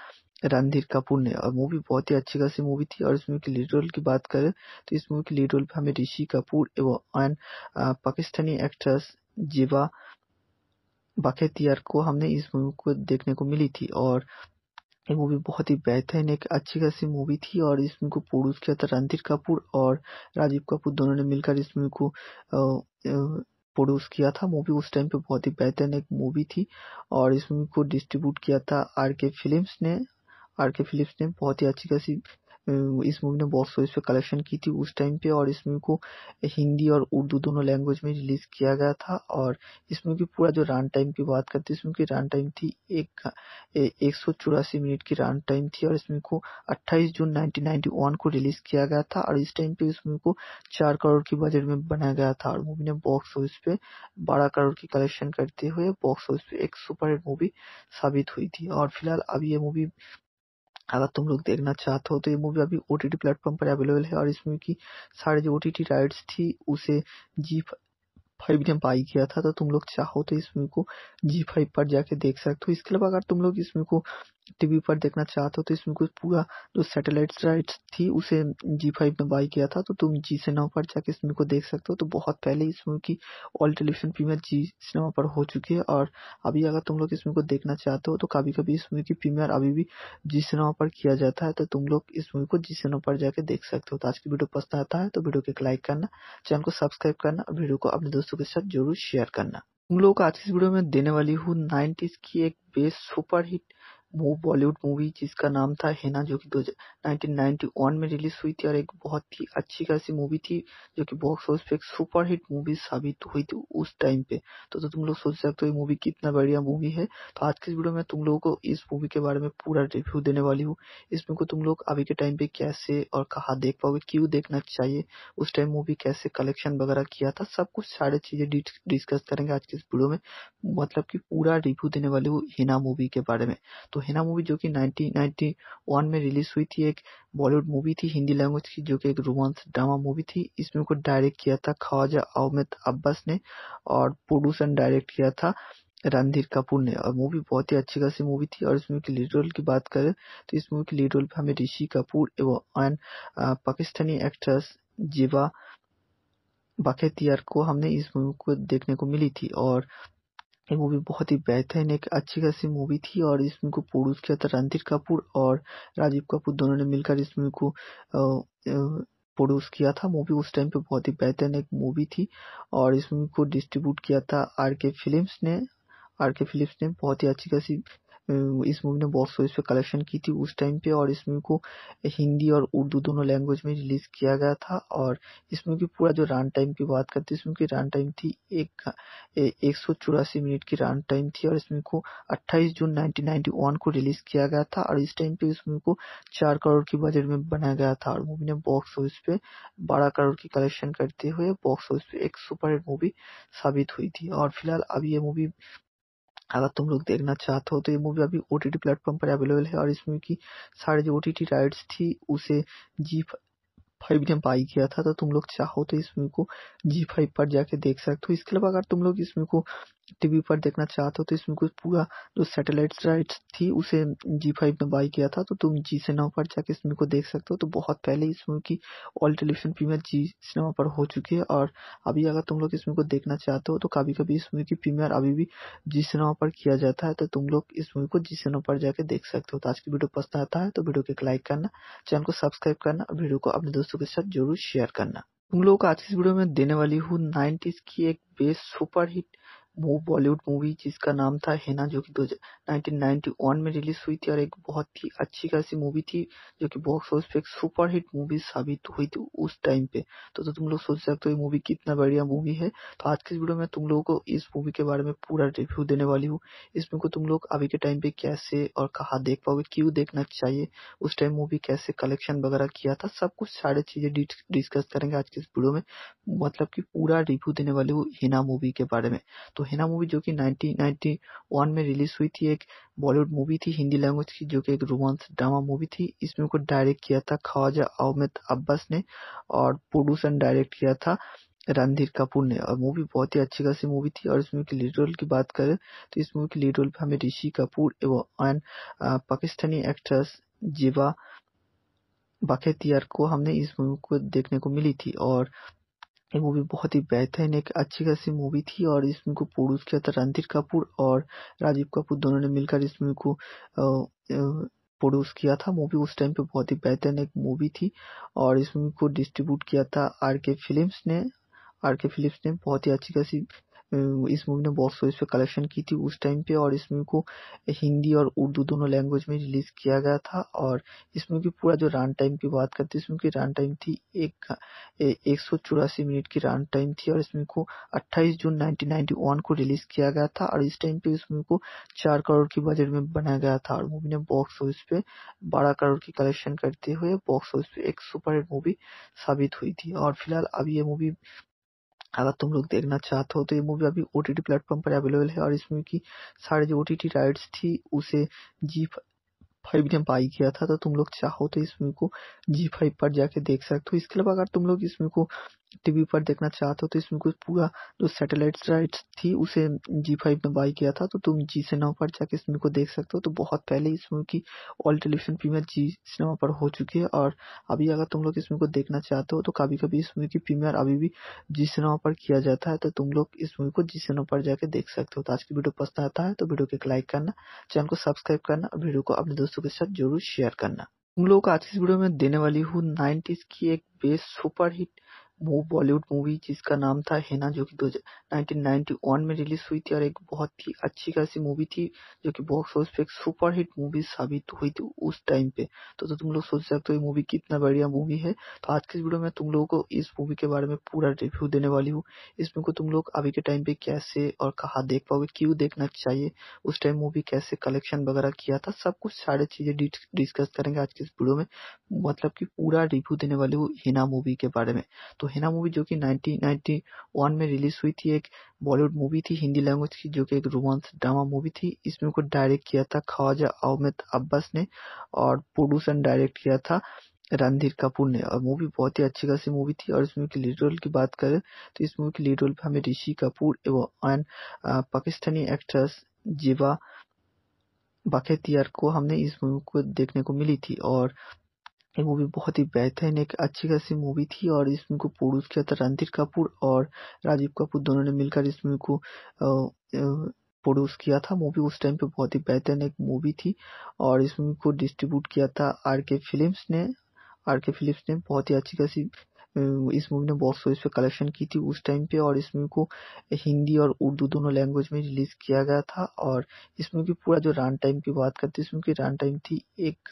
रणधीर कपूर ने और मूवी बहुत ही अच्छी खासी मूवी थी और इस मूवी की लीड रोल की बात करें तो इस मूवी की लीड रोल पे हमें ऋषि कपूर एवं अन पाकिस्तानी एक्ट्रेस जीवा बखेतियार को हमने इस मूवी को देखने को मिली थी और ये मूवी बहुत ही बेहतरीन एक अच्छी खासी मूवी थी और इस मूवी को प्रोड्यूस किया था रणधीर कपूर और राजीव कपूर दोनों ने मिलकर इस मूवी को प्रोड्यूस किया था मूवी उस टाइम पे बहुत ही बेहतरीन एक मूवी थी और इस मूवी को डिस्ट्रीब्यूट किया था आर के फिल्म्स ने आर के फिलिप्स ने बहुत ही अच्छी खासी इस मूवी ने बॉक्स ऑफिस पे कलेक्शन की थी उस टाइम पे और इस मूवी को हिंदी और उर्दू दोनों लैंग्वेज में रिलीज किया गया था और इस मूवी की पूरा जो रन टाइम की बात करते इस मूवी की रन टाइम थी एक एक सौ चौरासी मिनट की रन टाइम थी और इस मूवी को 28 जून 1991 को रिलीज किया गया था और इस टाइम पे इस मूवी को चार करोड़ की बजट में बनाया गया था और मूवी ने बॉक्स ऑफिस पे बारह करोड़ की कलेक्शन करते हुए बॉक्स ऑफिस पे एक सुपर हिट मूवी साबित हुई थी और फिलहाल अब ये मूवी अगर तुम लोग देखना चाहते हो तो ये मूवी अभी ओ टी टी प्लेटफॉर्म पर अवेलेबल है और इसमें की सारे जो ओ टी टी राइट्स थी उसे जी फाइव ने बाई किया था तो तुम लोग चाहो तो इस मूवी को जी फाइव पर जाके देख सकते हो इसके अलावा अगर तुम लोग इस मूवी को टीवी पर देखना चाहते हो तो इसमें कुछ पूरा जो सैटेलाइट राइट थी उसे जी फाइव ने बाई किया था तो तुम जी सिनेमा पर जाके इस मूवी को देख सकते हो तो बहुत पहले इस मूवी की ऑल टेलीविजन प्रीमियर जी सिनेमा पर हो चुकी है और अभी अगर तुम लोग इस मूवी को देखना चाहते हो तो कभी कभी इस मूवी की प्रीमियर अभी भी जी सिनेमा पर किया जाता है तो तुम लोग इस मूवी को जी सिनेमा पर जाके देख सकते हो तो आज की वीडियो पसंद आता है तो वीडियो को एक लाइक करना चैनल को सब्सक्राइब करना और वीडियो को अपने दोस्तों के साथ जरूर शेयर करना तुम लोग को आज की इस वीडियो में देने वाली हूँ नाइन्टीज की एक बेस्ट सुपरहिट वो बॉलीवुड मूवी जिसका नाम था हेना जो कि 1991 में रिलीज हुई थी और एक बहुत ही अच्छी खासी मूवी थी जो कि बॉक्स ऑफिस पे एक सुपरहिट मूवी साबित हुई थी उस टाइम पे तो, तो तुम लोग सोच सकते हो ये मूवी कितना बढ़िया मूवी है तो आज के वीडियो में तुम लोगों को इस मूवी के बारे में पूरा रिव्यू देने वाली हूँ इसमें को तुम लोग अभी के टाइम पे कैसे और कहा देख पाओगे क्यूँ देखना चाहिए उस टाइम मूवी कैसे कलेक्शन वगैरह किया था सब कुछ सारे चीज़ें डिस्कस करेंगे आज के इस वीडियो में मतलब की पूरा रिव्यू देने वाली हूँ हिना मूवी के बारे में तो तो हेना मूवी जो कि 1991 में रिलीज हुई थी एक बॉलीवुड मूवी थी हिंदी लैंग्वेज की जो कि एक रोमांस ड्रामा मूवी थी इसमें को डायरेक्ट किया था ख्वाजा अहमद अब्बास ने और प्रोड्यूस एंड डायरेक्ट किया था रणधीर कपूर ने और मूवी बहुत ही अच्छी खासी मूवी थी और इसमें लीड रोल की बात करें तो इस मूवी की लीड रोल पर हमें ऋषि कपूर एवं अन पाकिस्तानी एक्ट्रेस जीवा बाखेतियार को हमने इस मूवी को देखने को मिली थी और ये मूवी बहुत ही बेहतरीन एक अच्छी खासी मूवी थी और इस मूवी को प्रोड्यूस किया था रणधीर कपूर और राजीव कपूर दोनों ने मिलकर इस मूवी को प्रोड्यूस किया था मूवी उस टाइम पे बहुत ही बेहतरीन एक मूवी थी और इस मूवी को डिस्ट्रीब्यूट किया था आर के फिल्म ने आर के फिलिप्स ने बहुत ही अच्छी खासी इस मूवी ने बॉक्स ऑफिस पे कलेक्शन की थी उस टाइम पे और इस मूवी को हिंदी और उर्दू दोनों लैंग्वेज में रिलीज किया गया था और इस मूवी की पूरा जो रन टाइम की बात करते हैं इस मूवी की रन टाइम थी एक एक सौ चौरासी मिनट की रन टाइम थी और इस मूवी को 28 जून 1991 को रिलीज किया गया था और इस टाइम पे इस मूवी को चार करोड़ की बजट में बनाया गया था और मूवी ने बॉक्स ऑफिस पे बारह करोड़ की कलेक्शन करते हुए बॉक्स ऑफिस पे एक सुपरहिट मूवी साबित हुई थी और फिलहाल अब ये मूवी अगर तुम लोग देखना चाहते हो तो ये मूवी अभी ओ टी टी प्लेटफॉर्म पर अवेलेबल है और इस मूवी की सारी जो ओ टी टी राइट्स थी उसे जी फाइव ने बाई किया था तो तुम लोग चाहो तो इस मूवी को जी फाइव पर जाके देख सकते हो इसके अलावा अगर तुम लोग इस मूवी को टीवी पर देखना चाहते हो तो इसमें कुछ पूरा जो सैटेलाइट राइट थी उसे जी फाइव ने बाई किया था तो तुम जी सिनेमा पर जाके इस मूवी को देख सकते हो तो बहुत पहले इस मूवी की ऑल टेलीविजन प्रीमियर जी सिनेमा पर हो चुकी है और अभी अगर तुम लोग इस मूवी को देखना चाहते हो तो कभी कभी इस मूवी की प्रीमियर अभी भी जी सिनेमा पर किया जाता है तो तुम लोग इस मूवी को जी सिनेमा पर जाके देख सकते हो तो आज की वीडियो पसंद आता है तो वीडियो को एक लाइक करना चैनल को सब्सक्राइब करना और वीडियो को अपने दोस्तों के साथ जरूर शेयर करना तुम लोगों को आज की इस वीडियो में देने वाली हूँ नाइन्टीज की एक बेस्ट सुपर हिट वो बॉलीवुड मूवी जिसका नाम था हेना जो कि दो में रिलीज हुई थी और एक बहुत ही अच्छी खासी मूवी थी जो कि बॉक्स ऑफिस पे एक सुपरहिट मूवी साबित हुई थी उस टाइम पे तो, तो तुम लोग सोच सकते हो ये मूवी कितना बढ़िया मूवी है तो आज की इस वीडियो में तुम लोगों को इस मूवी के बारे में पूरा रिव्यू देने वाली हूँ इसमें को तुम लोग अभी के टाइम पे कैसे और कहा देख पाओगे क्यूँ देखना चाहिए उस टाइम मूवी कैसे कलेक्शन वगैरह किया था सब कुछ सारे चीज़ें डिस्कस करेंगे आज के इस वीडियो में मतलब की पूरा रिव्यू देने वाली हूँ हिना मूवी के बारे में तो हेना मूवी जो कि 1991 में रिलीज हुई थी एक बॉलीवुड मूवी थी हिंदी लैंग्वेज की जो कि एक रोमांस ड्रामा मूवी थी इसमें को डायरेक्ट किया था ख्वाजा अहमद अब्बास ने और प्रोड्यूसर डायरेक्ट किया था रणधीर कपूर ने और मूवी बहुत ही अच्छी खासी मूवी थी और इसमें की लीड रोल की बात करें तो इस मूवी के लीड रोल पर हमें ऋषि कपूर एवं पाकिस्तानी एक्ट्रेस जीवा बाखेतियार को हमने इस मूवी को देखने को मिली थी और ये मूवी बहुत ही बेहतरीन एक अच्छी खासी मूवी थी और इसमें को प्रोड्यूस किया था रणधीर कपूर और राजीव कपूर दोनों ने मिलकर इस मूवी को प्रोड्यूस किया था मूवी उस टाइम पे बहुत ही बेहतरीन एक मूवी थी और इस मूवी को डिस्ट्रीब्यूट किया था आर के फिल्म्स ने आर के फिलिप्स ने बहुत ही अच्छी खासी इस मूवी ने बॉक्स ऑफिस पे कलेक्शन की थी उस टाइम पे और इस मूवी को हिंदी और उर्दू दोनों लैंग्वेज में रिलीज किया गया था और इस मूवी पूरा जो रन टाइम की बात करते हैं इसमें की रन टाइम थी एक एक सौ चौरासी मिनट की रन टाइम थी और इस मूवी को अट्ठाईस जून 1991 को रिलीज किया गया था और इस टाइम पे इस मूवी को चार करोड़ की बजट में बनाया गया था और मूवी ने बॉक्स ऑफिस पे बारह करोड़ की कलेक्शन करते हुए बॉक्स ऑफिस पे एक सुपर मूवी साबित हुई थी और फिलहाल अब ये मूवी अगर तुम लोग देखना चाहते हो तो ये मूवी अभी ओ टी टी प्लेटफॉर्म पर अवेलेबल है और इसमें की सारी जो ओ टी टी राइट्स थी उसे जी फाइव ने बाई किया था तो तुम लोग चाहो तो इस मूवी को जी फाइव पर जाके देख सकते हो इसके अलावा अगर तुम लोग इस मूवी को टीवी पर देखना चाहते हो तो इसमें कुछ पूरा जो सैटेलाइट राइट्स थी उसे जी फाइव ने बाई किया था तो तुम जी सिनेमा पर जाके इस मूवी को देख सकते हो तो बहुत पहले इस मूवी की ऑल टेलीविजन प्रीमियर जी सिनेमा पर हो चुकी है और अभी अगर तुम लोग इस मूवी को देखना चाहते हो तो कभी कभी इस मूवी की प्रीमियर अभी भी जी सिनेमा पर किया जाता है तो तुम लोग इस मूवी को जी सिनेमा पर जाके देख सकते हो तो आज की वीडियो पसंद आता है तो वीडियो को एक लाइक करना चैनल को सब्सक्राइब करना और वीडियो को अपने दोस्तों के साथ जरूर शेयर करना तुम लोग को आज की इस वीडियो में देने वाली हूँ नाइन्टीज की एक बेस्ट सुपर हिट वो बॉलीवुड मूवी जिसका नाम था हेना जो कि दो 1991 में रिलीज हुई थी और एक बहुत ही अच्छी खासी मूवी थी जो कि बॉक्स ऑफिस पे एक सुपर हिट मूवी साबित हुई थी उस टाइम पे तो, तो तुम लोग सोच सकते हो ये मूवी कितना बढ़िया मूवी है तो आज के इस वीडियो में तुम लोगों को इस मूवी के बारे में पूरा रिव्यू देने वाली हूँ इसमें को तुम लोग अभी के टाइम पे कैसे और कहा देख पाओगे क्यूँ देखना चाहिए उस टाइम मूवी कैसे कलेक्शन वगैरह किया था सब कुछ सारे चीज़ें डिस्कस करेंगे आज के इस वीडियो में मतलब की पूरा रिव्यू देने वाली हूँ हिना मूवी के बारे में तो तो हेना मूवी जो कि नाइनटीन नाइन्टी वन में रिलीज़ हुई थी एक बॉलीवुड मूवी थी हिंदी लैंग्वेज की जो कि एक रोमांस ड्रामा मूवी थी इसमें को डायरेक्ट किया था ख्वाजा अहमद अब्बास ने और प्रोड्यूसर डायरेक्ट किया था रणधीर कपूर ने और मूवी बहुत ही अच्छी खासी मूवी थी और इस मूवी के लीड रोल की बात करें तो इस मूवी के लीड रोल पे हमें ऋषि कपूर एवं पाकिस्तानी एक्ट्रेस जीवा बखेतियार को हमने इस मूवी को देखने को मिली थी और ये मूवी बहुत ही बेहतरीन एक अच्छी खासी मूवी थी और इस मूवी को प्रोड्यूस किया था रणधीर कपूर और राजीव कपूर दोनों ने मिलकर इस मूवी को प्रोड्यूस किया था मूवी उस टाइम पे बहुत ही बेहतरीन एक मूवी थी और इस मूवी को डिस्ट्रीब्यूट किया था आर के फिल्म्स ने आर के फिलिप्स ने बहुत ही अच्छी खासी इस मूवी ने बॉक्स ऑफिस पे कलेक्शन की थी उस टाइम पे और इस मूवी को हिंदी और उर्दू दोनों लैंग्वेज में रिलीज किया गया था और इस मूवी पूरा जो रन टाइम की बात करते इस मूवी की रन टाइम थी एक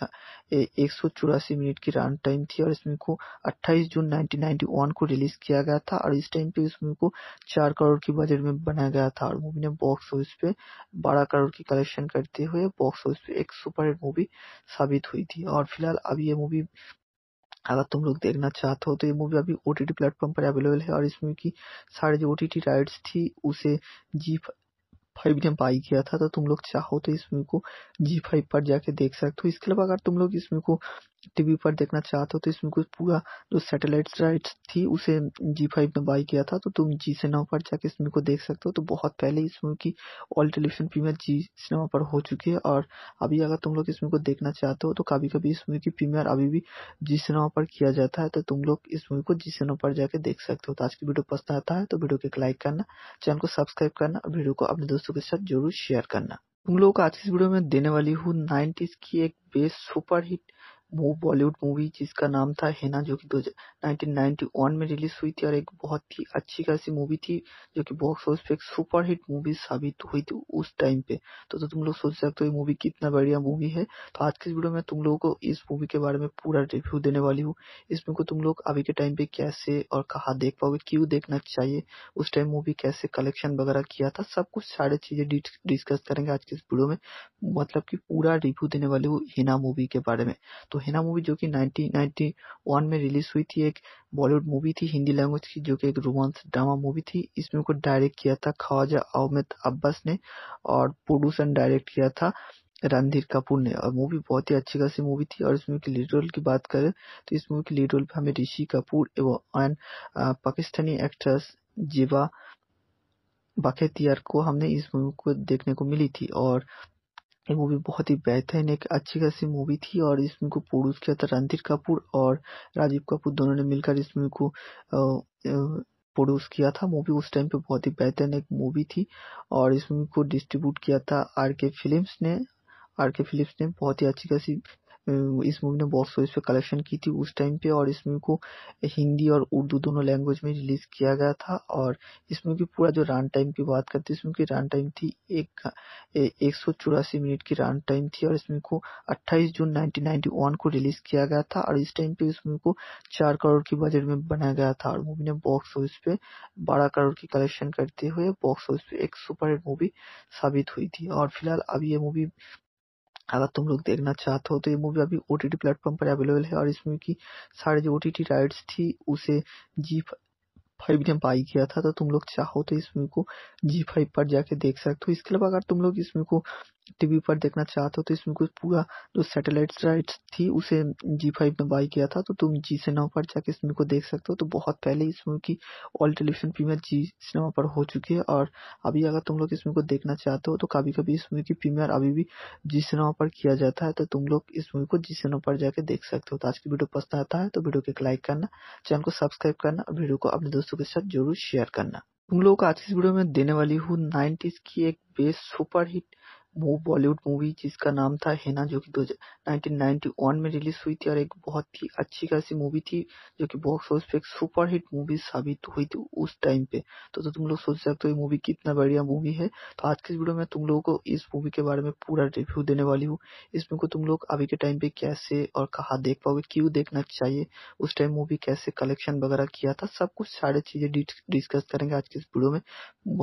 एक सौ चौरासी मिनट की रन टाइम थी और इस मूवी को 28 जून नाइनटीन को रिलीज किया गया था और इस टाइम पे इस मूवी को चार करोड़ की बजट में बनाया गया था और मूवी ने बॉक्स ऑफिस पे बारह करोड़ की कलेक्शन करते हुए बॉक्स ऑफिस पे एक सुपर हिट मूवी साबित हुई थी और फिलहाल अब ये मूवी अगर तुम लोग देखना चाहते हो तो ये मूवी अभी ओ टी टी प्लेटफॉर्म पर अवेलेबल है और इस मूवी की सारी जो ओ टी टी राइट्स थी उसे जी फाइव ने बाई किया था तो तुम लोग चाहो तो इस मूवी को जी फाइव पर जाके देख सकते हो इसके अलावा अगर तुम लोग इस मूवी को टीवी पर देखना चाहते हो तो इसमें कुछ पूरा जो सैटेलाइट राइट थी उसे जी फाइव ने बाई किया था तो तुम जी सिनेमा पर जाके इस मूवी को देख सकते हो तो बहुत पहले इस मूवी की ऑल टेलीविजन प्रीमियर जी सिनेमा पर हो चुकी है और अभी अगर तुम लोग इस मूवी को देखना चाहते हो तो कभी कभी इस मूवी की प्रीमियर अभी भी जी सिनेमा पर किया जाता है तो तुम लोग इस मूवी को जी सिनेमा पर जाके देख सकते हो तो आज की वीडियो पसंद आता है तो वीडियो को एक लाइक करना चैनल को सब्सक्राइब करना और वीडियो को अपने दोस्तों के साथ जरूर शेयर करना तुम लोगों को आज की इस वीडियो में देने वाली हूँ नाइन्टीज की एक बेस्ट सुपर हिट वो बॉलीवुड मूवी जिसका नाम था हेना जो कि 1991 में रिलीज हुई थी और एक बहुत ही अच्छी खासी मूवी थी जो कि बॉक्स ऑफिस पे एक सुपरहिट मूवी साबित हुई थी उस टाइम पे तो, तो तुम लोग सोच सकते हो मूवी कितना बढ़िया मूवी है तो आज के वीडियो में तुम लोगों को इस मूवी के बारे में पूरा रिव्यू देने वाली हूँ इसमें को तुम लोग अभी के टाइम पे कैसे और कहा देख पाओगे क्यूँ देखना चाहिए उस टाइम मूवी कैसे कलेक्शन वगैरह किया था सब कुछ सारे चीज़ें डिस्कस करेंगे आज के इस वीडियो में मतलब की पूरा रिव्यू देने वाली हूँ हिना मूवी के बारे में तो हेना मूवी जो कि 1991 में रिलीज हुई थी एक बॉलीवुड मूवी थी हिंदी लैंग्वेज की जो कि एक रोमांस ड्रामा मूवी थी इस मूवी को डायरेक्ट किया था ख्वाजा अहमद अब्बास ने और प्रोड्यूस एंड डायरेक्ट किया था रणधीर कपूर ने और मूवी बहुत ही अच्छी खासी मूवी थी और इस मूवी की लीड रोल की बात करें तो इस मूवी की लीड रोल पर हमें ऋषि कपूर एवं पाकिस्तानी एक्ट्रेस जीवा बाखेतियार को हमने इस मूवी को देखने को मिली थी और ये मूवी बहुत ही बेहतरीन एक अच्छी खासी मूवी थी और इस मूवी को प्रोड्यूस किया था रणधीर कपूर और राजीव कपूर दोनों ने मिलकर इस मूवी को प्रोड्यूस किया था मूवी उस टाइम पे बहुत ही बेहतरीन एक मूवी थी और इस मूवी को डिस्ट्रीब्यूट किया था आर के फिल्म ने आर के फिलिप्स ने बहुत ही अच्छी खासी इस मूवी ने बॉक्स ऑफिस पे कलेक्शन की थी उस टाइम पे और इस मूवी को हिंदी और उर्दू दोनों लैंग्वेज में रिलीज किया गया था और इस मूवी की पूरा जो रन टाइम की बात करते हैं इस मूवी की रन टाइम थी एक एक सौ चौरासी मिनट की रन टाइम थी और इस मूवी को 28 जून 1991 को रिलीज किया गया था और इस टाइम पे इस मूवी को चार करोड़ की बजट में बनाया गया था और मूवी ने बॉक्स ऑफिस पे बारह करोड़ की कलेक्शन करते हुए बॉक्स ऑफिस पे एक सुपर हिट मूवी साबित हुई थी और फिलहाल अब ये मूवी अगर तुम लोग देखना चाहते हो तो ये मूवी अभी ओ टी टी प्लेटफॉर्म पर अवेलेबल है और इसमें की सारी जो ओ टी टी राइट्स थी उसे जी फाइव ने बाई किया था तो तुम लोग चाहो तो इस मूवी को जी फाइव पर जाके देख सकते हो इसके अलावा अगर तुम लोग इस मूवी को टीवी पर देखना चाहते हो तो इसमें कुछ पूरा जो सैटेलाइट राइट थी उसे जी फाइव में बाई किया था तो तुम जी सिनेमा पर जाके इस मूवी को देख सकते हो तो बहुत पहले इस मूवी की ऑल टेलीविजन प्रीमियर जी सिनेमा पर हो चुकी है और अभी अगर तुम लोग इस मूवी को देखना चाहते हो तो कभी कभी इस मूवी की प्रीमियर अभी भी जी सिनेमा पर किया जाता है तो तुम लोग इस मूवी को जी सिनेमा पर जाके देख सकते हो तो आज की वीडियो पसंद आता है तो वीडियो को एक लाइक करना चैनल को सब्सक्राइब करना वीडियो को अपने दोस्तों के साथ जरूर शेयर करना तुम लोग को आज की इस वीडियो में देने वाली हूँ नाइन्टीज की एक बेस्ट सुपर हिट वो बॉलीवुड मूवी जिसका नाम था हेना जो कि दो हजार में रिलीज हुई थी और एक बहुत ही अच्छी खासी मूवी थी जो कि बॉक्स ऑफिस पे एक सुपरहिट मूवी साबित हुई थी उस टाइम पे तो, तो तुम लोग सोच सकते हो ये मूवी कितना बढ़िया मूवी है तो आज के इस वीडियो में तुम लोगों को इस मूवी के बारे में पूरा रिव्यू देने वाली हूँ इसमें को तुम लोग अभी के टाइम पे कैसे और कहा देख पाओगे क्यूँ देखना चाहिए उस टाइम मूवी कैसे कलेक्शन वगैरह किया था सब कुछ सारे चीज़ें डिस्कस करेंगे आज के इस वीडियो में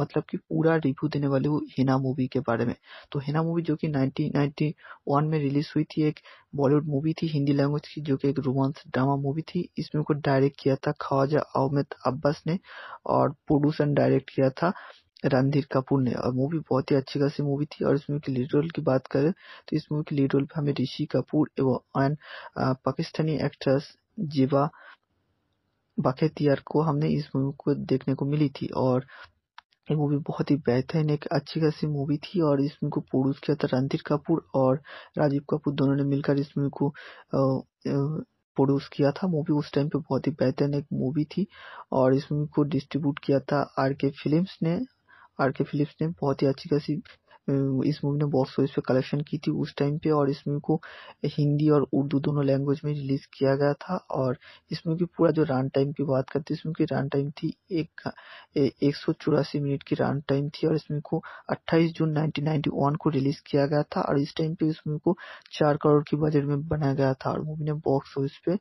मतलब की पूरा रिव्यू देने वाली हूँ हिना मूवी के बारे में तो हेना मूवी जो कि 1991 में रिलीज हुई थी एक बॉलीवुड मूवी थी हिंदी लैंग्वेज की जो कि एक रोमांस ड्रामा मूवी थी इसमें को डायरेक्ट किया था ख्वाजा अहमद अब्बास ने और प्रोड्यूसर डायरेक्ट किया था रणधीर कपूर ने और मूवी बहुत ही अच्छी खासी मूवी थी और इस मूवी के लीड रोल की बात करें तो इस मूवी के लीड रोल पर हमें ऋषि कपूर एवं पाकिस्तानी एक्ट्रेस जीवा बाखेतियार को हमने इस मूवी को देखने को मिली थी और ये मूवी बहुत ही बेहतरीन एक अच्छी खासी मूवी थी और इस मूवी को प्रोड्यूस किया था रणधीर कपूर और राजीव कपूर दोनों ने मिलकर इस मूवी को प्रोड्यूस किया था मूवी उस टाइम पे बहुत ही बेहतरीन एक मूवी थी और इस मूवी को डिस्ट्रीब्यूट किया था आर के फिल्म ने आर के फिलिप्स ने बहुत ही अच्छी खासी इस मूवी ने बॉक्स ऑफिस पे कलेक्शन की थी उस टाइम पे और इस मूवी को हिंदी और उर्दू दोनों लैंग्वेज में रिलीज किया गया था और इस मूवी पूरा जो रन टाइम की बात करते हैं इसमें की रन टाइम थी एक एक सौ चौरासी मिनट की रन टाइम थी और इस मूवी को अट्ठाईस जून नाइनटीन को रिलीज किया गया था और इस टाइम पे इस मूवी को चार करोड़ की बजट में बनाया गया था और मूवी ने बॉक्स ऑफिस पे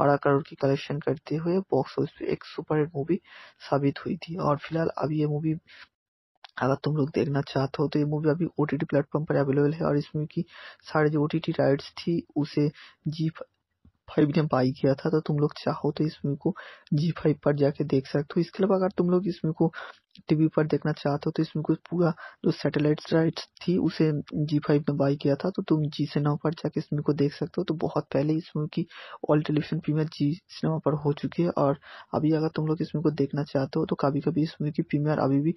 बारह करोड़ की कलेक्शन करते हुए बॉक्स ऑफिस पे एक सुपरहिट मूवी साबित हुई थी और फिलहाल अब ये मूवी अगर तुम लोग देखना चाहते हो तो ये मूवी अभी ओ टी प्लेटफॉर्म पर अवेलेबल है और इसमें की सारी जो ओ टी टी राइट्स थी उसे जी फाइव ने बाई किया था तो तुम लोग चाहो तो इस मूवी को जी फाइव पर जाके देख सकते हो इसके अलावा अगर तुम लोग इस मूवी को टीवी पर देखना चाहते हो तो इसमें कुछ पूरा जो सैटेलाइट राइट्स थी उसे जी फाइव ने बाई किया था तो तुम जी सिनेमा पर जाके इस मूवी को देख सकते हो तो बहुत पहले इस मूवी की ऑल टेलीविजन प्रीमियर जी सिनेमा पर हो चुकी है और अभी अगर तुम लोग इस मूवी को देखना चाहते हो तो कभी कभी इस मूवी की प्रीमियर अभी भी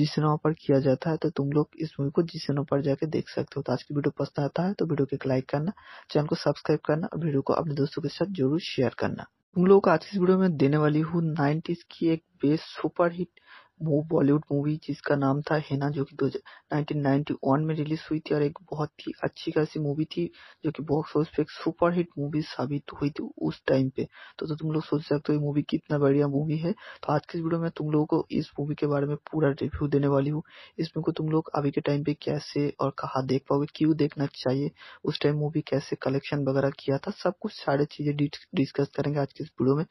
जी सिनेमा पर किया जाता है तो तुम लोग इस मूवी को जी सिनेमा पर जाके देख सकते हो तो आज की वीडियो पसंद आता है तो वीडियो को एक लाइक करना चैनल को सब्सक्राइब करना और वीडियो को अपने दोस्तों के साथ जरूर शेयर करना तुम लोग को आज की इस वीडियो में देने वाली हूँ नाइन्टीज की एक बेस्ट सुपर हिट वो बॉलीवुड मूवी जिसका नाम था हेना जो कि 1991 में रिलीज हुई थी और एक बहुत ही अच्छी खासी मूवी थी जो कि बॉक्स ऑफिस पे एक सुपरहिट मूवी साबित हुई थी उस टाइम पे तो, तो तुम लोग सोच सकते हो ये मूवी कितना बढ़िया मूवी है तो आज के इस वीडियो में तुम लोगों को इस मूवी के बारे में पूरा रिव्यू देने वाली हूँ इसमें को तुम लोग अभी के टाइम पे कैसे और कहा देख पाओगे क्यूँ देखना चाहिए उस टाइम मूवी कैसे कलेक्शन वगैरह किया था सब कुछ सारे चीज़ें डिस्कस करेंगे आज के इस वीडियो में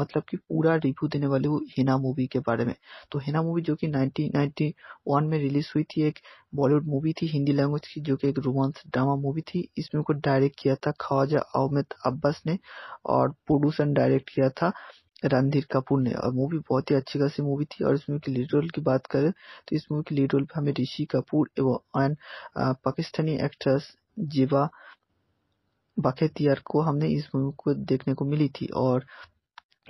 मतलब की पूरा रिव्यू देने वाली हूँ हिना मूवी के बारे में तो तो हेना मूवी जो कि 1991 में रिलीज हुई थी एक बॉलीवुड मूवी थी हिंदी लैंग्वेज की जो कि एक रोमांस ड्रामा मूवी थी इसमें को डायरेक्ट किया था ख्वाजा अहमद अब्बास ने और प्रोड्यूसर डायरेक्ट किया था रणधीर कपूर ने और मूवी बहुत ही अच्छी खासी मूवी थी और इस मूवी की लीड रोल की बात करें तो इस मूवी की लीड रोल पे हमें ऋषि कपूर एवं अन पाकिस्तानी एक्ट्रेस जीवा बखेतियार को हमने इस मूवी को देखने को मिली थी और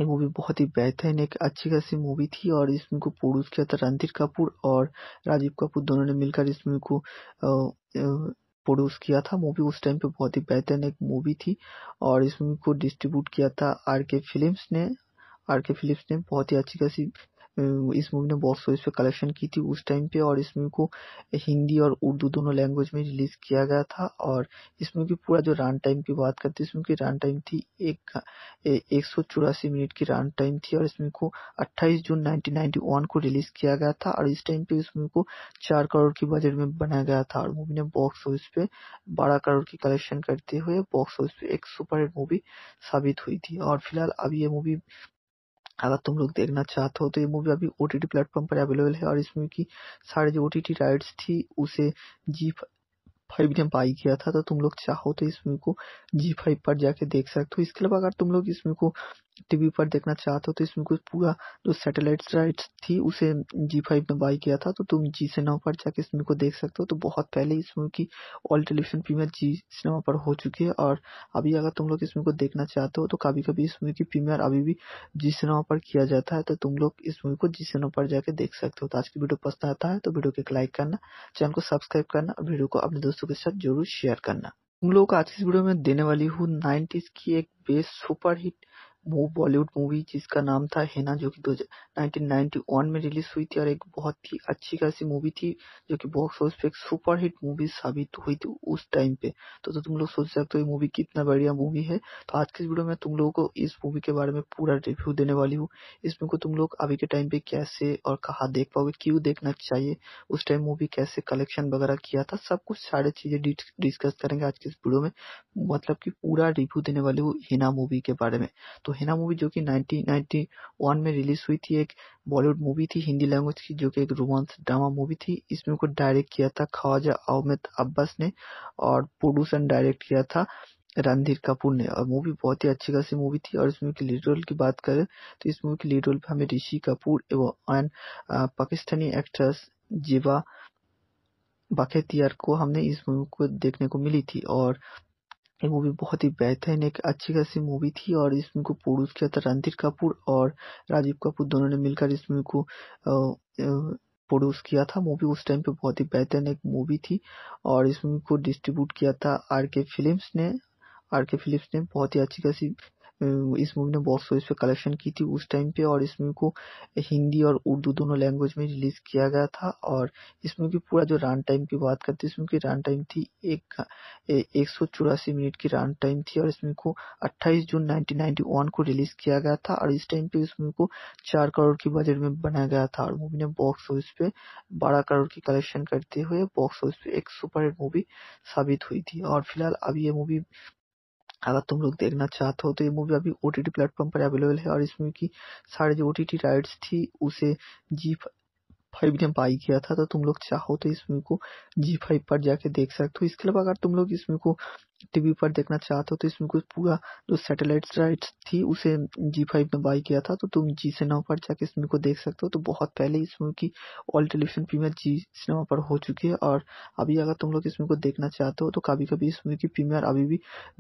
ये मूवी बहुत ही बेहतरीन एक अच्छी खासी मूवी थी और इस मूवी को प्रोड्यूस किया था रणधीर कपूर और राजीव कपूर दोनों ने मिलकर इस मूवी को प्रोड्यूस किया था मूवी उस टाइम पे बहुत ही बेहतरीन एक मूवी थी और इस मूवी को डिस्ट्रीब्यूट किया था आर के फिल्म्स ने आर के फिलिप्स ने बहुत ही अच्छी खासी इस मूवी ने बॉक्स ऑफिस पे कलेक्शन की थी उस टाइम पे और इस मूवी को हिंदी और उर्दू दोनों लैंग्वेज में रिलीज किया गया था और इस मूवी पूरा जो रन टाइम की बात करते हैं इस मूवी की रन टाइम थी एक एक सौ चौरासी मिनट की रन टाइम थी और इस मूवी को 28 जून नाइनटीन को रिलीज किया गया था और इस टाइम पे इस मूवी को चार करोड़ की बजट में बनाया गया था और मूवी ने बॉक्स ऑफिस पे बारह करोड़ की कलेक्शन करते हुए बॉक्स ऑफिस पे एक सुपर हिट मूवी साबित हुई थी और फिलहाल अब ये मूवी अगर तुम लोग देखना चाहते हो तो ये मूवी अभी ओ टी टी प्लेटफॉर्म पर अवेलेबल है और इसमें की सारे जो ओ टी टी राइट्स थी उसे जी फाइव ने बाई किया था तो तुम लोग चाहो तो इस मूवी को जी फाइव पर जाके देख सकते हो इसके अलावा अगर तुम लोग इस मूवी को टीवी पर देखना चाहते हो तो इसमें कुछ पूरा जो सैटेलाइट राइट थी उसे जी फाइव ने बाई किया था तो तुम जी सिनेमा पर जाके इस मूवी को देख सकते हो तो बहुत पहले इस मूवी की ऑल टेलीविजन प्रीमियर जी सिनेमा पर हो चुकी है और अभी अगर तुम लोग इस मूवी को देखना चाहते हो तो कभी कभी इस मूवी की प्रीमियर अभी भी जी सिनेमा पर किया जाता है तो तुम लोग इस मूवी को जी सिनेमा पर जाके देख सकते हो तो आज की वीडियो पसंद आता है तो वीडियो को एक लाइक करना चैनल को सब्सक्राइब करना और वीडियो को अपने दोस्तों के साथ जरूर शेयर करना तुम लोगों को आज की इस वीडियो में देने वाली हूँ नाइन्टीज की एक बेस्ट सुपर हिट वो बॉलीवुड मूवी जिसका नाम था हेना जो कि दो में रिलीज हुई थी और एक बहुत ही अच्छी खासी मूवी थी जो कि बॉक्स ऑफिस पे एक सुपरहिट मूवी साबित हुई थी उस टाइम पे तो, तो तुम लोग सोच सकते हो ये मूवी कितना बढ़िया मूवी है तो आज के वीडियो में तुम लोगों को इस मूवी के बारे में पूरा रिव्यू देने वाली हूँ इसमें को तुम लोग अभी के टाइम पे कैसे और कहा देख पाओगे क्यूँ देखना चाहिए उस टाइम मूवी कैसे कलेक्शन वगैरह किया था सब कुछ सारे चीज़ें डिस्कस करेंगे आज के इस वीडियो में मतलब की पूरा रिव्यू देने वाली हूँ हिना मूवी के बारे में तो हेना मूवी जो कि 1991 में रिलीज हुई थी एक बॉलीवुड मूवी थी हिंदी लैंग्वेज की जो कि एक रोमांस ड्रामा मूवी थी इस मूवी को डायरेक्ट किया था ख्वाजा अहमद अब्बास ने और प्रोड्यूसर डायरेक्ट किया था रणधीर कपूर ने और मूवी बहुत ही अच्छी खासी मूवी थी और इस मूवी की लीड रोल की बात करें तो इस मूवी की लीड रोल पर हमें ऋषि कपूर एवं एंड पाकिस्तानी एक्ट्रेस जीवा बाखेतियार को हमने इस मूवी को देखने को मिली थी और ये मूवी बहुत ही बेहतरीन एक अच्छी खासी मूवी थी और इस मूवी को प्रोड्यूस किया था रणधीर कपूर और राजीव कपूर दोनों ने मिलकर इस मूवी को प्रोड्यूस किया था मूवी उस टाइम पे बहुत ही बेहतरीन एक मूवी थी और इस मूवी को डिस्ट्रीब्यूट किया था आर के फिल्म ने आर के फिलिप्स ने बहुत ही अच्छी खासी इस मूवी ने बॉक्स ऑफिस पे कलेक्शन की थी उस टाइम पे और इस मूवी को हिंदी और उर्दू दोनों लैंग्वेज में रिलीज किया गया था और इस मूवी पूरा जो रन टाइम की बात करते हैं इस मूवी की रन टाइम थी एक एक सौ चौरासी मिनट की रन टाइम थी और इस मूवी को अट्ठाईस जून 1991 को रिलीज किया गया था और इस टाइम पे इस मूवी को चार करोड़ की बजट में बनाया गया था और मूवी ने बॉक्स ऑफिस पे बारह करोड़ की कलेक्शन करते हुए बॉक्स ऑफिस पे एक सुपरहिट मूवी साबित हुई थी और फिलहाल अब ये मूवी अगर तुम लोग देखना चाहते हो तो ये मूवी अभी ओ टी टी प्लेटफॉर्म पर अवेलेबल है और इस मूवी की सारी जो ओ टी टी राइट्स थी उसे जी फाइव ने बाई किया था तो तुम लोग चाहो तो इस मूवी को जी फाइव पर जाके देख सकते हो इसके अलावा अगर तुम लोग इस मूवी को टीवी पर देखना चाहते हो तो इसमें कुछ पूरा जो सैटेलाइट राइट थी उसे जी फाइव में बाई किया था तो तुम जी सिनेमा पर जाके इस मूवी को देख सकते हो तो बहुत पहले इस मूवी की ऑल टेलीविजन प्रीमियर जी सिनेमा पर हो चुकी है और अभी अगर तुम लोग इस मूवी को देखना चाहते हो तो कभी कभी इस मूवी की प्रीमियर अभी भी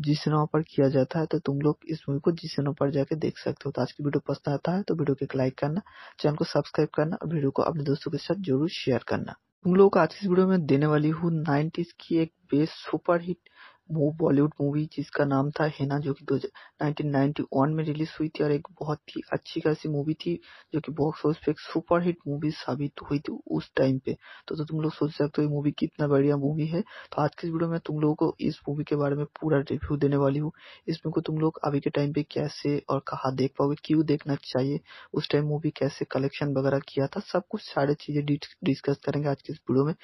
जी सिनेमा पर किया जाता है तो तुम लोग इस मूवी को जी सिनेमा पर जाके देख सकते हो तो आज की वीडियो पसंद आता है तो वीडियो को एक लाइक करना चैनल को सब्सक्राइब करना और वीडियो को अपने दोस्तों के साथ जरूर शेयर करना तुम लोगों को आज की इस वीडियो में देने वाली हूँ नाइन्टीज की एक बेस्ट सुपर हिट वो बॉलीवुड मूवी जिसका नाम था हेना जो कि दो में रिलीज हुई थी और एक बहुत ही अच्छी खासी मूवी थी जो कि बॉक्स ऑफिस पे एक सुपरहिट मूवी साबित हुई थी उस टाइम पे तो, तो तुम लोग सोच सकते हो ये मूवी कितना बढ़िया मूवी है तो आज के वीडियो में तुम लोगों को इस मूवी के बारे में पूरा रिव्यू देने वाली हूँ इसमें को तुम लोग अभी के टाइम पे कैसे और कहा देख पाओगे क्यूँ देखना चाहिए उस टाइम मूवी कैसे कलेक्शन वगैरह किया था सब कुछ सारे चीज़ें डिस्कस करेंगे आज के इस वीडियो में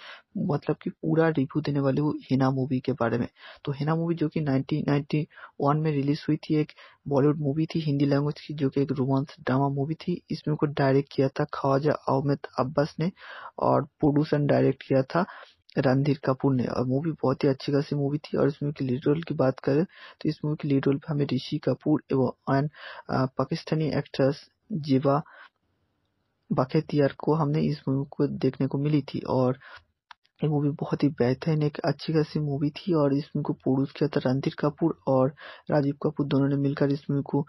मतलब की पूरा रिव्यू देने वाली हूँ हिना मूवी के बारे में तो हेना मूवी जो कि 1991 में रिलीज हुई थी एक बॉलीवुड मूवी थी हिंदी लैंग्वेज की जो कि एक रोमांस ड्रामा मूवी थी इसमें को डायरेक्ट किया था ख्वाजा अहमद अब्बास ने और प्रोड्यूसर डायरेक्ट किया था रणधीर कपूर ने और मूवी बहुत ही अच्छी खासी मूवी थी और इसमें की लीड रोल की बात करें तो इस मूवी की लीड रोल पे हमें ऋषि कपूर एवं एन पाकिस्तानी एक्ट्रेस जीवा बाखेतियार को हमने इस मूवी को देखने को मिली थी और ये मूवी बहुत ही बेहतरीन एक अच्छी खासी मूवी थी और इस मूवी को प्रोड्यूस किया था रणधीर कपूर और राजीव कपूर दोनों ने मिलकर इस मूवी को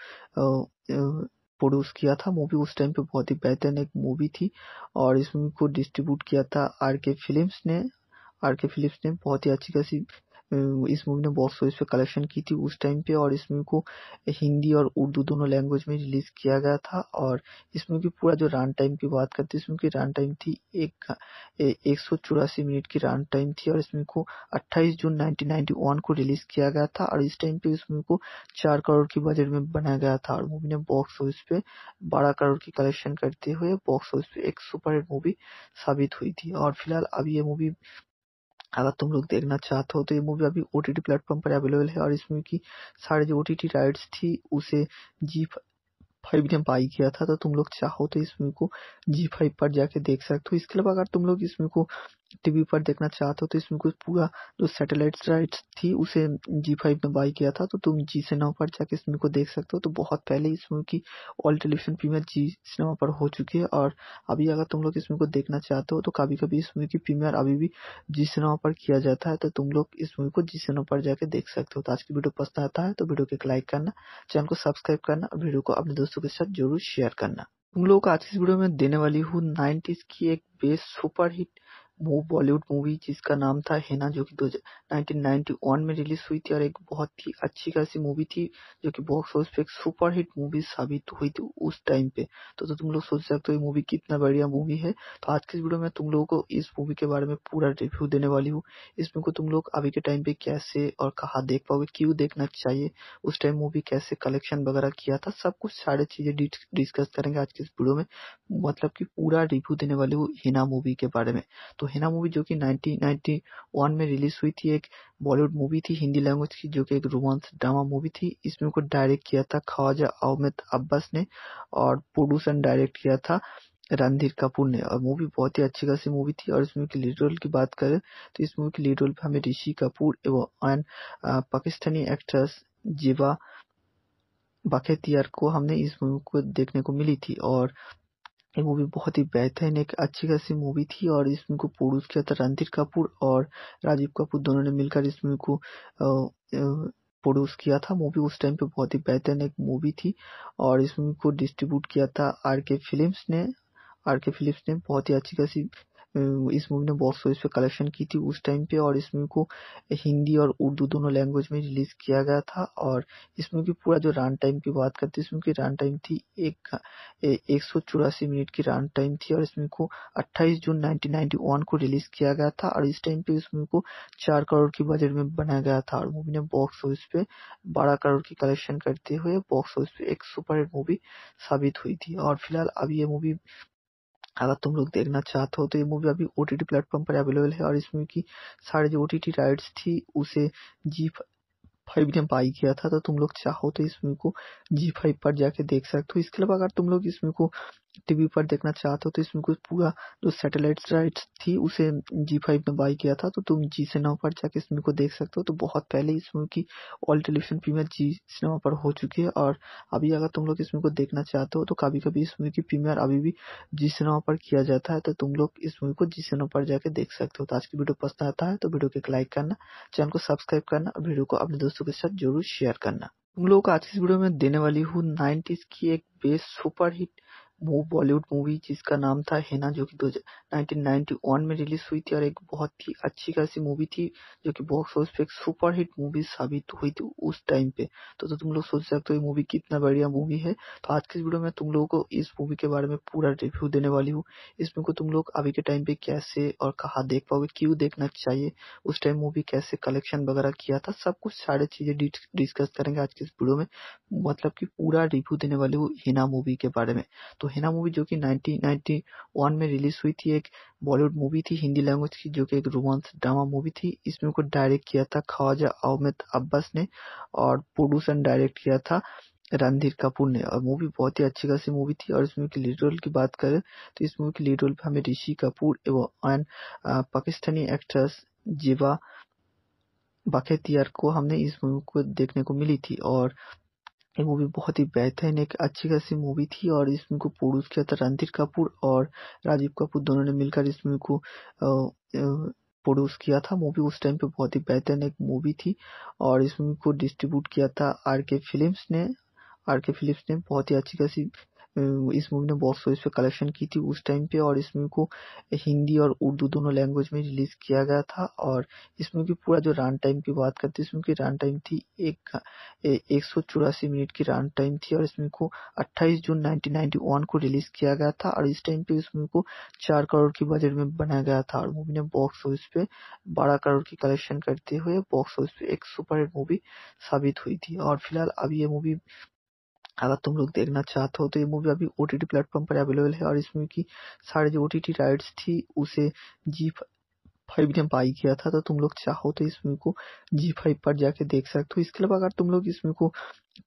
प्रोड्यूस किया था मूवी उस टाइम पे बहुत ही बेहतरीन एक मूवी थी और इस मूवी को डिस्ट्रीब्यूट किया था आर के फिल्म्स ने आर के फिलिप्स ने बहुत ही अच्छी खासी इस मूवी ने बॉक्स ऑफिस पे कलेक्शन की थी उस टाइम पे और इस मूवी को हिंदी और उर्दू दोनों लैंग्वेज में रिलीज किया गया था और इस मूवी पूरा जो रन टाइम की बात करते हैं इस मूवी की रन टाइम थी एक एक सौ चौरासी मिनट की रन टाइम थी और इस मूवी को अट्ठाईस जून नाइनटीन को रिलीज किया गया था और इस टाइम पे इस मूवी को चार करोड़ की बजट में बनाया गया था और मूवी ने बॉक्स ऑफिस पे बारह करोड़ की कलेक्शन करते हुए बॉक्स ऑफिस पे एक सुपरहिट मूवी साबित हुई थी और फिलहाल अब ये मूवी अगर तुम लोग देखना चाहते हो तो ये मूवी अभी ओ टी प्लेटफॉर्म पर अवेलेबल है और इसमें की सारे जो ओ टी टी राइट्स थी उसे जी फाइव ने बाई किया था तो तुम लोग चाहो तो इस मूवी को जी फाइव पर जाके देख सकते हो इसके अलावा अगर तुम लोग इस मूवी को टीवी पर देखना चाहते हो तो इसमें कुछ पूरा जो सैटेलाइट राइट्स थी उसे जी फाइव ने बाई किया था तो तुम जी सिनेमा पर जाके इस मूवी को देख सकते हो तो बहुत पहले इस मूवी की ऑल टेलीविजन प्रीमियर जी सिनेमा पर हो चुकी है और अभी अगर तुम लोग इस मूवी को देखना चाहते हो तो कभी कभी इस मूवी की प्रीमियर अभी भी जी सिनेमा पर किया जाता है तो तुम लोग इस मूवी को जी सिनेमा पर जाके देख सकते हो तो आज की वीडियो पसंद आता है तो वीडियो को एक लाइक करना चैनल को सब्सक्राइब करना और वीडियो को अपने दोस्तों के साथ जरूर शेयर करना तुम लोग आज की वीडियो में देने वाली हूँ नाइन्टीज की एक बेस्ट सुपर हिट वो बॉलीवुड मूवी जिसका नाम था हेना जो कि दो में रिलीज हुई थी और एक बहुत ही अच्छी खासी मूवी थी जो कि बॉक्स ऑफिस पे एक सुपर हिट मूवी साबित हुई थी उस टाइम पे तो, तो तुम लोग सोच सकते हो ये मूवी कितना बढ़िया मूवी है तो आज के वीडियो में तुम लोगों को इस मूवी के बारे में पूरा रिव्यू देने वाली हूँ इसमें को तुम लोग अभी के टाइम पे कैसे और कहा देख पाओगे क्यूँ देखना चाहिए उस टाइम मूवी कैसे कलेक्शन वगैरह किया था सब कुछ सारे चीज़ें डिस्कस करेंगे आज के इस वीडियो में मतलब की पूरा रिव्यू देने वाली हूँ हिना मूवी के बारे में तो तो हेना मूवी जो कि 1991 में रिलीज हुई थी एक बॉलीवुड मूवी थी हिंदी लैंग्वेज की जो कि एक रोमांस ड्रामा मूवी थी इसमें को डायरेक्ट किया था ख्वाजा अहमद अब्बास ने और प्रोड्यूस एंड डायरेक्ट किया था रणधीर कपूर ने और मूवी बहुत ही अच्छी खासी मूवी थी और इसमें की लीड रोल की बात करें तो इस मूवी की लीड रोल पे हमें ऋषि कपूर एवं अन पाकिस्तानी एक्ट्रेस जीवा बखेतियार को हमने इस मूवी को देखने को मिली थी और ये मूवी बहुत ही बेहतरीन एक अच्छी खासी मूवी थी और इस मूवी को प्रोड्यूस किया था रणधीर कपूर और राजीव कपूर दोनों ने मिलकर इस मूवी को प्रोड्यूस किया था मूवी उस टाइम पे बहुत ही बेहतरीन एक मूवी थी और इस मूवी को डिस्ट्रीब्यूट किया था आर के फिल्म्स ने आर के फिलिप्स ने बहुत ही अच्छी खासी इस मूवी ने बॉक्स ऑफिस पे कलेक्शन की थी उस टाइम पे और इस मूवी को हिंदी और उर्दू दोनों लैंग्वेज में रिलीज किया गया था और इस मूवी पूरा जो रन टाइम की बात करते इस मूवी की रन टाइम थी एक एक सौ चौरासी मिनट की रन टाइम थी और इस मूवी को 28 जून 1991 को रिलीज किया गया था और इस टाइम पे इस मूवी को चार करोड़ की बजट में बनाया गया था और मूवी ने बॉक्स ऑफिस पे बारह करोड़ की कलेक्शन करते हुए बॉक्स ऑफिस पे एक सुपर हिट मूवी साबित हुई थी और फिलहाल अब ये मूवी अगर तुम लोग देखना चाहते हो तो ये मूवी अभी ओ टी टी प्लेटफॉर्म पर अवेलेबल है और इसमें की सारी जो ओ टी टी राइट्स थी उसे जी फाइव ने बाई किया था तो तुम लोग चाहो तो इस मूवी को जी फाइव पर जाके देख सकते हो इसके अलावा अगर तुम लोग इस मूवी को टीवी पर देखना चाहते हो तो इसमें कुछ पूरा जो सैटेलाइट राइट थी उसे जी फाइव ने बाई किया था तो तुम जी सिनेमा पर जाके इस मूवी को देख सकते हो तो बहुत पहले इस मूवी की ऑल टेलीविजन प्रीमियर जी सिनेमा पर हो चुकी है और अभी अगर तुम लोग इस मूवी को देखना चाहते हो तो कभी कभी इस मूवी की प्रीमियर अभी भी जी सिनेमा पर किया जाता है तो तुम लोग इस मूवी को जी सिनेमा पर जाके देख सकते हो तो आज की वीडियो पसंद आता है तो वीडियो को एक लाइक करना चैनल को सब्सक्राइब करना और वीडियो को अपने दोस्तों के साथ जरूर शेयर करना तुम लोगों को आज की इस वीडियो में देने वाली हूँ नाइन्टीज की एक बेस्ट सुपर हिट वो बॉलीवुड मूवी जिसका नाम था हेना जो कि 1991 में रिलीज हुई थी और एक बहुत ही अच्छी खासी मूवी थी जो कि बॉक्स ऑफिस पे एक सुपरहिट मूवी साबित हुई थी उस टाइम पे तो, तो तुम लोग सोच सकते हो ये मूवी कितना बढ़िया मूवी है तो आज के वीडियो में तुम लोगों को इस मूवी के बारे में पूरा रिव्यू देने वाली हूँ इसमें को तुम लोग अभी के टाइम पे कैसे और कहा देख पाओगे क्यूँ देखना चाहिए उस टाइम मूवी कैसे कलेक्शन वगैरह किया था सब कुछ सारे चीज़ें डिस्कस करेंगे आज के इस वीडियो में मतलब की पूरा रिव्यू देने वाली हूँ हिना मूवी के बारे में तो तो हेना मूवी जो कि 1991 में रिलीज हुई थी एक बॉलीवुड मूवी थी हिंदी लैंग्वेज की जो कि एक रोमांस ड्रामा मूवी थी इसमें को डायरेक्ट किया था ख्वाजा अहमद अब्बास ने और प्रोड्यूस एंड डायरेक्ट किया था रणधीर कपूर ने और मूवी बहुत ही अच्छी खासी मूवी थी और इसमें लीड रोल की बात करें तो इस मूवी की लीड रोल पर हमें ऋषि कपूर एवं अन पाकिस्तानी एक्ट्रेस जीवा बाखेतियार को हमने इस मूवी को देखने को मिली थी और ये मूवी बहुत ही बेहतरीन एक अच्छी खासी मूवी थी और इस मूवी को प्रोड्यूस किया था रणधीर कपूर और राजीव कपूर दोनों ने मिलकर इस मूवी को प्रोड्यूस किया था मूवी उस टाइम पे बहुत ही बेहतरीन एक मूवी थी और इस मूवी को डिस्ट्रीब्यूट किया था आर के फिल्म ने आर के फिलिप्स ने बहुत ही अच्छी खासी इस मूवी ने बॉक्स ऑफिस पे कलेक्शन की थी उस टाइम पे और इस मूवी को हिंदी और उर्दू दोनों लैंग्वेज में रिलीज किया गया था और इस मूवी की पूरा जो रन टाइम की बात करते हैं इस मूवी की रन टाइम थी एक एक सौ चौरासी मिनट की रन टाइम थी और इस मूवी को 28 जून 1991 को रिलीज किया गया था और इस टाइम पे इस मूवी को चार करोड़ की बजट में बनाया गया था और मूवी ने बॉक्स ऑफिस पे बारह करोड़ की कलेक्शन करते हुए बॉक्स ऑफिस पे एक सुपरहिट मूवी साबित हुई थी और फिलहाल अब ये मूवी अगर तुम लोग देखना चाहते हो तो ये मूवी अभी ओ टी टी प्लेटफॉर्म पर अवेलेबल है और इस मूवी की सारी जो ओ टी टी राइट्स थी उसे जी फाइव ने बाई किया था तो तुम लोग चाहो तो इस मूवी को जी फाइव पर जाके देख सकते हो इसके अलावा अगर तुम लोग इस मूवी को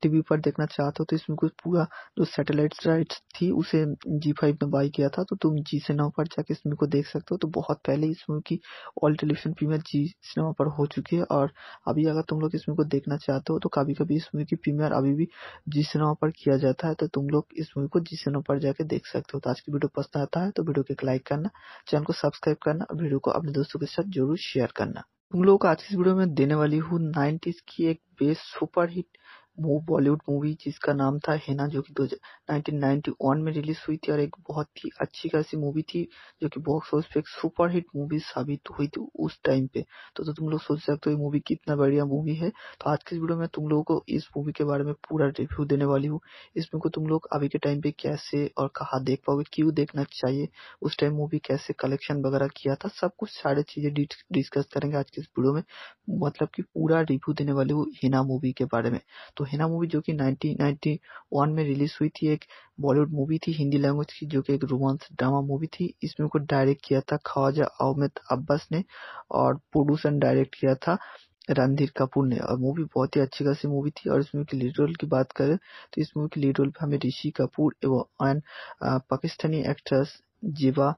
टीवी पर देखना चाहते हो तो इसमें को पूरा जो सैटेलाइट राइट थी उसे जी फाइव ने बाई किया था तो तुम जी सिनेमा पर जाके इस मूवी को देख सकते हो तो बहुत पहले इस मूवी की ऑल टेलीविजन प्रीमियर जी सिनेमा पर हो चुकी है और अभी अगर तुम लोग इस मूवी को देखना चाहते हो तो कभी कभी इस मूवी की प्रीमियर अभी भी जी सिनेमा पर किया जाता है तो तुम लोग इस मूवी को जी सिनेमा पर जाके देख सकते हो तो आज की वीडियो पसंद आता है तो वीडियो को एक लाइक करना चैनल को सब्सक्राइब करना वीडियो को अपने दोस्तों दोस्तों के साथ जरूर शेयर करना तुम लोगों को आज इस वीडियो में देने वाली हूँ नाइन्टीज की एक बेस्ट सुपरहिट वो बॉलीवुड मूवी जिसका नाम था हेना जो कि दो हजार में रिलीज हुई थी और एक बहुत ही अच्छी खासी मूवी थी जो कि बॉक्स ऑफिस पे एक सुपरहिट मूवी साबित हुई थी उस टाइम पे तो, तो तुम लोग सोच सकते हो ये मूवी कितना बढ़िया मूवी है तो आज के इस वीडियो में तुम लोगों को इस मूवी के बारे में पूरा रिव्यू देने वाली हूँ इसमें को तुम लोग अभी के टाइम पे कैसे और कहा देख पाओगे क्यूँ देखना चाहिए उस टाइम मूवी कैसे कलेक्शन वगैरह किया था सब कुछ सारे चीज़ें डिस्कस करेंगे आज के इस वीडियो में मतलब की पूरा रिव्यू देने वाली हूँ हिना मूवी के बारे में तो हेना मूवी जो कि 1991 में रिलीज हुई थी एक बॉलीवुड मूवी थी हिंदी लैंग्वेज की जो कि एक रोमांस ड्रामा मूवी थी इसमें को डायरेक्ट किया था ख्वाजा अहमद अब्बास ने और प्रोड्यूसर डायरेक्ट किया था रणधीर कपूर ने और मूवी बहुत ही अच्छी खासी मूवी थी और इस मूवी के लीड रोल की बात करें तो इस मूवी के लीड रोल पे हमें ऋषि कपूर एवं पाकिस्तानी एक्ट्रेस जीवा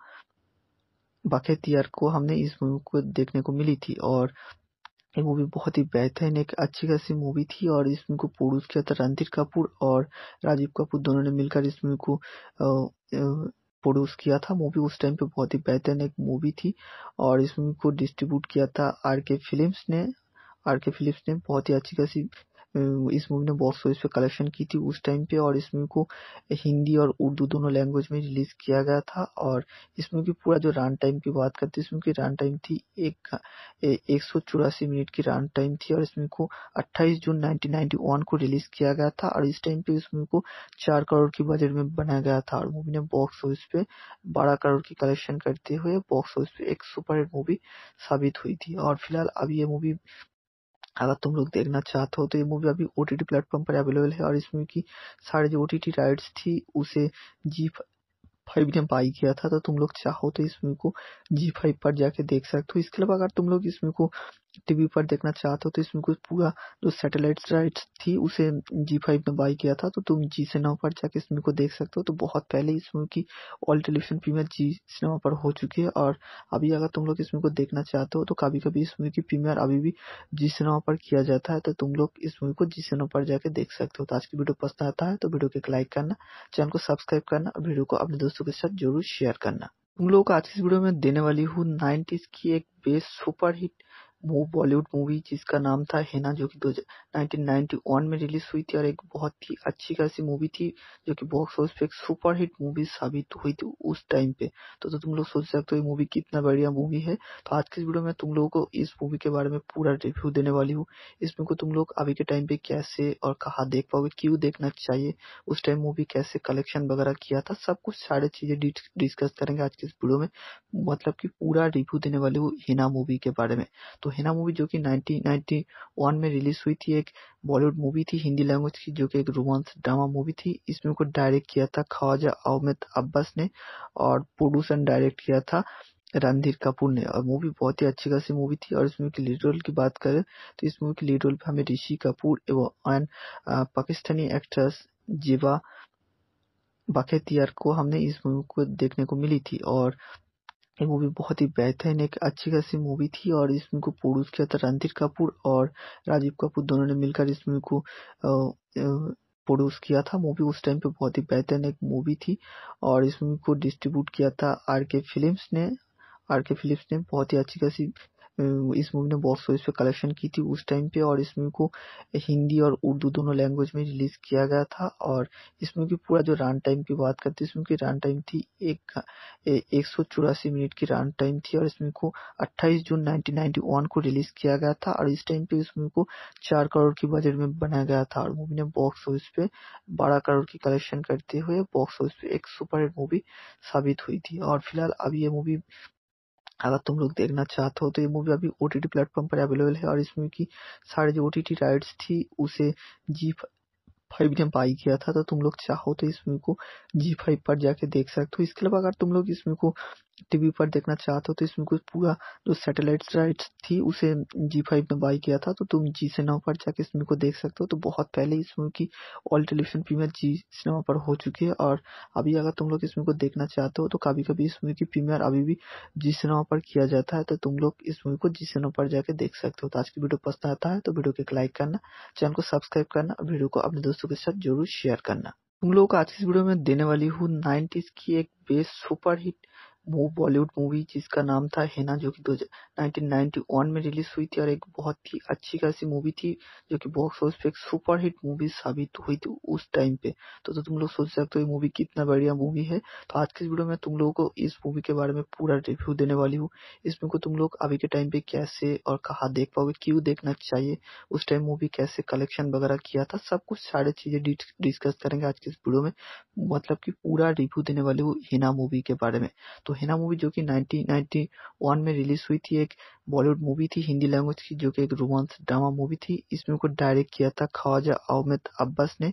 बाखेतियार को हमने इस मूवी को देखने को मिली थी और ये मूवी बहुत ही बेहतरीन एक अच्छी खासी मूवी थी और इसमें को प्रोड्यूस किया था रणधीर कपूर और राजीव कपूर दोनों ने मिलकर इस मूवी को प्रोड्यूस किया था मूवी उस टाइम पे बहुत ही बेहतरीन एक मूवी थी और इसमें को डिस्ट्रीब्यूट किया था आर के फिल्म ने आर के फिलिप्स ने बहुत ही अच्छी खासी इस मूवी ने बॉक्स ऑफिस पे कलेक्शन की थी उस टाइम पे और इस मूवी को हिंदी और उर्दू दोनों लैंग्वेज में रिलीज किया गया था और इस मूवी पूरा जो रन टाइम की बात करते हैं इस मूवी की रन टाइम थी एक एक सौ चौरासी मिनट की रन टाइम थी और इस मूवी को 28 जून 1991 को रिलीज किया गया था और इस टाइम पे इस मूवी को चार करोड़ की बजट में बनाया गया था और मूवी ने बॉक्स ऑफिस पे बारह करोड़ की कलेक्शन करते हुए बॉक्स ऑफिस पे एक सुपर मूवी साबित हुई थी और फिलहाल अब ये मूवी अगर तुम लोग देखना चाहते हो तो ये मूवी अभी ओ टी टी प्लेटफॉर्म पर अवेलेबल है और इस मूवी की सारी जो ओ टी टी राइट्स थी उसे जी फाइव ने बाई किया था तो तुम लोग चाहो तो इस मूवी को जी फाइव पर जाके देख सकते हो इसके अलावा अगर तुम लोग इस मूवी को टीवी पर देखना चाहते हो तो इसमें कुछ पूरा जो सैटेलाइट राइट्स थी उसे जी फाइव ने बाई किया था तो तुम जी सिनेमा पर जाके इस मूवी को देख सकते हो तो बहुत पहले इस मूवी की ऑल टेलीविजन प्रीमियर जी सिनेमा पर हो चुकी है और अभी अगर तुम लोग इस मूवी को देखना चाहते हो तो कभी कभी इस मूवी की प्रीमियर अभी भी जी सिनेमा पर किया जाता है तो तुम लोग इस मूवी को जी सिनेमा पर जाके देख सकते हो तो आज की वीडियो पसंद आता है तो वीडियो को एक लाइक करना चैनल को सब्सक्राइब करना और वीडियो को अपने दोस्तों के साथ जरूर शेयर करना तुम लोगों को आज की इस वीडियो में देने वाली हूँ नाइन्टीज की एक बेस्ट सुपर हिट वो बॉलीवुड मूवी जिसका नाम था हेना जो कि दो 1991 में रिलीज हुई थी और एक बहुत ही अच्छी खासी मूवी थी जो कि बॉक्स ऑफिस पे एक सुपरहिट मूवी साबित हुई थी उस टाइम पे तो, तो तुम लोग सोच सकते हो ये मूवी कितना बढ़िया मूवी है तो आज के इस वीडियो में तुम लोगों को इस मूवी के बारे में पूरा रिव्यू देने वाली हूँ इसमें को तुम लोग अभी के टाइम पे कैसे और कहा देख पाओगे क्यूँ देखना चाहिए उस टाइम मूवी कैसे कलेक्शन वगैरह किया था सब कुछ सारे चीज़ें डिस्कस करेंगे आज के इस वीडियो में मतलब की पूरा रिव्यू देने वाली हूँ हिना मूवी के बारे में तो हेना मूवी जो कि नाइनटीन नाइन्टी वन में रिलीज़ हुई थी एक बॉलीवुड मूवी थी हिंदी लैंग्वेज की जो कि एक रोमांस ड्रामा मूवी थी इसमें को डायरेक्ट किया था ख्वाजा अहमद अब्बास ने और प्रोड्यूसर डायरेक्ट किया था रणधीर कपूर ने और मूवी बहुत ही अच्छी खासी मूवी थी और इस मूवी के लीड रोल की बात करें तो इस मूवी के लीड रोल पे हमें ऋषि कपूर एवं पाकिस्तानी एक्ट्रेस जीवा बखेतियार को हमने इस मूवी को देखने को मिली थी और ये मूवी बहुत ही बेहतरीन एक अच्छी खासी मूवी थी और इस मूवी को प्रोड्यूस किया था रणधीर कपूर और राजीव कपूर दोनों ने मिलकर इस मूवी को प्रोड्यूस किया था मूवी उस टाइम पे बहुत ही बेहतरीन एक मूवी थी और इस मूवी को डिस्ट्रीब्यूट किया था आर के फिल्म्स ने आर के फिलिप्स ने बहुत ही अच्छी खासी इस मूवी ने बॉक्स ऑफिस पे कलेक्शन की थी उस टाइम पे और इस मूवी को हिंदी और उर्दू दोनों लैंग्वेज में रिलीज किया गया था और इस मूवी की पूरा जो रन टाइम की बात करते इस मूवी की रन टाइम थी एक एक सौ चौरासी मिनट की रन टाइम थी और इस मूवी को 28 जून नाइनटीन को रिलीज किया गया था और इस टाइम पे इस मूवी को चार करोड़ की बजट में बनाया गया था और मूवी ने बॉक्स ऑफिस पे बारह करोड़ की कलेक्शन करते हुए बॉक्स ऑफिस पे एक सुपर हिट मूवी साबित हुई थी और फिलहाल अब ये मूवी अगर तुम लोग देखना चाहते हो तो ये मूवी अभी ओ टी टी प्लेटफॉर्म पर अवेलेबल है और इस मूवी की सारी जो ओ टी टी राइट्स थी उसे जी फाइव ने बाई किया था तो तुम लोग चाहो तो इस मूवी को जी फाइव पर जाके देख सकते हो इसके अलावा अगर तुम लोग इस मूवी को टीवी पर देखना चाहते हो तो इसमें कुछ पूरा जो सैटेलाइट राइट्स थी उसे जी फाइव ने बाई किया था तो तुम जी सिनेमा पर जाके इस मूवी को देख सकते हो तो बहुत पहले इस मूवी की ऑल टेलीविजन प्रीमियर जी सिनेमा पर हो चुकी है और अभी अगर तुम लोग इस मूवी को देखना चाहते हो तो कभी कभी इस मूवी की प्रीमियर अभी भी जी सिनेमा पर किया जाता है तो तुम लोग इस मूवी को जी सिनेमा पर जाके देख सकते हो तो आज की वीडियो पसंद आता है तो वीडियो को एक लाइक करना चैनल को सब्सक्राइब करना और वीडियो को अपने दोस्तों के साथ जरूर शेयर करना तुम लोगों को आज की इस वीडियो में देने वाली हूँ नाइन्टीज की एक बेस्ट सुपरहिट वो बॉलीवुड मूवी जिसका नाम था हेना जो कि 1991 में रिलीज हुई थी और एक बहुत ही अच्छी खासी मूवी थी जो कि बॉक्स ऑफिस पे एक सुपरहिट मूवी साबित हुई थी उस टाइम पे तो, तो तुम लोग सोच सकते हो ये मूवी कितना बढ़िया मूवी है तो आज के वीडियो में तुम लोगों को इस मूवी के बारे में पूरा रिव्यू देने वाली हूँ इसमें को तुम लोग अभी के टाइम पे कैसे और कहा देख पाओगे क्यूँ देखना चाहिए उस टाइम मूवी कैसे कलेक्शन वगैरह किया था सब कुछ सारे चीज़ें डिस्कस करेंगे आज के इस वीडियो में मतलब की पूरा रिव्यू देने वाली हूँ हिना मूवी के बारे में तो हेना मूवी जो कि 1991 में रिलीज हुई थी एक बॉलीवुड मूवी थी हिंदी लैंग्वेज की जो कि एक रोमांस ड्रामा मूवी थी इस मूवी को डायरेक्ट किया था ख्वाजा अहमद अब्बास ने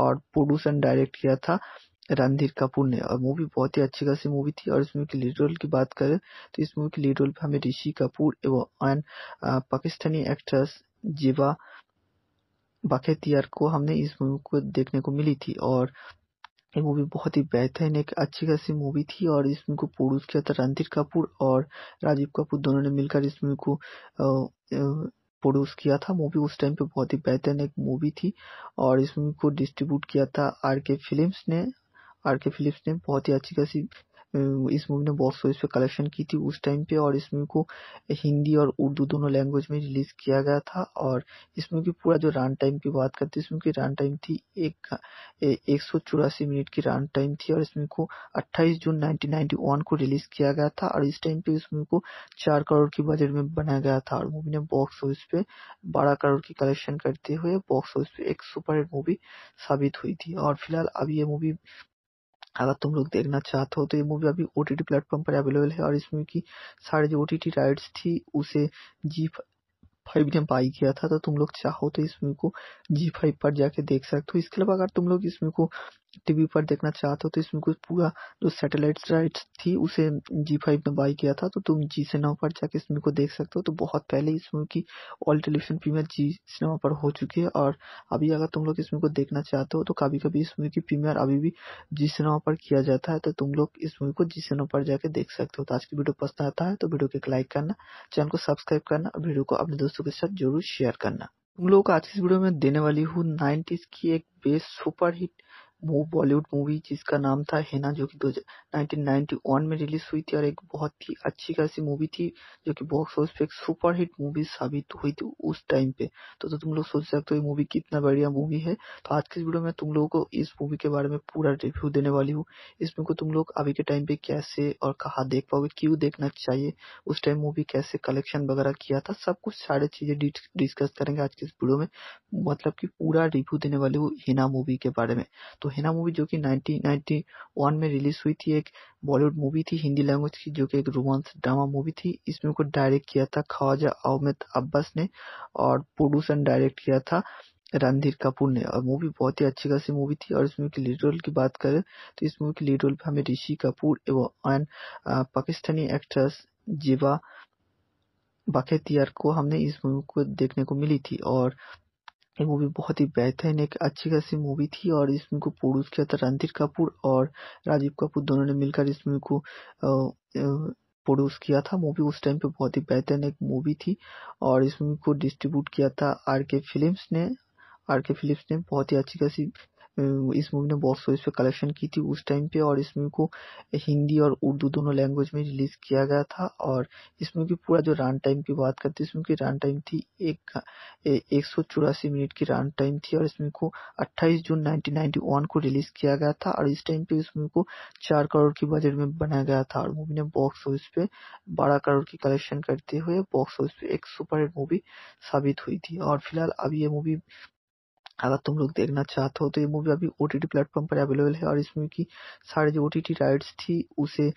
और प्रोड्यूस एंड डायरेक्ट किया था रणधीर कपूर ने और मूवी बहुत ही अच्छी खासी मूवी थी और इस मूवी की लीड रोल की बात करें तो इस मूवी के लीड रोल पर हमें ऋषि कपूर एवं अन पाकिस्तानी एक्ट्रेस जीवा बाखेतियार को हमने इस मूवी को देखने को मिली थी और ये मूवी बहुत ही बेहतरीन एक अच्छी खासी मूवी थी और इस मूवी को प्रोड्यूस किया था रणधीर कपूर और राजीव कपूर दोनों ने मिलकर इस मूवी को प्रोड्यूस किया था मूवी उस टाइम पे बहुत ही बेहतरीन एक मूवी थी और इस मूवी को डिस्ट्रीब्यूट किया था आर के फिल्म ने आर के फिलिप्स ने बहुत ही अच्छी खासी इस मूवी ने बॉक्स ऑफिस पे कलेक्शन की थी उस टाइम पे और इस मूवी को हिंदी और उर्दू दोनों लैंग्वेज में रिलीज किया गया था और इस मूवी पूरा जो रन टाइम की बात करते हैं इस मूवी की रन टाइम थी एक एक सौ चौरासी मिनट की रन टाइम थी और इस मूवी को 28 जून 1991 को रिलीज किया गया था और इस टाइम पे इस मूवी को चार करोड़ की बजट में बनाया गया था और मूवी ने बॉक्स ऑफिस पे बारह करोड़ की कलेक्शन करते हुए बॉक्स ऑफिस पे एक सुपर हिट मूवी साबित हुई थी और फिलहाल अब ये मूवी अगर तुम लोग देखना चाहते हो तो ये मूवी अभी ओ टी टी प्लेटफॉर्म पर अवेलेबल है और इसमें की सारी जो ओ टी टी राइट्स थी उसे जी फाइव ने बाई किया था तो तुम लोग चाहो तो इस मूवी को जी फाइव पर जाके देख सकते हो इसके अलावा अगर तुम लोग इस मूवी को टीवी पर देखना चाहते हो तो इसमें कुछ पूरा जो सैटेलाइट राइट थी उसे जी फाइव ने बाई किया था तो तुम जी सिनेमा पर जाके इस मूवी को देख सकते हो तो बहुत पहले इस मूवी की ऑल टेलीविजन प्रीमियर जी सिनेमा पर हो चुकी है और अभी अगर तुम लोग इस मूवी को देखना चाहते हो तो कभी कभी इस मूवी की प्रीमियर अभी भी जी सिनेमा पर किया जाता है तो तुम लोग इस मूवी को जी सिनेमा पर जाके देख सकते हो तो आज की वीडियो पसंद आता है तो वीडियो को एक लाइक करना चैनल को सब्सक्राइब करना और वीडियो को अपने दोस्तों के साथ जरूर शेयर करना तुम लोग को आज की इस वीडियो में देने वाली हूँ नाइन्टीज की एक बेस्ट सुपर हिट वो बॉलीवुड मूवी जिसका नाम था हेना जो कि दो हजार में रिलीज हुई थी और एक बहुत ही अच्छी खासी मूवी थी जो कि बॉक्स ऑफिस पे एक सुपरहिट मूवी साबित हुई थी उस टाइम पे तो, तो तुम लोग सोच सकते हो ये मूवी कितना बढ़िया मूवी है तो आज के इस वीडियो में तुम लोगों को इस मूवी के बारे में पूरा रिव्यू देने वाली हूँ इसमें को तुम लोग अभी के टाइम पे कैसे और कहा देख पाओगे क्यूँ देखना चाहिए उस टाइम मूवी कैसे कलेक्शन वगैरह किया था सब कुछ सारे चीज़ें डिस्कस करेंगे आज के इस वीडियो में मतलब की पूरा रिव्यू देने वाली हूँ हिना मूवी के बारे में तो हेना मूवी जो कि नाइनटीन में रिलीज़ हुई थी एक बॉलीवुड मूवी थी हिंदी लैंग्वेज की जो कि एक रोमांस ड्रामा मूवी थी इसमें को डायरेक्ट किया था ख्वाजा अहमद अब्बास ने और प्रोड्यूसर डायरेक्ट किया था रणधीर कपूर ने और मूवी बहुत ही अच्छी खासी मूवी थी और इस मूवी के लीड रोल की बात करें तो इस मूवी के लीड रोल पर हमें ऋषि कपूर एवं पाकिस्तानी एक्ट्रेस जीवा बखेतियार को हमने इस मूवी को देखने को मिली थी और ये मूवी बहुत ही बेहतरीन एक अच्छी खासी मूवी थी और इस मूवी को प्रोड्यूस किया था रणधीर कपूर और राजीव कपूर दोनों ने मिलकर इस मूवी को प्रोड्यूस किया था मूवी उस टाइम पे बहुत ही बेहतरीन एक मूवी थी और इस मूवी को डिस्ट्रीब्यूट किया था आर के ने आर के फिलिप्स ने बहुत ही अच्छी खासी इस मूवी ने बॉक्स ऑफिस पे कलेक्शन की थी उस टाइम पे और इस मूवी को हिंदी और उर्दू दोनों लैंग्वेज में रिलीज किया गया था और इस मूवी पूरा जो रन टाइम की बात करते हैं की रन टाइम थी एक एक सौ चौरासी मिनट की रन टाइम थी और इसमें को 28 जून 1991 को रिलीज किया गया था और इस टाइम पे इस मूवी को चार करोड़ की बजट में बनाया गया था और मूवी ने बॉक्स ऑफिस पे बारह करोड़ की कलेक्शन करते हुए बॉक्स ऑफिस पे एक सुपरहिट मूवी साबित हुई थी और फिलहाल अब ये मूवी अगर तुम लोग देखना चाहते हो तो ये मूवी अभी ओ टी टी प्लेटफॉर्म पर अवेलेबल है और इसमें की सारी जो ओ टी टी राइट्स थी उसे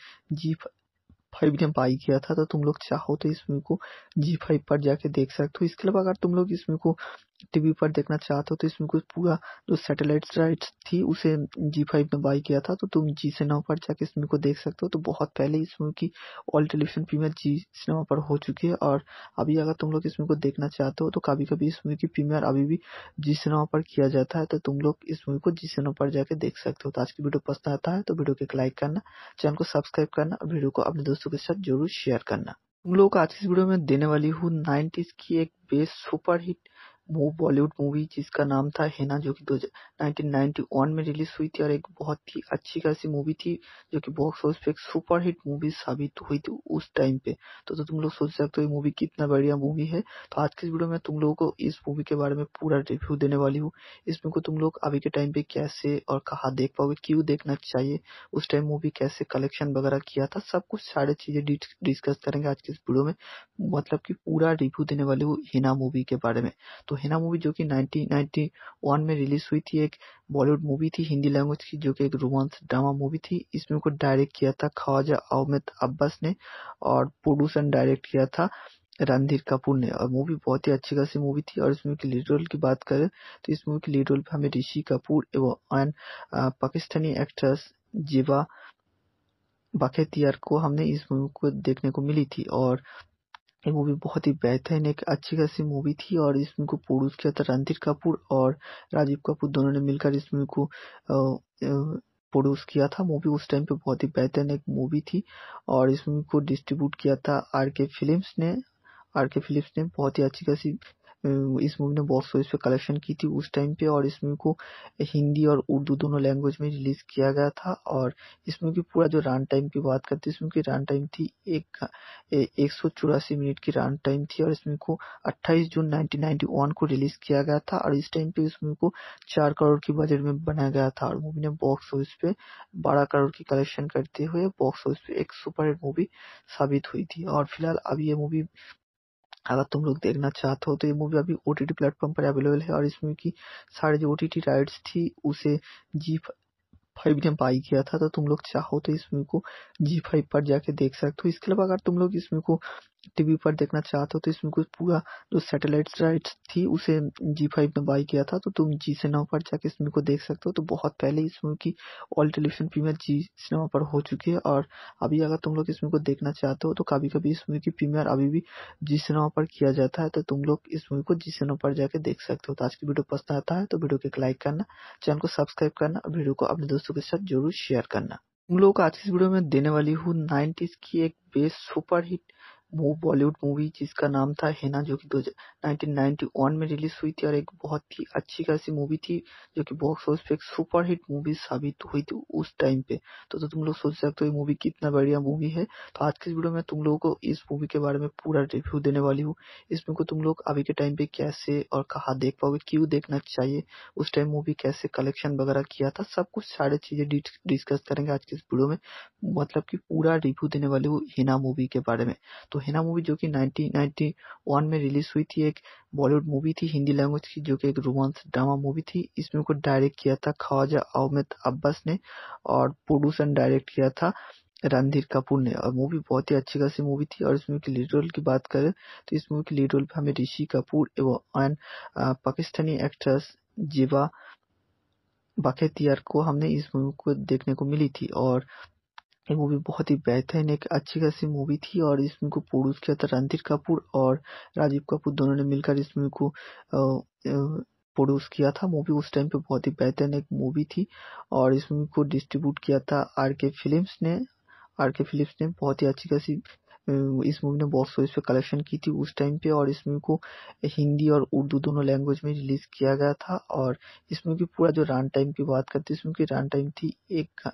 जी फाइव ने बाई किया था तो तुम लोग चाहो तो इस मूवी को जी फाइव पर जाके देख सकते हो इसके अलावा अगर तुम लोग इस मूवी को टीवी पर देखना चाहते हो तो इसमें कुछ पूरा जो सैटेलाइट राइट्स थी उसे जी फाइव ने बाई किया था तो तुम जी सिनेमा पर जाके इस मूवी को देख सकते हो तो बहुत पहले इस मूवी की ऑल टेलीविजन प्रीमियर जी सिनेमा पर हो चुकी है और अभी अगर तुम लोग इस मूवी को देखना चाहते हो तो कभी कभी इस मूवी की प्रीमियर अभी भी जी सिनेमा पर किया जाता है तो तुम लोग इस मूवी को जी सिनेमा पर जाके देख सकते हो तो आज की वीडियो पसंद आता है तो वीडियो को एक लाइक करना चैनल को सब्सक्राइब करना और वीडियो को अपने दोस्तों के साथ जरूर शेयर करना तुम लोग आज की इस वीडियो में देने वाली हूँ नाइन्टीज की एक बेस्ट सुपर हिट वो बॉलीवुड मूवी जिसका नाम था हेना जो कि दो 1991 में रिलीज हुई थी और एक बहुत ही अच्छी खासी मूवी थी जो कि बॉक्स ऑफिस पे एक सुपर हिट मूवी साबित हुई थी उस टाइम पे तो, तो तुम लोग सोच सकते हो ये मूवी कितना बढ़िया मूवी है तो आज के इस वीडियो में तुम लोगों को इस मूवी के बारे में पूरा रिव्यू देने वाली हूँ इसमें को तुम लोग अभी के टाइम पे कैसे और कहा देख पाओगे क्यूँ देखना चाहिए उस टाइम मूवी कैसे कलेक्शन वगैरह किया था सब कुछ सारे चीज़ें डिस्कस करेंगे आज के इस वीडियो में मतलब की पूरा रिव्यू देने वाली हूँ हिना मूवी के बारे में तो तो हेना मूवी जो कि नाइनटीन नाइन्टी वन में रिलीज हुई थी एक बॉलीवुड मूवी थी हिंदी लैंग्वेज की जो कि एक रोमांस ड्रामा मूवी थी इसमें को डायरेक्ट किया था ख्वाजा अहमद अब्बास ने और प्रोड्यूसर डायरेक्ट किया था रणधीर कपूर ने और मूवी बहुत ही अच्छी खासी मूवी थी और इस मूवी के लीड रोल की बात करें तो इस मूवी के लीड रोल पे हमें ऋषि कपूर एवं पाकिस्तानी एक्ट्रेस जीवा बखेतियार को हमने इस मूवी को देखने को मिली थी और ये मूवी बहुत ही बेहतरीन एक अच्छी खासी मूवी थी और इस मूवी को प्रोड्यूस किया था रणधीर कपूर और राजीव कपूर दोनों ने मिलकर इस मूवी को प्रोड्यूस किया था मूवी उस टाइम पे बहुत ही बेहतरीन एक मूवी थी और इस मूवी को डिस्ट्रीब्यूट किया था आर के फिल्म्स ने आर के फिलिप्स ने बहुत ही अच्छी खासी इस मूवी ने बॉक्स ऑफिस पे कलेक्शन की थी उस टाइम पे और इस मूवी को हिंदी और उर्दू दोनों लैंग्वेज में रिलीज किया गया था और इस मूवी पूरा जो रन टाइम की बात करते इस मूवी की रन टाइम थी एक एक सौ चौरासी मिनट की रन टाइम थी और इस मूवी को अट्ठाईस जून नाइनटीन को रिलीज किया गया था और इस टाइम पे इस मूवी को चार करोड़ की बजट में बनाया गया था और मूवी ने बॉक्स ऑफिस पे बारह करोड़ की कलेक्शन करते हुए बॉक्स ऑफिस पे एक सुपर हिट मूवी साबित हुई थी और फिलहाल अब ये मूवी अगर तुम लोग देखना चाहते हो तो ये मूवी अभी ओ टी टी प्लेटफॉर्म पर अवेलेबल है और इसमें की सारे जो ओ टी टी राइट्स थी उसे जी फाइव ने बाई किया था तो तुम लोग चाहो तो इस मूवी को जी फाइव पर जाके देख सकते हो इसके अलावा अगर तुम लोग इस मूवी को टीवी पर देखना चाहते हो तो इसमें कुछ पूरा जो सैटेलाइट राइट थी उसे जी फाइव ने बाई किया था तो तुम जी सिनेमा पर जाके इस मूवी को देख सकते हो तो बहुत पहले इस मूवी की ऑल टेलीविजन प्रीमियर जी सिनेमा पर हो चुकी है और अभी अगर तुम लोग इस मूवी को देखना चाहते हो तो कभी कभी इस मूवी की प्रीमियर अभी भी जी सिनेमा पर किया जाता है तो तुम लोग इस मूवी को जी सिनेमा पर जाके देख सकते हो तो आज की वीडियो पसंद आता है तो वीडियो को एक लाइक करना चैनल को सब्सक्राइब करना और वीडियो को अपने दोस्तों के साथ जरूर शेयर करना तुम लोगों को आज की इस वीडियो में देने वाली हूँ नाइन्टीज की एक बेस्ट सुपर हिट वो बॉलीवुड मूवी जिसका नाम था हेना जो कि 1991 में रिलीज हुई थी और एक बहुत ही अच्छी खासी मूवी थी जो कि बॉक्स ऑफिस पे एक सुपरहिट मूवी साबित हुई थी उस टाइम पे तो, तो तुम लोग सोच सकते हो ये मूवी कितना बढ़िया मूवी है तो आज के वीडियो में तुम लोगों को इस मूवी के बारे में पूरा रिव्यू देने वाली हूँ इसमें को तुम लोग अभी के टाइम पे कैसे और कहा देख पाओगे क्यूँ देखना चाहिए उस टाइम मूवी कैसे कलेक्शन वगैरह किया था सब कुछ सारे चीज़ें डिस्कस करेंगे आज के इस वीडियो में मतलब की पूरा रिव्यू देने वाली हूँ हिना मूवी के बारे में तो हेना मूवी जो कि 1991 में रिलीज हुई थी एक बॉलीवुड मूवी थी हिंदी लैंग्वेज की जो कि एक रोमांस ड्रामा मूवी थी इसमें को डायरेक्ट किया था ख्वाजा अहमद अब्बास ने और प्रोड्यूसर डायरेक्ट किया था रणधीर कपूर ने और मूवी बहुत ही अच्छी खासी मूवी थी और इस मूवी लीड रोल की बात करें तो इस मूवी की लीड रोल पर हमें ऋषि कपूर एवं पाकिस्तानी एक्ट्रेस जीवा बखेतियर को हमने इस मूवी को देखने को मिली थी और ये मूवी बहुत ही बेहतरीन एक अच्छी खासी मूवी थी और इस मूवी को प्रोड्यूस किया था रणधीर कपूर और राजीव कपूर दोनों ने मिलकर इस मूवी को प्रोड्यूस किया था मूवी उस टाइम पे बहुत ही बेहतरीन एक मूवी थी और इस मूवी को डिस्ट्रीब्यूट किया था आर के फिल्म ने आर के फिलिप्स ने बहुत ही अच्छी खासी इस मूवी ने बॉक्स ऑफिस पे कलेक्शन की थी उस टाइम पे और इस मूवी को हिंदी और उर्दू दोनों लैंग्वेज में रिलीज किया गया था और इस मूवी पूरा जो रन टाइम की बात करते हैं इस मूवी की रन टाइम थी एक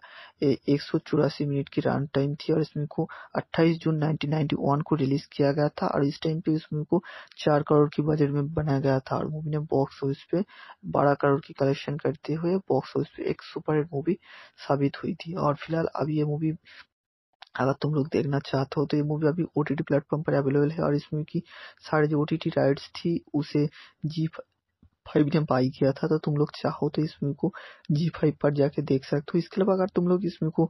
एक सौ चौरासी मिनट की रन टाइम थी और इस मूवी को अट्ठाईस जून 1991 को रिलीज किया गया था और इस टाइम पे इस मूवी को चार करोड़ की बजट में बनाया गया था और मूवी ने बॉक्स ऑफिस पे बारह करोड़ की कलेक्शन करते हुए बॉक्स ऑफिस पे एक सुपरहिट मूवी साबित हुई थी और फिलहाल अब ये मूवी अगर तुम लोग देखना चाहते हो तो ये मूवी अभी ओ टी टी प्लेटफॉर्म पर अवेलेबल है और इस मूवी की सारी जो ओ टी टी राइट्स थी उसे जी फाइव ने बाई किया था तो तुम लोग चाहो तो इस मूवी को जी फाइव पर जाके देख सकते हो इसके अलावा अगर तुम लोग इस मूवी को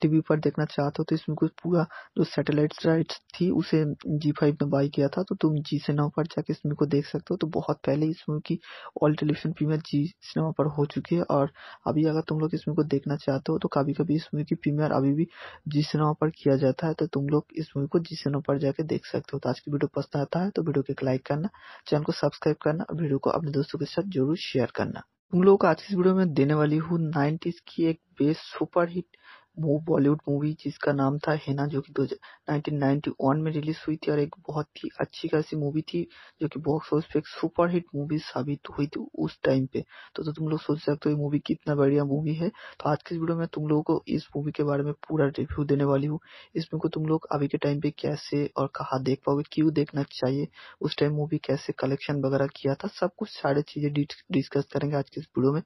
टीवी पर देखना चाहते हो तो इसमें कुछ पूरा जो सैटेलाइट राइट थी उसे जी फाइव में बाई किया था तो तुम जी सिनेमा पर जाके इस मूवी को देख सकते हो तो बहुत पहले इस मूवी की ऑल टेलीविजन प्रीमियर जी सिनेमा पर हो चुकी है और अभी अगर तुम लोग इस मूवी को देखना चाहते हो तो कभी कभी इस मूवी की प्रीमियर अभी भी जी सिनेमा पर किया जाता है तो तुम लोग इस मूवी को जी सिनेमा पर जाके देख सकते हो तो आज की वीडियो पसंद आता है तो वीडियो को एक लाइक करना चैनल को सब्सक्राइब करना और वीडियो को अपने दोस्तों के साथ जरूर शेयर करना तुम लोगों को आज की इस वीडियो में देने वाली हूँ नाइन्टीज की एक बेस्ट सुपर हिट वो बॉलीवुड मूवी जिसका नाम था हेना जो कि दो में रिलीज हुई थी और एक बहुत ही अच्छी खासी मूवी थी जो कि बॉक्स ऑफिस पे एक सुपरहिट मूवी साबित हुई थी उस टाइम पे तो, तो तुम लोग सोच सकते हो ये मूवी कितना बढ़िया मूवी है तो आज के इस वीडियो में तुम लोगों को इस मूवी के बारे में पूरा रिव्यू देने वाली हूँ इसमें को तुम लोग अभी के टाइम पे कैसे और कहा देख पाओगे क्यूँ देखना चाहिए उस टाइम मूवी कैसे कलेक्शन वगैरह किया था सब कुछ सारे चीज़ें डिस्कस करेंगे आज के इस वीडियो में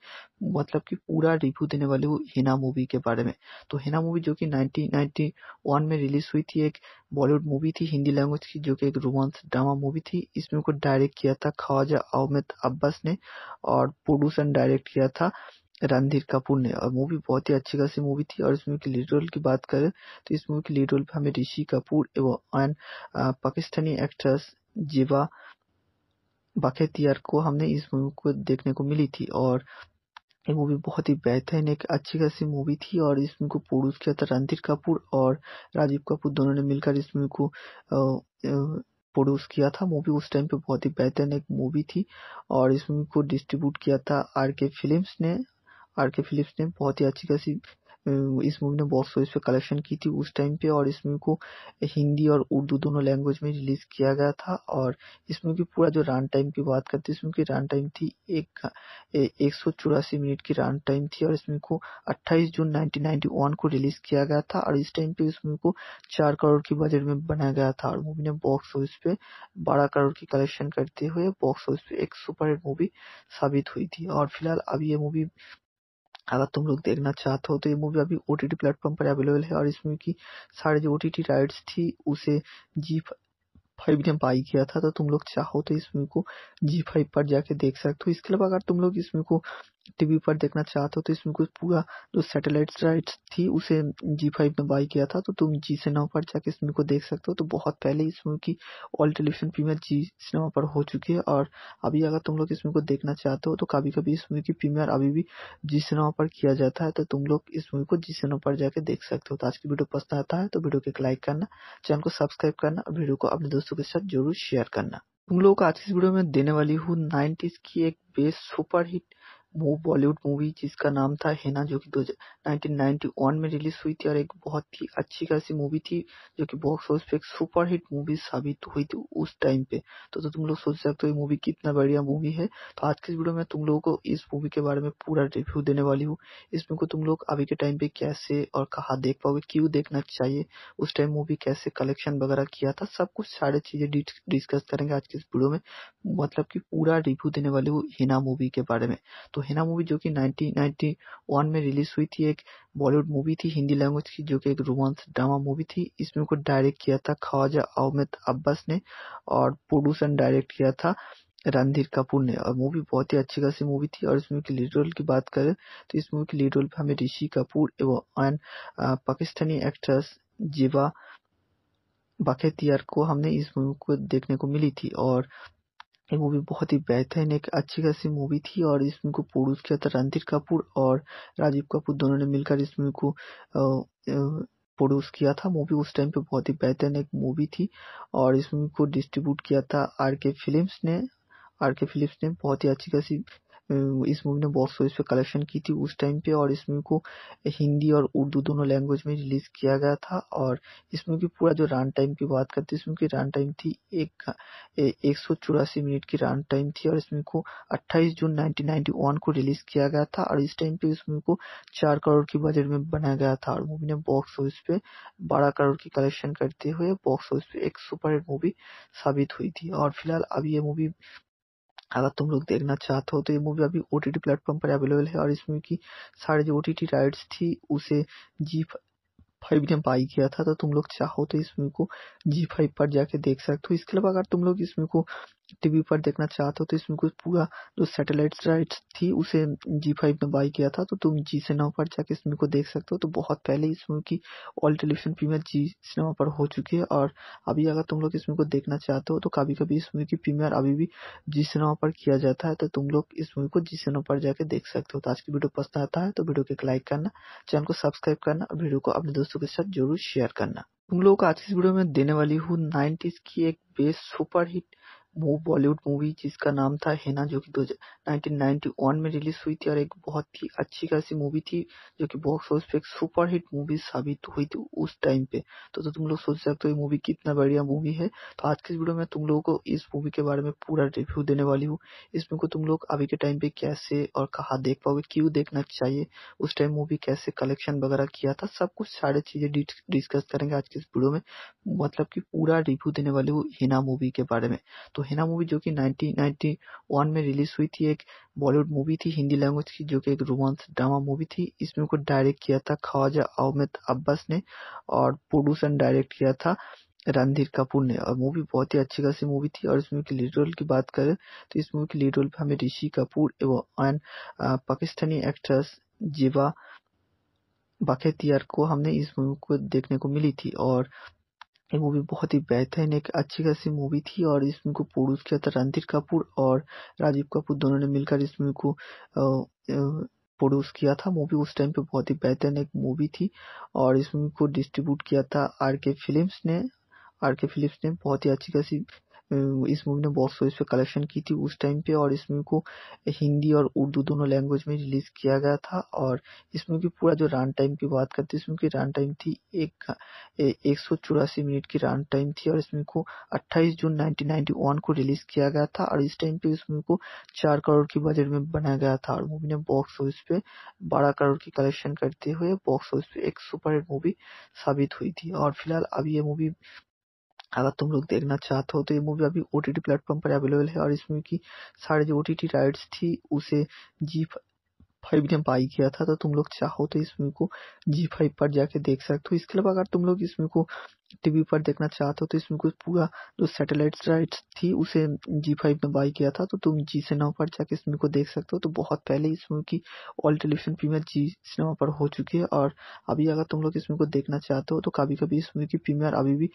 मतलब की पूरा रिव्यू देने वाली हूँ हिना मूवी के बारे में तो हेना मूवी जो कि 1991 में रिलीज हुई थी एक बॉलीवुड मूवी थी हिंदी लैंग्वेज की जो कि एक रोमांस ड्रामा मूवी थी इसमें को डायरेक्ट किया था ख्वाजा अहमद अब्बास ने और प्रोड्यूसर डायरेक्ट किया था रणधीर कपूर ने और मूवी बहुत ही अच्छी खासी मूवी थी और इस मूवी के लीड रोल की बात करें तो इस मूवी के लीड रोल पर हमें ऋषि कपूर एवं पाकिस्तानी एक्ट्रेस जीवा बाखेतियार को हमने इस मूवी को देखने को मिली थी और ये मूवी बहुत ही बेहतरीन एक अच्छी खासी मूवी थी और इस मूवी को प्रोड्यूस किया था रणधीर कपूर और राजीव कपूर दोनों ने मिलकर इस मूवी को प्रोड्यूस किया था मूवी उस टाइम पे बहुत ही बेहतरीन एक मूवी थी और इस मूवी को डिस्ट्रीब्यूट किया था आर के फिल्म ने आर के फिल्म ने बहुत ही अच्छी खासी इस मूवी ने बॉक्स ऑफिस पे कलेक्शन की थी उस टाइम पे और इस मूवी को हिंदी और उर्दू दोनों लैंग्वेज में रिलीज़ किया गया था और इस मूवी पूरा जो रन टाइम की बात करते हैं की रन टाइम थी एक एक सौ चौरासी मिनट की रन टाइम थी और इस मूवी को अट्ठाईस जून नाइनटीन को रिलीज़ किया गया था और इस टाइम पे इस मूवी को चार करोड़ की बजट में बनाया गया था और मूवी ने बॉक्स ऑफिस पे बारह करोड़ की कलेक्शन करते हुए बॉक्स ऑफिस पे एक सुपरहिट मूवी साबित हुई थी और फिलहाल अब ये मूवी अगर तुम लोग देखना चाहते हो तो ये मूवी अभी ओ टी प्लेटफॉर्म पर अवेलेबल है और इसमें की सारी जो ओ टी टी राइट्स थी उसे जी फाइव ने बाई किया था तो तुम लोग चाहो तो इस मूवी को जी फाइव पर जाके देख सकते हो इसके अलावा अगर तुम लोग इस मूवी को टीवी पर देखना चाहते हो तो इसमें कुछ पूरा जो सैटेलाइट राइट्स थी उसे जी फाइव ने बाई किया था तो तुम जी सिनेमा पर जाके इस मूवी को देख सकते हो तो बहुत पहले इस मूवी की ऑल टेलीविजन प्रीमियर जी सिनेमा पर हो चुकी है और अभी अगर तुम लोग इस मूवी को देखना चाहते हो तो कभी कभी इस मूवी की प्रीमियर अभी भी जी सिनेमा पर किया जाता है तो तुम लोग इस मूवी को जी सिनेमा पर जाके देख सकते हो तो आज की वीडियो पसंद आता है तो वीडियो को एक लाइक करना चैनल को सब्सक्राइब करना और वीडियो को अपने दोस्तों के साथ जरूर शेयर करना तुम लोग को आज की इस वीडियो में देने वाली हूँ नाइन्टीज की एक बेस्ट सुपर हिट वो बॉलीवुड मूवी जिसका नाम था हेना जो कि 1991 में रिलीज हुई थी और एक बहुत ही अच्छी खासी मूवी थी जो कि बॉक्स ऑफिस पे एक सुपरहिट मूवी साबित हुई थी उस टाइम पे तो, तो तुम लोग सोच सकते हो ये मूवी कितना बढ़िया मूवी है तो आज के वीडियो में तुम लोगों को इस मूवी के बारे में पूरा रिव्यू देने वाली हूँ इसमें को तुम लोग अभी के टाइम पे कैसे और कहा देख पाओगे क्यूँ देखना चाहिए उस टाइम मूवी कैसे कलेक्शन वगैरह किया था सब कुछ सारे चीज़ें डिस्कस करेंगे आज के इस वीडियो में मतलब की पूरा रिव्यू देने वाली हूँ हिना मूवी के बारे में तो तो हेना मूवी जो कि 1991 में रिलीज हुई थी एक बॉलीवुड मूवी थी हिंदी लैंग्वेज की जो कि एक रोमांस ड्रामा मूवी थी इसमें को डायरेक्ट किया था ख्वाजा अहमद अब्बास ने और प्रोड्यूस एंड डायरेक्ट किया था रणधीर कपूर ने और मूवी बहुत ही अच्छी खासी मूवी थी और इस मूवी की लीड रोल की बात करें तो इस मूवी की लीड रोल पे हमें ऋषि कपूर एवं अन पाकिस्तानी एक्ट्रेस जीवा बखेतियार को हमने इस मूवी को देखने को मिली थी और ये मूवी बहुत ही बेहतरीन एक अच्छी खासी मूवी थी और इस मूवी को प्रोड्यूस किया था रणधीर कपूर और राजीव कपूर दोनों ने मिलकर इस मूवी को प्रोड्यूस किया था मूवी उस टाइम पे बहुत ही बेहतरीन एक मूवी थी और इस मूवी को डिस्ट्रीब्यूट किया था आर के फिल्म्स ने आर के फिलिप्स ने बहुत ही अच्छी खासी इस मूवी ने बॉक्स ऑफिस पे कलेक्शन की थी उस टाइम पे और इस मूवी को हिंदी और उर्दू दोनों लैंग्वेज में रिलीज किया गया था और इस मूवी पूरा जो रन टाइम की बात करते हैं इस मूवी की रन टाइम थी एक एक सौ चौरासी मिनट की रन टाइम थी और इस मूवी को 28 जून 1991 को रिलीज किया गया था और इस टाइम पे इस मूवी को चार करोड़ की बजट में बनाया गया था और मूवी ने बॉक्स ऑफिस पे बारह करोड़ की कलेक्शन करते हुए बॉक्स ऑफिस पे एक सुपर हिट मूवी साबित हुई थी और फिलहाल अब ये मूवी अगर तुम लोग देखना चाहते हो तो ये मूवी अभी ओ टी टी प्लेटफॉर्म पर अवेलेबल है और इसमें की सारे जो ओ टी टी राइट्स थी उसे जी फाइव ने बाई किया था तो तुम लोग चाहो तो इस मूवी को जी फाइव पर जाके देख सकते हो इसके अलावा अगर तुम लोग इस मूवी को टीवी पर देखना चाहते हो तो इसमें कुछ पूरा जो सैटेलाइट राइट थी उसे जी फाइव ने बाई किया था तो तुम जी सिनेमा पर जाके इस को देख सकते हो तो बहुत पहले इस मूवी की ऑल टेलीविजन प्रीमियर जी सिनेमा पर हो चुकी है और अभी अगर तुम लोग इस मूवी को देखना चाहते हो तो कभी कभी इस मूवी की प्रीमियर अभी भी जी सिनेमा पर किया जाता है तो तुम लोग इस मूवी को जी सिनेमा पर जाके देख सकते हो तो आज की वीडियो पसंद आता है तो वीडियो को एक लाइक करना चैनल को सब्सक्राइब करना और वीडियो को अपने दोस्तों के साथ जरूर शेयर करना तुम लोगों को आज की इस वीडियो में देने वाली हूँ नाइन्टीज की एक बेस्ट सुपर हिट वो बॉलीवुड मूवी जिसका नाम था हेना जो कि 1991 में रिलीज हुई थी और एक बहुत ही अच्छी खासी मूवी थी जो कि बॉक्स ऑफिस पे एक सुपरहिट मूवी साबित हुई थी उस टाइम पे तो, तो तुम लोग सोच सकते हो ये मूवी कितना बढ़िया मूवी है तो आज के वीडियो में तुम लोगों को इस मूवी के बारे में पूरा रिव्यू देने वाली हूँ इसमें को तुम लोग अभी के टाइम पे कैसे और कहा देख पाओगे क्यूँ देखना चाहिए उस टाइम मूवी कैसे कलेक्शन वगैरह किया था सब कुछ सारे चीज़ें डिस्कस करेंगे आज के इस वीडियो में मतलब की पूरा रिव्यू देने वाली हूँ हिना मूवी के बारे में तो तो हेना मूवी जो कि 1991 में रिलीज हुई थी एक बॉलीवुड मूवी थी हिंदी लैंग्वेज की जो कि एक रोमांस ड्रामा मूवी थी इसमें को डायरेक्ट किया था ख्वाजा अहमद अब्बास ने और प्रोड्यूस एंड डायरेक्ट किया था रणधीर कपूर ने और मूवी बहुत ही अच्छी खासी मूवी थी और इसमें लीड रोल की बात करें तो इस मूवी के लीड रोल पे हमें ऋषि कपूर एवं अन पाकिस्तानी एक्ट्रेस जीवा बाखेतियार को हमने इस मूवी को देखने को मिली थी और ये मूवी बहुत ही बेहतरीन एक अच्छी खासी मूवी थी और इस मूवी को प्रोड्यूस किया था रणधीर कपूर और राजीव कपूर दोनों ने मिलकर इस मूवी को प्रोड्यूस किया था मूवी उस टाइम पे बहुत ही बेहतरीन एक मूवी थी और इस मूवी को डिस्ट्रीब्यूट किया था आर के फिल्म ने आर के फिलिप्स ने बहुत ही अच्छी खासी इस मूवी ने बॉक्स ऑफिस पे कलेक्शन की थी उस टाइम पे और इस मूवी को हिंदी और उर्दू दोनों लैंग्वेज में रिलीज किया गया था और इस मूवी की पूरा जो रन टाइम की बात करते इस मूवी की रन टाइम थी एक एक सौ चौरासी मिनट की रन टाइम थी और इस मूवी को 28 जून 1991 को रिलीज किया गया था और इस टाइम पे इस मूवी को चार करोड़ की बजट में बनाया गया था और मूवी ने बॉक्स ऑफिस पे बारह करोड़ की कलेक्शन करते हुए बॉक्स ऑफिस पे एक सुपर हिट मूवी साबित हुई थी और फिलहाल अब ये मूवी अगर तुम लोग देखना चाहते हो तो ये मूवी अभी ओ टी टी प्लेटफॉर्म पर अवेलेबल है और इसमें की सारे जो ओ टी टी राइट्स थी उसे जी फाइव ने बाई किया था तो तुम लोग चाहो तो इस मूवी को जी फाइव पर जाके देख सकते हो इसके अलावा अगर तुम लोग इस मूवी को टीवी पर देखना चाहते हो तो इसमें कुछ पूरा जो सैटेलाइट राइट थी उसे जी फाइव ने बाई किया था तो तुम जी सिनेमा पर जाके इस को देख सकते हो तो बहुत पहले इस मूवी की ऑल टेलीविजन प्रीमियर जी सिनेमा पर हो चुकी है और अभी अगर तुम लोग इस को देखना चाहते हो तो कभी कभी इस मूवी की प्रीमियर अभी भी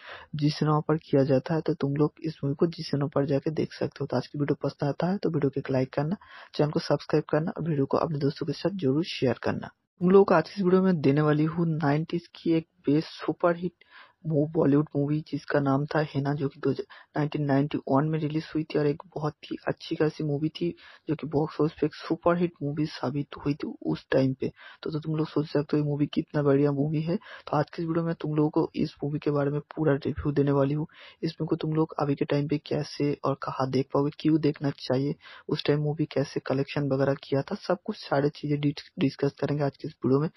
जी सिनेमा पर किया जाता है तो तुम लोग इस मूवी को जी सिनेमा पर जाके देख सकते हो तो आज की वीडियो पसंद आता है तो वीडियो को एक लाइक करना चैनल को सब्सक्राइब करना वीडियो को अपने दोस्तों के साथ जरूर शेयर करना तुम लोगों को आज की इस वीडियो में देने वाली हूँ नाइन्टीज की एक बेस्ट सुपर हिट वो बॉलीवुड मूवी जिसका नाम था हेना जो कि दो हजार में रिलीज हुई थी और एक बहुत ही अच्छी खासी मूवी थी जो कि बॉक्स ऑफिस पे एक सुपरहिट मूवी साबित हुई थी उस टाइम पे तो, तो तुम लोग सोच सकते हो ये मूवी कितना बढ़िया मूवी है तो आज के इस वीडियो में तुम लोगों को इस मूवी के बारे में पूरा रिव्यू देने वाली हूँ इसमें को तुम लोग अभी के टाइम पे कैसे और कहा देख पाओगे क्यूँ देखना चाहिए उस टाइम मूवी कैसे कलेक्शन वगैरह किया था सब कुछ सारे चीज़ें डिस्कस करेंगे आज के इस वीडियो में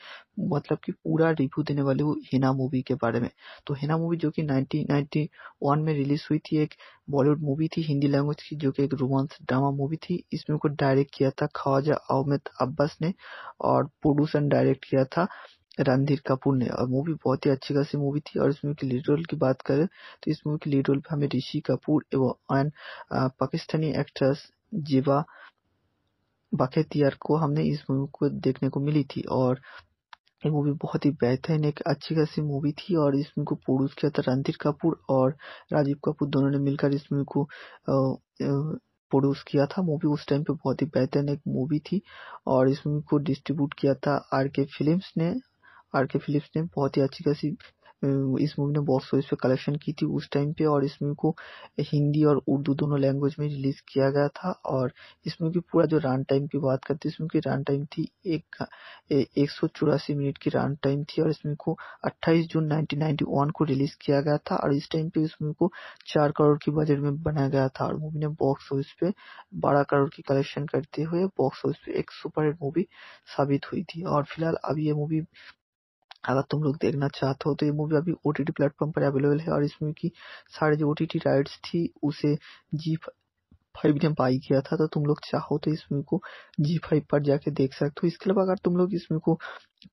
मतलब की पूरा रिव्यू देने वाली हूँ हिना मूवी के बारे में तो हेना मूवी जो कि 1991 में रिलीज हुई थी एक बॉलीवुड मूवी थी हिंदी लैंग्वेज की जो कि एक रोमांस ड्रामा मूवी थी इसमें को डायरेक्ट किया था ख्वाजा अहमद अब्बास ने और प्रोड्यूसर डायरेक्ट किया था रणधीर कपूर ने और मूवी बहुत ही अच्छी खासी मूवी थी और इसमें मूवी लीड रोल की बात करें तो इस मूवी के लीड रोल पर हमें ऋषि कपूर एवं पाकिस्तानी एक्ट्रेस जीवा बाखेतियार को हमने इस मूवी को देखने को मिली थी और ये मूवी बहुत ही बेहतरीन एक अच्छी खासी मूवी थी और इसमें को प्रोड्यूस किया था रणधीर कपूर और राजीव कपूर दोनों ने मिलकर इस मूवी को प्रोड्यूस किया था मूवी उस टाइम पे बहुत ही बेहतरीन एक मूवी थी और इसमें को डिस्ट्रीब्यूट किया था आर के फिल्म ने आर के फिलिप्स ने बहुत ही अच्छी खासी इस मूवी ने बॉक्स ऑफिस पे कलेक्शन की थी उस टाइम पे और इस मूवी को हिंदी और उर्दू दोनों लैंग्वेज में रिलीज किया गया था और इस मूवी पूरा जो रन टाइम की बात करते हैं इस मूवी की रन टाइम थी एक एक सौ चौरासी मिनट की रन टाइम थी और इस मूवी को 28 जून 1991 को रिलीज किया गया था और इस टाइम पे इस मूवी को चार करोड़ की बजट में बनाया गया था और मूवी ने बॉक्स ऑफिस पे बारह करोड़ की कलेक्शन करते हुए बॉक्स ऑफिस पे एक सुपरहिट मूवी साबित हुई थी और फिलहाल अब ये मूवी अगर तुम लोग देखना चाहते हो तो ये मूवी अभी ओ टी टी प्लेटफॉर्म पर अवेलेबल है और इस मूवी की सारी जो ओ टी टी राइट्स थी उसे जी फाइव ने बाई किया था तो तुम लोग चाहो तो इस मूवी को जी फाइव पर जाके देख सकते हो इसके अलावा अगर तुम लोग इस मूवी को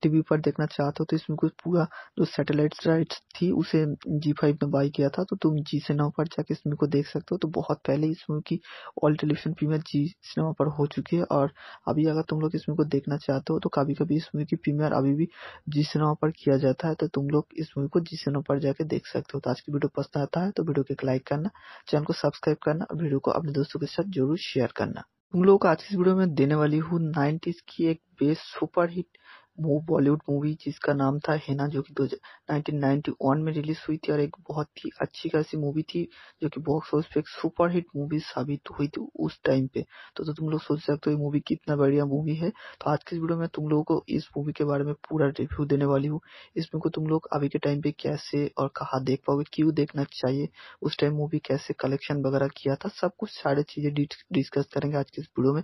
टीवी पर देखना चाहते हो तो इसमें कुछ पूरा जो सैटेलाइट राइट थी उसे जी फाइव ने बाई किया था तो तुम जी सिनेमा पर जाके इस मूवी को देख सकते हो तो बहुत पहले इस मूवी की ऑल टेलीविजन प्रीमियर जी सिनेमा पर हो चुकी है और अभी अगर तुम लोग इस मूवी को देखना चाहते हो तो कभी कभी इस मूवी की प्रीमियर अभी भी जी सिनेमा पर किया जाता है तो तुम लोग इस मूवी को जी सिनेमा पर जाके देख सकते हो तो आज की वीडियो पसंद आता है तो वीडियो को एक लाइक करना चैनल को सब्सक्राइब करना और वीडियो को अपने दोस्तों के साथ जरूर शेयर करना तुम लोग को आज की इस वीडियो में देने वाली हूँ नाइन्टीज की एक बेस्ट सुपर हिट वो बॉलीवुड मूवी जिसका नाम था हेना जो कि दो में रिलीज हुई थी और एक बहुत ही अच्छी खासी मूवी थी जो कि बॉक्स ऑफिस पे एक सुपरहिट मूवी साबित हुई थी उस टाइम पे तो, तो तुम लोग सोच सकते हो ये मूवी कितना बढ़िया मूवी है तो आज के इस वीडियो में तुम लोगों को इस मूवी के बारे में पूरा रिव्यू देने वाली हूँ इस मूवी को तुम लोग अभी के टाइम पे कैसे और कहा देख पाओगे क्यूँ देखना चाहिए उस टाइम मूवी कैसे कलेक्शन वगैरह किया था सब कुछ सारे चीज़ें डिस्कस करेंगे आज के इस वीडियो में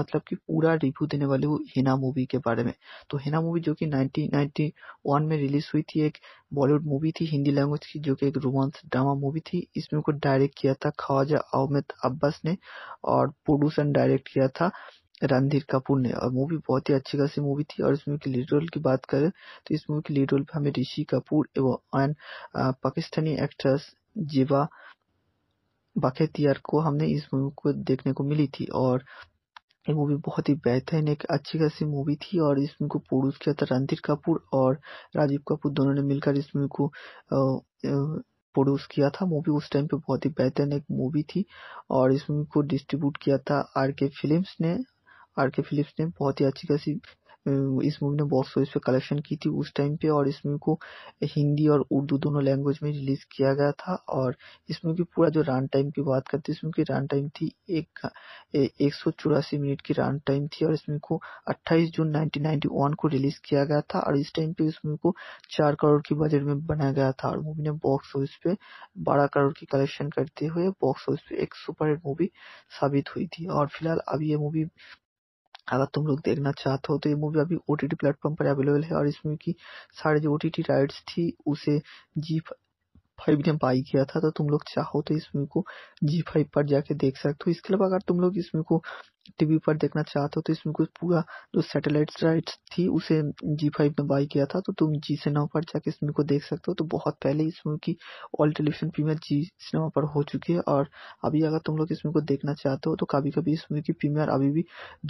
मतलब की पूरा रिव्यू देने वाली हूँ हिना मूवी के बारे में तो हेना मूवी जो कि नाइनटीन नाइन्टी वन में रिलीज़ हुई थी एक बॉलीवुड मूवी थी हिंदी लैंग्वेज की जो कि एक रोमांस ड्रामा मूवी थी इसमें को डायरेक्ट किया था ख्वाजा अहमद अब्बास ने और प्रोड्यूसर डायरेक्ट किया था रणधीर कपूर ने और मूवी बहुत ही अच्छी खासी मूवी थी और इस मूवी के लीड रोल की बात करें तो इस मूवी के लीड रोल पे हमें ऋषि कपूर एवं पाकिस्तानी एक्ट्रेस जीवा बखेतियार को हमने इस मूवी को देखने को मिली थी और ये मूवी बहुत ही बेहतरीन एक अच्छी खासी मूवी थी और इस मूवी को प्रोड्यूस किया था रणधीर कपूर और राजीव कपूर दोनों ने मिलकर इस मूवी को प्रोड्यूस किया था मूवी उस टाइम पे बहुत ही बेहतरीन एक मूवी थी और इस मूवी को डिस्ट्रीब्यूट किया था आर के फिल्म्स ने आर के फिलिप्स ने बहुत ही अच्छी खासी इस मूवी ने बॉक्स ऑफिस पे कलेक्शन की थी उस टाइम पे और इस मूवी को हिंदी और उर्दू दोनों लैंग्वेज में रिलीज किया गया था और इस मूवी पूरा जो रन टाइम की बात करते इस मूवी की रन टाइम थी एक एक सौ चौरासी मिनट की रन टाइम थी और इस मूवी को अट्ठाईस जून नाइनटीन को रिलीज किया गया था और इस टाइम पे इस मूवी को चार करोड़ की बजट में बनाया गया था और मूवी ने बॉक्स ऑफिस पे बारह करोड़ की कलेक्शन करते हुए बॉक्स ऑफिस पे एक सुपर हिट मूवी साबित हुई थी और फिलहाल अभी ये मूवी अगर तुम लोग देखना चाहते हो तो ये मूवी अभी ओ टी टी प्लेटफॉर्म पर अवेलेबल है और इसमें की सारे जो ओ टी टी राइट्स थी उसे जी फाइव ने बाई किया था तो तुम लोग चाहो तो इस मूवी को जी फाइव पर जाके देख सकते हो इसके अलावा अगर तुम लोग इस मूवी को टीवी पर देखना चाहते हो तो इसमें कुछ पूरा जो सैटेलाइट राइट थी उसे जी फाइव ने बाई किया था तो तुम जी सिनेमा पर जाके इस मूवी को देख सकते हो तो बहुत पहले इस मूवी की ऑल टेलीविजन प्रीमियर जी सिनेमा पर हो चुकी है और अभी अगर तुम लोग इस मूवी को देखना चाहते हो तो कभी कभी इस मूवी की प्रीमियर अभी भी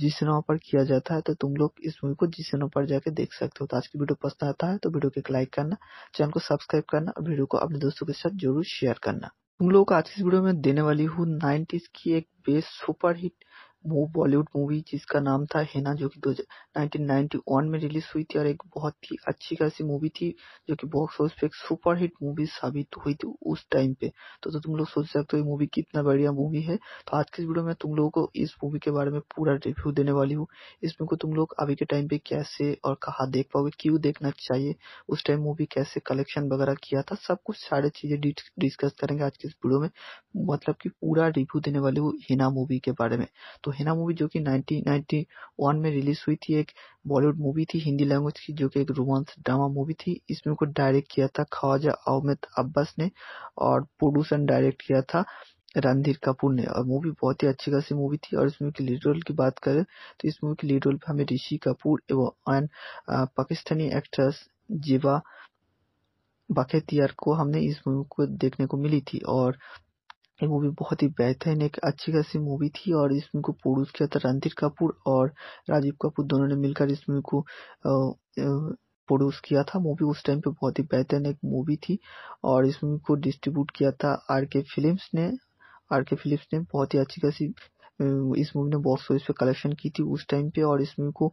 जी सिनेमा पर किया जाता है तो तुम लोग इस मूवी को जी सिनेमा पर जाके देख सकते हो तो आज की वीडियो पसंद आता है तो वीडियो को एक लाइक करना चैनल को सब्सक्राइब करना और वीडियो को अपने दोस्तों के साथ जरूर शेयर करना तुम लोगों को आज की इस वीडियो में देने वाली हूँ नाइन्टीज की एक बेस्ट सुपरहिट वो बॉलीवुड मूवी जिसका नाम था हेना जो कि 1991 में रिलीज हुई थी और एक बहुत ही अच्छी खासी मूवी थी जो कि बॉक्स ऑफिस पे एक सुपरहिट मूवी साबित हुई थी उस टाइम पे तो, तो तुम लोग सोच सकते हो ये मूवी कितना बढ़िया मूवी है तो आज के वीडियो में तुम लोगों को इस मूवी के बारे में पूरा रिव्यू देने वाली हूँ इसमें को तुम लोग अभी के टाइम पे कैसे और कहा देख पाओगे क्यूँ देखना चाहिए उस टाइम मूवी कैसे कलेक्शन वगैरह किया था सब कुछ सारे चीज़ें डिस्कस करेंगे आज के इस वीडियो में मतलब की पूरा रिव्यू देने वाली हूँ हिना मूवी के बारे में तो तो हेना मूवी जो कि 1991 में रिलीज हुई थी एक बॉलीवुड मूवी थी हिंदी लैंग्वेज की जो कि एक रोमांस ड्रामा मूवी थी इसमें को डायरेक्ट किया था ख्वाजा अहमद अब्बास ने और प्रोड्यूस एंड डायरेक्ट किया था रणधीर कपूर ने और मूवी बहुत ही अच्छी खासी मूवी थी और इसमें लीड रोल की बात करें तो इस मूवी की लीड रोल पर हमें ऋषि कपूर एवं अन पाकिस्तानी एक्ट्रेस जीवा बाखेतियार को हमने इस मूवी को देखने को मिली थी और ये मूवी बहुत ही बेहतरीन एक अच्छी खासी मूवी थी और इस मूवी को प्रोड्यूस किया था रणधीर कपूर और राजीव कपूर दोनों ने मिलकर इस मूवी को प्रोड्यूस किया था मूवी उस टाइम पे बहुत ही बेहतरीन एक मूवी थी और इस मूवी को डिस्ट्रीब्यूट किया था आर के फिल्म ने आर के फिलिप्स ने बहुत ही अच्छी खासी इस मूवी ने बॉक्स ऑफिस पे कलेक्शन की थी उस टाइम पे और इस मूवी को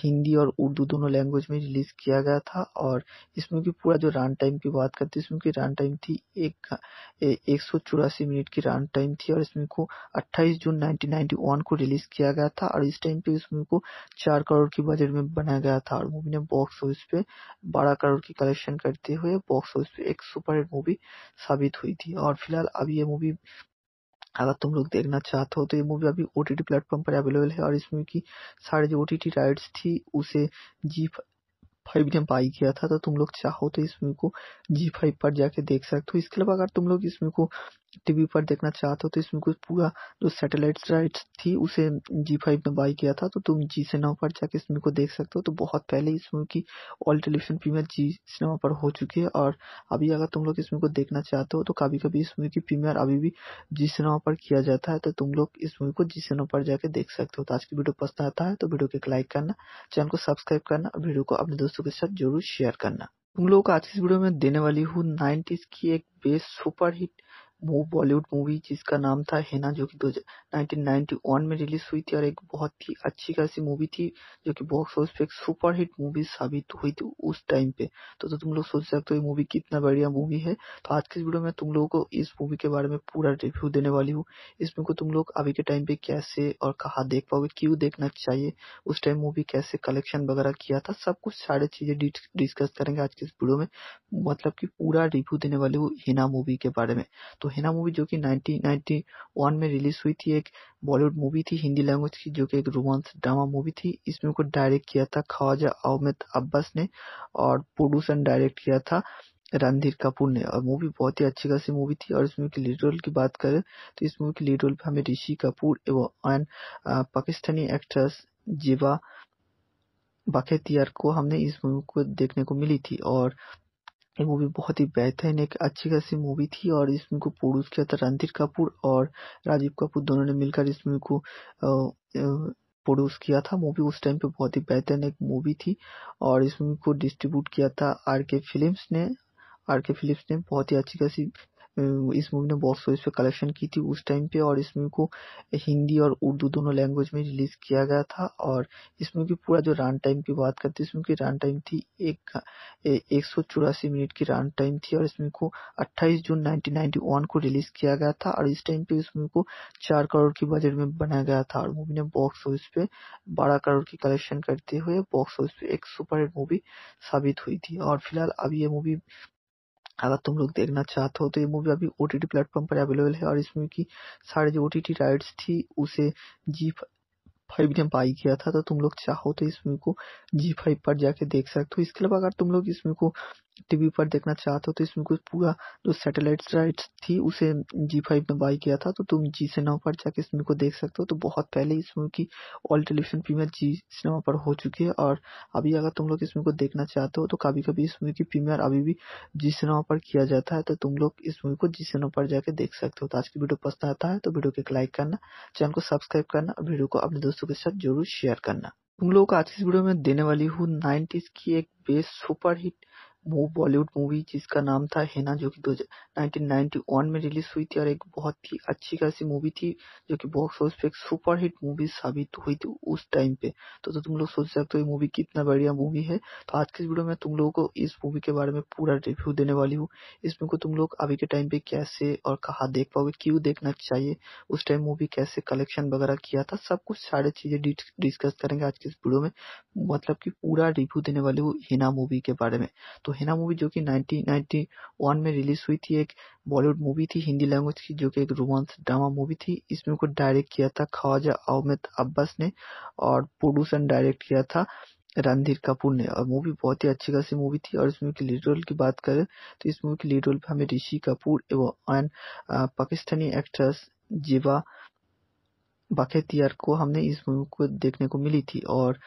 हिंदी और उर्दू दोनों लैंग्वेज में रिलीज किया गया था और इस मूवी की पूरा जो रन टाइम की बात करते हैं इस मूवी की रन टाइम थी एक एक सौ चौरासी मिनट की रन टाइम थी और इस मूवी को 28 जून 1991 को रिलीज किया गया था और इस टाइम पे इस मूवी को चार करोड़ की बजट में बनाया गया था और मूवी ने बॉक्स ऑफिस पे बारह करोड़ की कलेक्शन करते हुए बॉक्स ऑफिस पे एक सुपरहिट मूवी साबित हुई थी और फिलहाल अब ये मूवी अगर तुम लोग देखना चाहते हो तो ये मूवी अभी ओ टी टी प्लेटफॉर्म पर अवेलेबल है और इस मूवी की सारी जो ओ टी टी राइट्स थी उसे जी फाइव ने बाई किया था तो तुम लोग चाहो तो इस मूवी को जी फाइव पर जाके देख सकते हो इसके अलावा अगर तुम लोग इस मूवी को टीवी पर देखना चाहते हो तो इसमें कुछ पूरा जो सैटेलाइट राइट थी उसे जी फाइव ने बाई किया था तो तुम जी सिनेमा पर जाके इस मूवी को देख सकते हो तो बहुत पहले इस मूवी की ऑल टेलीविजन प्रीमियर जी सिनेमा पर हो चुकी है और अभी अगर तुम लोग इस मूवी को देखना चाहते हो तो कभी कभी इस मूवी की प्रीमियर अभी भी जी सिनेमा पर किया जाता है तो तुम लोग इस मूवी को जी सिनेमा पर जाके देख सकते हो तो आज की वीडियो पसंद आता है तो वीडियो को एक लाइक करना चैनल को सब्सक्राइब करना और वीडियो को अपने दोस्तों के साथ जरूर शेयर करना तुम लोग आज की इस वीडियो में देने वाली हूँ नाइन्टीज की एक बेस्ट सुपर हिट वो बॉलीवुड मूवी जिसका नाम था हेना जो कि दो में रिलीज हुई थी और एक बहुत ही अच्छी खासी मूवी थी जो कि बॉक्स ऑफिस पे एक सुपरहिट मूवी साबित हुई थी उस टाइम पे तो, तो तुम लोग सोच सकते हो ये मूवी कितना बढ़िया मूवी है तो आज की इस वीडियो में तुम लोगों को इस मूवी के बारे में पूरा रिव्यू देने वाली हूँ इसमें को तुम लोग अभी के टाइम पे कैसे और कहा देख पाओगे क्यूँ देखना चाहिए उस टाइम मूवी कैसे कलेक्शन वगैरह किया था सब कुछ सारे चीज़ें डिस्कस करेंगे आज के इस वीडियो में मतलब की पूरा रिव्यू देने वाली हूँ हिना मूवी के बारे में तो हेना मूवी जो कि 1991 में रिलीज हुई थी एक बॉलीवुड मूवी थी हिंदी लैंग्वेज की जो कि एक रोमांस ड्रामा मूवी थी इसमें को डायरेक्ट किया था ख्वाजा अहमद अब्बास ने और प्रोड्यूसर डायरेक्ट किया था रणधीर कपूर ने और मूवी बहुत ही अच्छी खासी मूवी थी और इसमें की लीड रोल की बात करें तो इस मूवी के लीड रोल पर हमें ऋषि कपूर एवं पाकिस्तानी एक्ट्रेस जीवा बाखेतियार को हमने इस मूवी को देखने को मिली थी और ये मूवी बहुत ही बेहतरीन एक अच्छी खासी मूवी थी और इसमें को प्रोड्यूस किया था रणधीर कपूर और राजीव कपूर दोनों ने मिलकर इस मूवी को प्रोड्यूस किया था मूवी उस टाइम पे बहुत ही बेहतरीन एक मूवी थी और इस मूवी को डिस्ट्रीब्यूट किया था आर के फिल्म्स ने आर के फिलिप्स ने बहुत ही अच्छी खासी इस मूवी ने बॉक्स ऑफिस पे कलेक्शन की थी उस टाइम पे और इस मूवी को हिंदी और उर्दू दोनों लैंग्वेज में रिलीज किया गया था और इस मूवी पूरा जो रन टाइम की बात करते हैं इसमें की रन टाइम थी एक एक सौ चौरासी मिनट की रन टाइम थी और इस मूवी को अट्ठाईस जून 1991 को रिलीज किया गया था और इस टाइम पे इस मूवी को चार करोड़ की बजट में बनाया गया था और मूवी ने बॉक्स ऑफिस पे बारह करोड़ की कलेक्शन करते हुए बॉक्स ऑफिस पे एक सुपर मूवी साबित हुई थी और फिलहाल अब ये मूवी अगर तुम लोग देखना चाहते हो तो ये मूवी अभी ओ टी टी प्लेटफॉर्म पर अवेलेबल है और इसमें की सारी जो ओ टी टी राइट्स थी उसे जी फाइव ने बाई किया था तो तुम लोग चाहो तो इस मूवी को जी फाइव पर जाके देख सकते हो इसके अलावा अगर तुम लोग इस मूवी को टीवी पर देखना चाहते हो तो इसमें कुछ पूरा जो सैटेलाइट राइट्स थी उसे जी फाइव ने बाई किया था तो तुम जी सिनेमा पर जाके इस मूवी को देख सकते हो तो बहुत पहले इस मूवी की ऑल टेलीविजन प्रीमियर जी सिनेमा पर हो चुकी है और अभी अगर तुम लोग इस मूवी को देखना चाहते हो तो कभी कभी इस मूवी की प्रीमियर अभी भी जी सिनेमा पर किया जाता है तो तुम लोग इस मूवी को जी सिनेमा पर जाके देख सकते हो तो आज की वीडियो पसंद आता है तो वीडियो को एक लाइक करना चैनल को सब्सक्राइब करना और वीडियो को अपने दोस्तों के साथ जरूर शेयर करना तुम लोग को आज की इस वीडियो में देने वाली हूँ नाइन्टीज की एक best super hit Bollywood movie जिसका नाम था हेना जो कि दो में रिलीज हुई थी और एक बहुत ही अच्छी खासी मूवी थी जो कि बॉक्स ऑफिस पे एक सुपर हिट मूवी साबित हुई थी उस टाइम पे तो, तो तुम लोग सोच सकते हो ये मूवी कितना बढ़िया मूवी है तो आज के इस वीडियो में तुम लोगों को इस मूवी के बारे में पूरा रिव्यू देने वाली हूँ इसमें को तुम लोग अभी के टाइम पे कैसे और कहा देख पाओगे क्यूँ देखना चाहिए उस टाइम मूवी कैसे कलेक्शन वगैरह किया था सब कुछ सारी चीज़ें डिस्कस करेंगे आज के इस वीडियो में मतलब की पूरा रिव्यू देने वाली हूँ हिना मूवी के बारे में तो तो हेना मूवी जो कि नाइनटीन नाइन्टी वन में रिलीज़ हुई थी एक बॉलीवुड मूवी थी हिंदी लैंग्वेज की जो कि एक रोमांस ड्रामा मूवी थी इसमें को डायरेक्ट किया था ख्वाजा अहमद अब्बास ने और प्रोड्यूसर डायरेक्ट किया था रणधीर कपूर ने और मूवी बहुत ही अच्छी खासी मूवी थी और इस मूवी के लीड रोल की बात करें तो इस मूवी के लीड रोल पे हमें ऋषि कपूर एवं पाकिस्तानी एक्ट्रेस जीवा बखेतियार को हमने इस मूवी को देखने को मिली थी और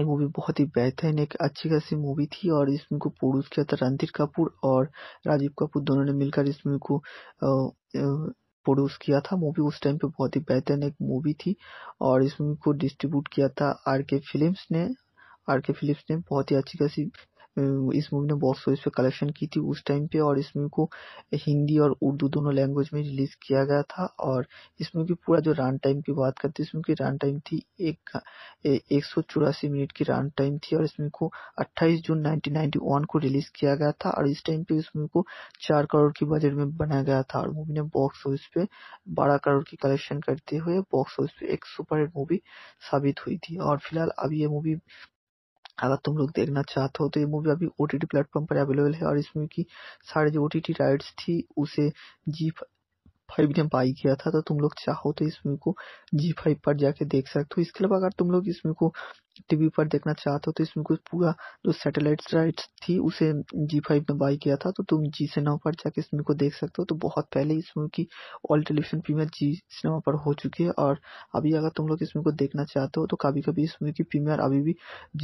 ये मूवी बहुत ही बेहतरीन एक अच्छी खासी मूवी थी और इस मूवी को प्रोड्यूस किया था रणधीर कपूर और राजीव कपूर दोनों ने मिलकर इस मूवी को प्रोड्यूस किया था मूवी उस टाइम पे बहुत ही बेहतरीन एक मूवी थी और इस मूवी को डिस्ट्रीब्यूट किया था आर के फिल्म्स ने आर के फिलिप्स ने बहुत ही अच्छी खासी इस मूवी ने बॉक्स ऑफिस पे कलेक्शन की थी उस टाइम पे और इस मूवी को हिंदी और उर्दू दोनों लैंग्वेज में रिलीज किया गया था और इस मूवी पूरा जो रन टाइम की बात करते इस मूवी की रन टाइम थी एक एक सौ चौरासी मिनट की रन टाइम थी और इस मूवी को अट्ठाईस जून नाइनटीन को रिलीज किया गया था और इस टाइम पे इस मूवी को चार करोड़ की बजट में बनाया गया था और मूवी ने बॉक्स ऑफिस पे बारह करोड़ की कलेक्शन करते हुए बॉक्स ऑफिस पे एक सुपर मूवी साबित हुई थी और फिलहाल अब ये मूवी अगर तुम लोग देखना चाहते हो तो ये मूवी अभी ओ टी टी प्लेटफॉर्म पर अवेलेबल है और इस मूवी की सारी जो ओ टी टी राइट्स थी उसे जी फाइव ने बाई किया था तो तुम लोग चाहो तो इस मूवी को जी फाइव पर जाके देख सकते हो इसके अलावा अगर तुम लोग इस मूवी को टीवी पर देखना चाहते हो तो इसमें कुछ पूरा जो सैटेलाइट राइट थी उसे जी फाइव ने बाई किया था तो तुम जी सिनेमा पर जाके इस मूवी को देख सकते हो तो बहुत पहले इस मूवी की ऑल टेलीविजन प्रीमियर जी सिनेमा पर हो चुकी है और अभी अगर तुम लोग इस मूवी को देखना चाहते हो तो कभी कभी इस मूवी की प्रीमियर अभी भी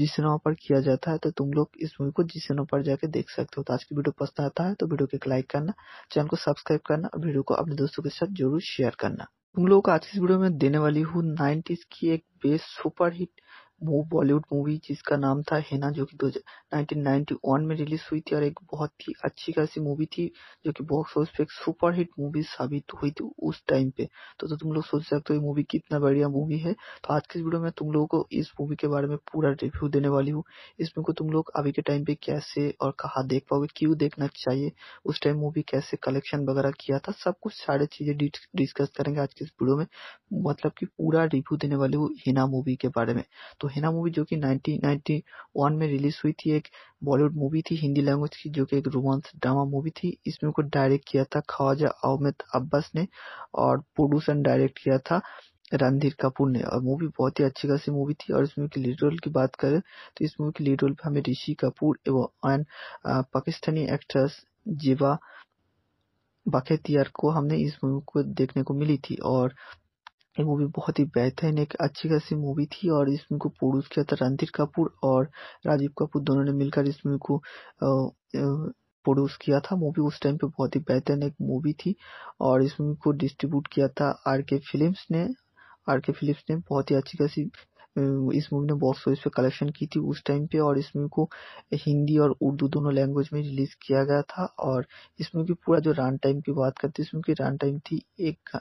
जी सिनेमा पर किया जाता है तो तुम लोग इस मूवी को जी सिनेमा पर जाके देख सकते हो तो आज की वीडियो पसंद आता है तो वीडियो को एक लाइक करना चैनल को सब्सक्राइब करना और वीडियो को अपने दोस्तों के साथ जरूर शेयर करना तुम लोगों को आज की इस वीडियो में देने वाली हूँ नाइन्टीज की एक बेस्ट सुपर हिट वो बॉलीवुड मूवी जिसका नाम था हेना जो कि 1991 में रिलीज हुई थी और एक बहुत ही अच्छी खासी मूवी थी जो कि बॉक्स ऑफिस पे एक सुपरहिट मूवी साबित हुई थी उस टाइम पे तो, तो तुम लोग सोच सकते हो मूवी कितना बढ़िया मूवी है तो आज के वीडियो में तुम लोगों को इस मूवी के बारे में पूरा रिव्यू देने वाली हूँ इसमें को तुम लोग अभी के टाइम पे कैसे और कहा देख पाओगे क्यूँ देखना चाहिए उस टाइम मूवी कैसे कलेक्शन वगैरह किया था सब कुछ सारे चीज़ें डिस्कस करेंगे आज के इस वीडियो में मतलब की पूरा रिव्यू देने वाली हूँ हिना मूवी के बारे में तो हेना मूवी जो कि 1991 में रिलीज हुई थी एक बॉलीवुड मूवी थी हिंदी लैंग्वेज की जो कि एक रोमांस ड्रामा मूवी थी इस मूवी को डायरेक्ट किया था ख्वाजा अहमद अब्बास ने और प्रोड्यूस एंड डायरेक्ट किया था रणधीर कपूर ने और मूवी बहुत ही अच्छी खासी मूवी थी और इस मूवी की लीड रोल की बात करें तो इस मूवी की लीड रोल पर हमें ऋषि कपूर एवं अन पाकिस्तानी एक्ट्रेस जीवा बाखेतियार को हमने इस मूवी को देखने को मिली थी और ये मूवी बहुत ही बेहतरीन एक अच्छी खासी मूवी थी और इस मूवी को प्रोड्यूस किया था रणधीर कपूर और राजीव कपूर दोनों ने मिलकर इस मूवी को प्रोड्यूस किया था मूवी उस टाइम पे बहुत ही बेहतरीन एक मूवी थी और इस मूवी को डिस्ट्रीब्यूट किया था आर के फिल्म ने आर के फिलिप्स ने बहुत ही अच्छी खासी इस मूवी ने बॉक्स ऑफिस पे कलेक्शन की थी उस टाइम पे और इस मूवी को हिंदी और उर्दू दोनों लैंग्वेज में रिलीज किया गया था और इस मूवी की पूरा जो रन टाइम की बात करते हैं इस मूवी की रन टाइम थी एक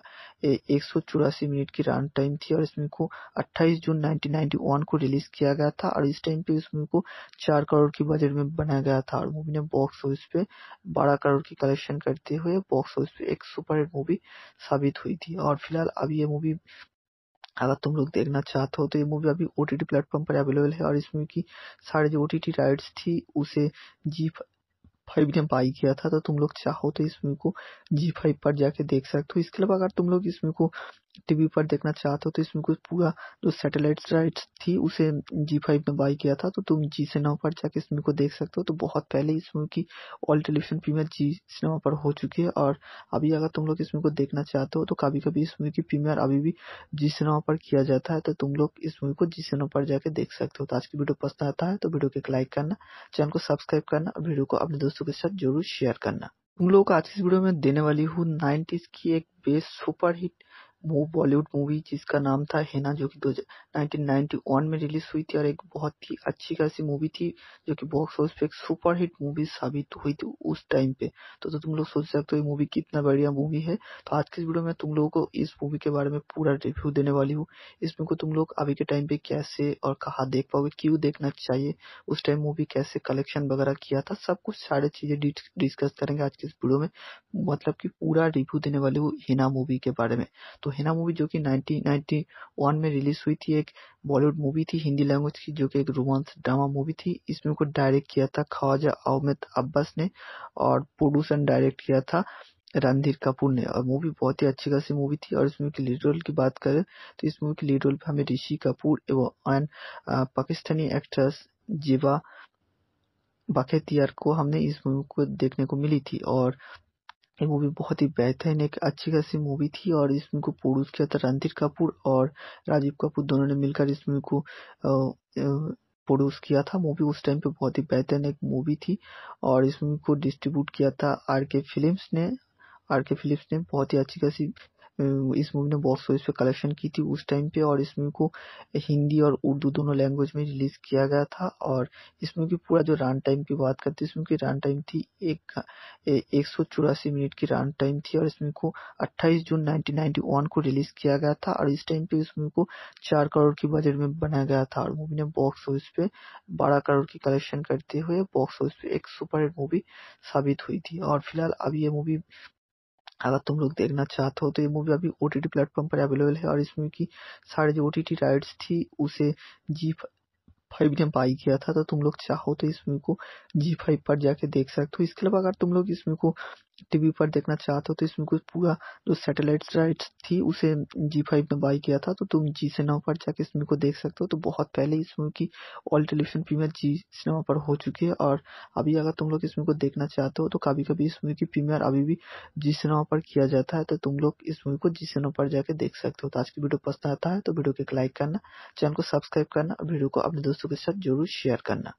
एक सौ चौरासी मिनट की रन टाइम थी और इस मूवी को 28 जून 1991 को रिलीज किया गया था और इस टाइम पे इस मूवी को चार करोड़ की बजट में बनाया गया था और मूवी ने बॉक्स ऑफिस पे बारह करोड़ की कलेक्शन करते हुए बॉक्स ऑफिस पे एक सुपर हिट मूवी साबित हुई थी और फिलहाल अब ये मूवी अगर तुम लोग देखना चाहते हो तो ये मूवी अभी ओ टी टी प्लेटफॉर्म पर अवेलेबल है और इसमें की सारी जो ओ टी टी राइट्स थी उसे जी फाइव ने बाई किया था तो तुम लोग चाहो तो इस मूवी को जी फाइव पर जाके देख सकते हो इसके अलावा अगर तुम लोग इस मूवी को टीवी पर देखना चाहते हो तो इसमें कुछ पूरा जो सैटेलाइट राइट थी उसे जी फाइव में बाई किया था तो तुम जी सिनेमा पर जाके इस मूवी को देख सकते हो तो बहुत पहले इस मूवी की ऑल टेलीविजन प्रीमियर जी सिनेमा पर हो चुकी है और अभी अगर तुम लोग इस मूवी को देखना चाहते हो तो कभी कभी इस मूवी की प्रीमियर अभी भी जी सिनेमा पर किया जाता है तो तुम लोग इस मूवी को जी सिनेमा पर जाके देख सकते हो तो आज की वीडियो पसंद आता है तो वीडियो को एक लाइक करना चैनल को सब्सक्राइब करना वीडियो को अपने दोस्तों के साथ जरूर शेयर करना तुम लोग को आज की इस वीडियो में देने वाली हूँ नाइन्टीज की एक बेस्ट सुपर हिट वो बॉलीवुड मूवी जिसका नाम था हेना जो कि दो में रिलीज हुई थी और एक बहुत ही अच्छी खासी मूवी थी जो कि बॉक्स ऑफिस पे एक सुपरहिट मूवी साबित हुई थी उस टाइम पे तो, तो तुम लोग सोच सकते हो ये मूवी कितना बढ़िया मूवी है तो आज के इस वीडियो में तुम लोगों को इस मूवी के बारे में पूरा रिव्यू देने वाली हूँ इसमें को तुम लोग अभी के टाइम पे कैसे और कहा देख पाओगे क्यूँ देखना चाहिए उस टाइम मूवी कैसे कलेक्शन वगैरह किया था सब कुछ सारे चीज़ें डिस्कस करेंगे आज के इस वीडियो में मतलब की पूरा रिव्यू देने वाली हूँ हिना मूवी के बारे में तो हेना मूवी जो कि 1991 में रिलीज हुई थी एक बॉलीवुड मूवी थी हिंदी लैंग्वेज की जो कि एक रोमांस ड्रामा मूवी थी इसमें को डायरेक्ट किया था ख्वाजा अहमद अब्बास ने और प्रोड्यूसर डायरेक्ट किया था रणधीर कपूर ने और मूवी बहुत ही अच्छी खासी मूवी थी और इसमें की लीड रोल की बात करें तो इस मूवी के लीड रोल पर हमें ऋषि कपूर एवं पाकिस्तानी एक्ट्रेस जीवा बाखेतियार को हमने इस मूवी को देखने को मिली थी और ये मूवी बहुत ही बेहतरीन एक अच्छी खासी मूवी थी और इसमें को प्रोड्यूस किया था रणधीर कपूर और राजीव कपूर दोनों ने मिलकर इसमें को प्रोड्यूस किया था मूवी उस टाइम पे बहुत ही बेहतरीन एक मूवी थी और इसमें को डिस्ट्रीब्यूट किया था आर के फिल्म ने आर के फिलिप्स ने बहुत ही अच्छी खासी इस मूवी ने बॉक्स ऑफिस पे कलेक्शन की थी उस टाइम पे और इस मूवी को हिंदी और उर्दू दोनों लैंग्वेज में रिलीज किया गया था और इस मूवी पूरा जो रन टाइम की बात करते हैं इसमें की रन टाइम थी एक एक सौ चौरासी मिनट की रन टाइम थी और इस मूवी को अट्ठाईस जून नाइनटीन को रिलीज किया गया था और इस टाइम पे इस मूवी को चार करोड़ की बजट में बनाया गया था और मूवी ने बॉक्स ऑफिस पे बारह करोड़ की कलेक्शन करते हुए बॉक्स ऑफिस पे एक सुपरहिट मूवी साबित हुई थी और फिलहाल अब ये मूवी अगर तुम लोग देखना चाहते हो तो ये मूवी अभी ओ टी प्लेटफॉर्म पर अवेलेबल है और इसमें की सारी जो ओ टी टी राइट्स थी उसे जी फाइव ने बाई किया था तो तुम लोग चाहो तो इस मूवी को जी फाइव पर जाके देख सकते हो इसके अलावा अगर तुम लोग इस मूवी को टीवी पर देखना चाहते हो तो इसमें कुछ पूरा जो सैटेलाइट राइट्स थी उसे जी फाइव ने बाई किया था तो तुम जी सिनेमा पर जाके इस मूवी को देख सकते हो तो बहुत पहले इस मूवी की ऑल टेलीविजन प्रीमियर जी सिनेमा पर हो चुकी है और अभी अगर तुम लोग इस मूवी को देखना चाहते हो तो कभी कभी इस मूवी की प्रीमियर अभी भी जी सिनेमा पर किया जाता है तो तुम लोग इस मूवी को जी सिनेमा पर जाके देख सकते हो तो आज की वीडियो पसंद आता है तो वीडियो को एक लाइक करना चैनल को सब्सक्राइब करना और वीडियो को अपने दोस्तों के साथ जरूर शेयर करना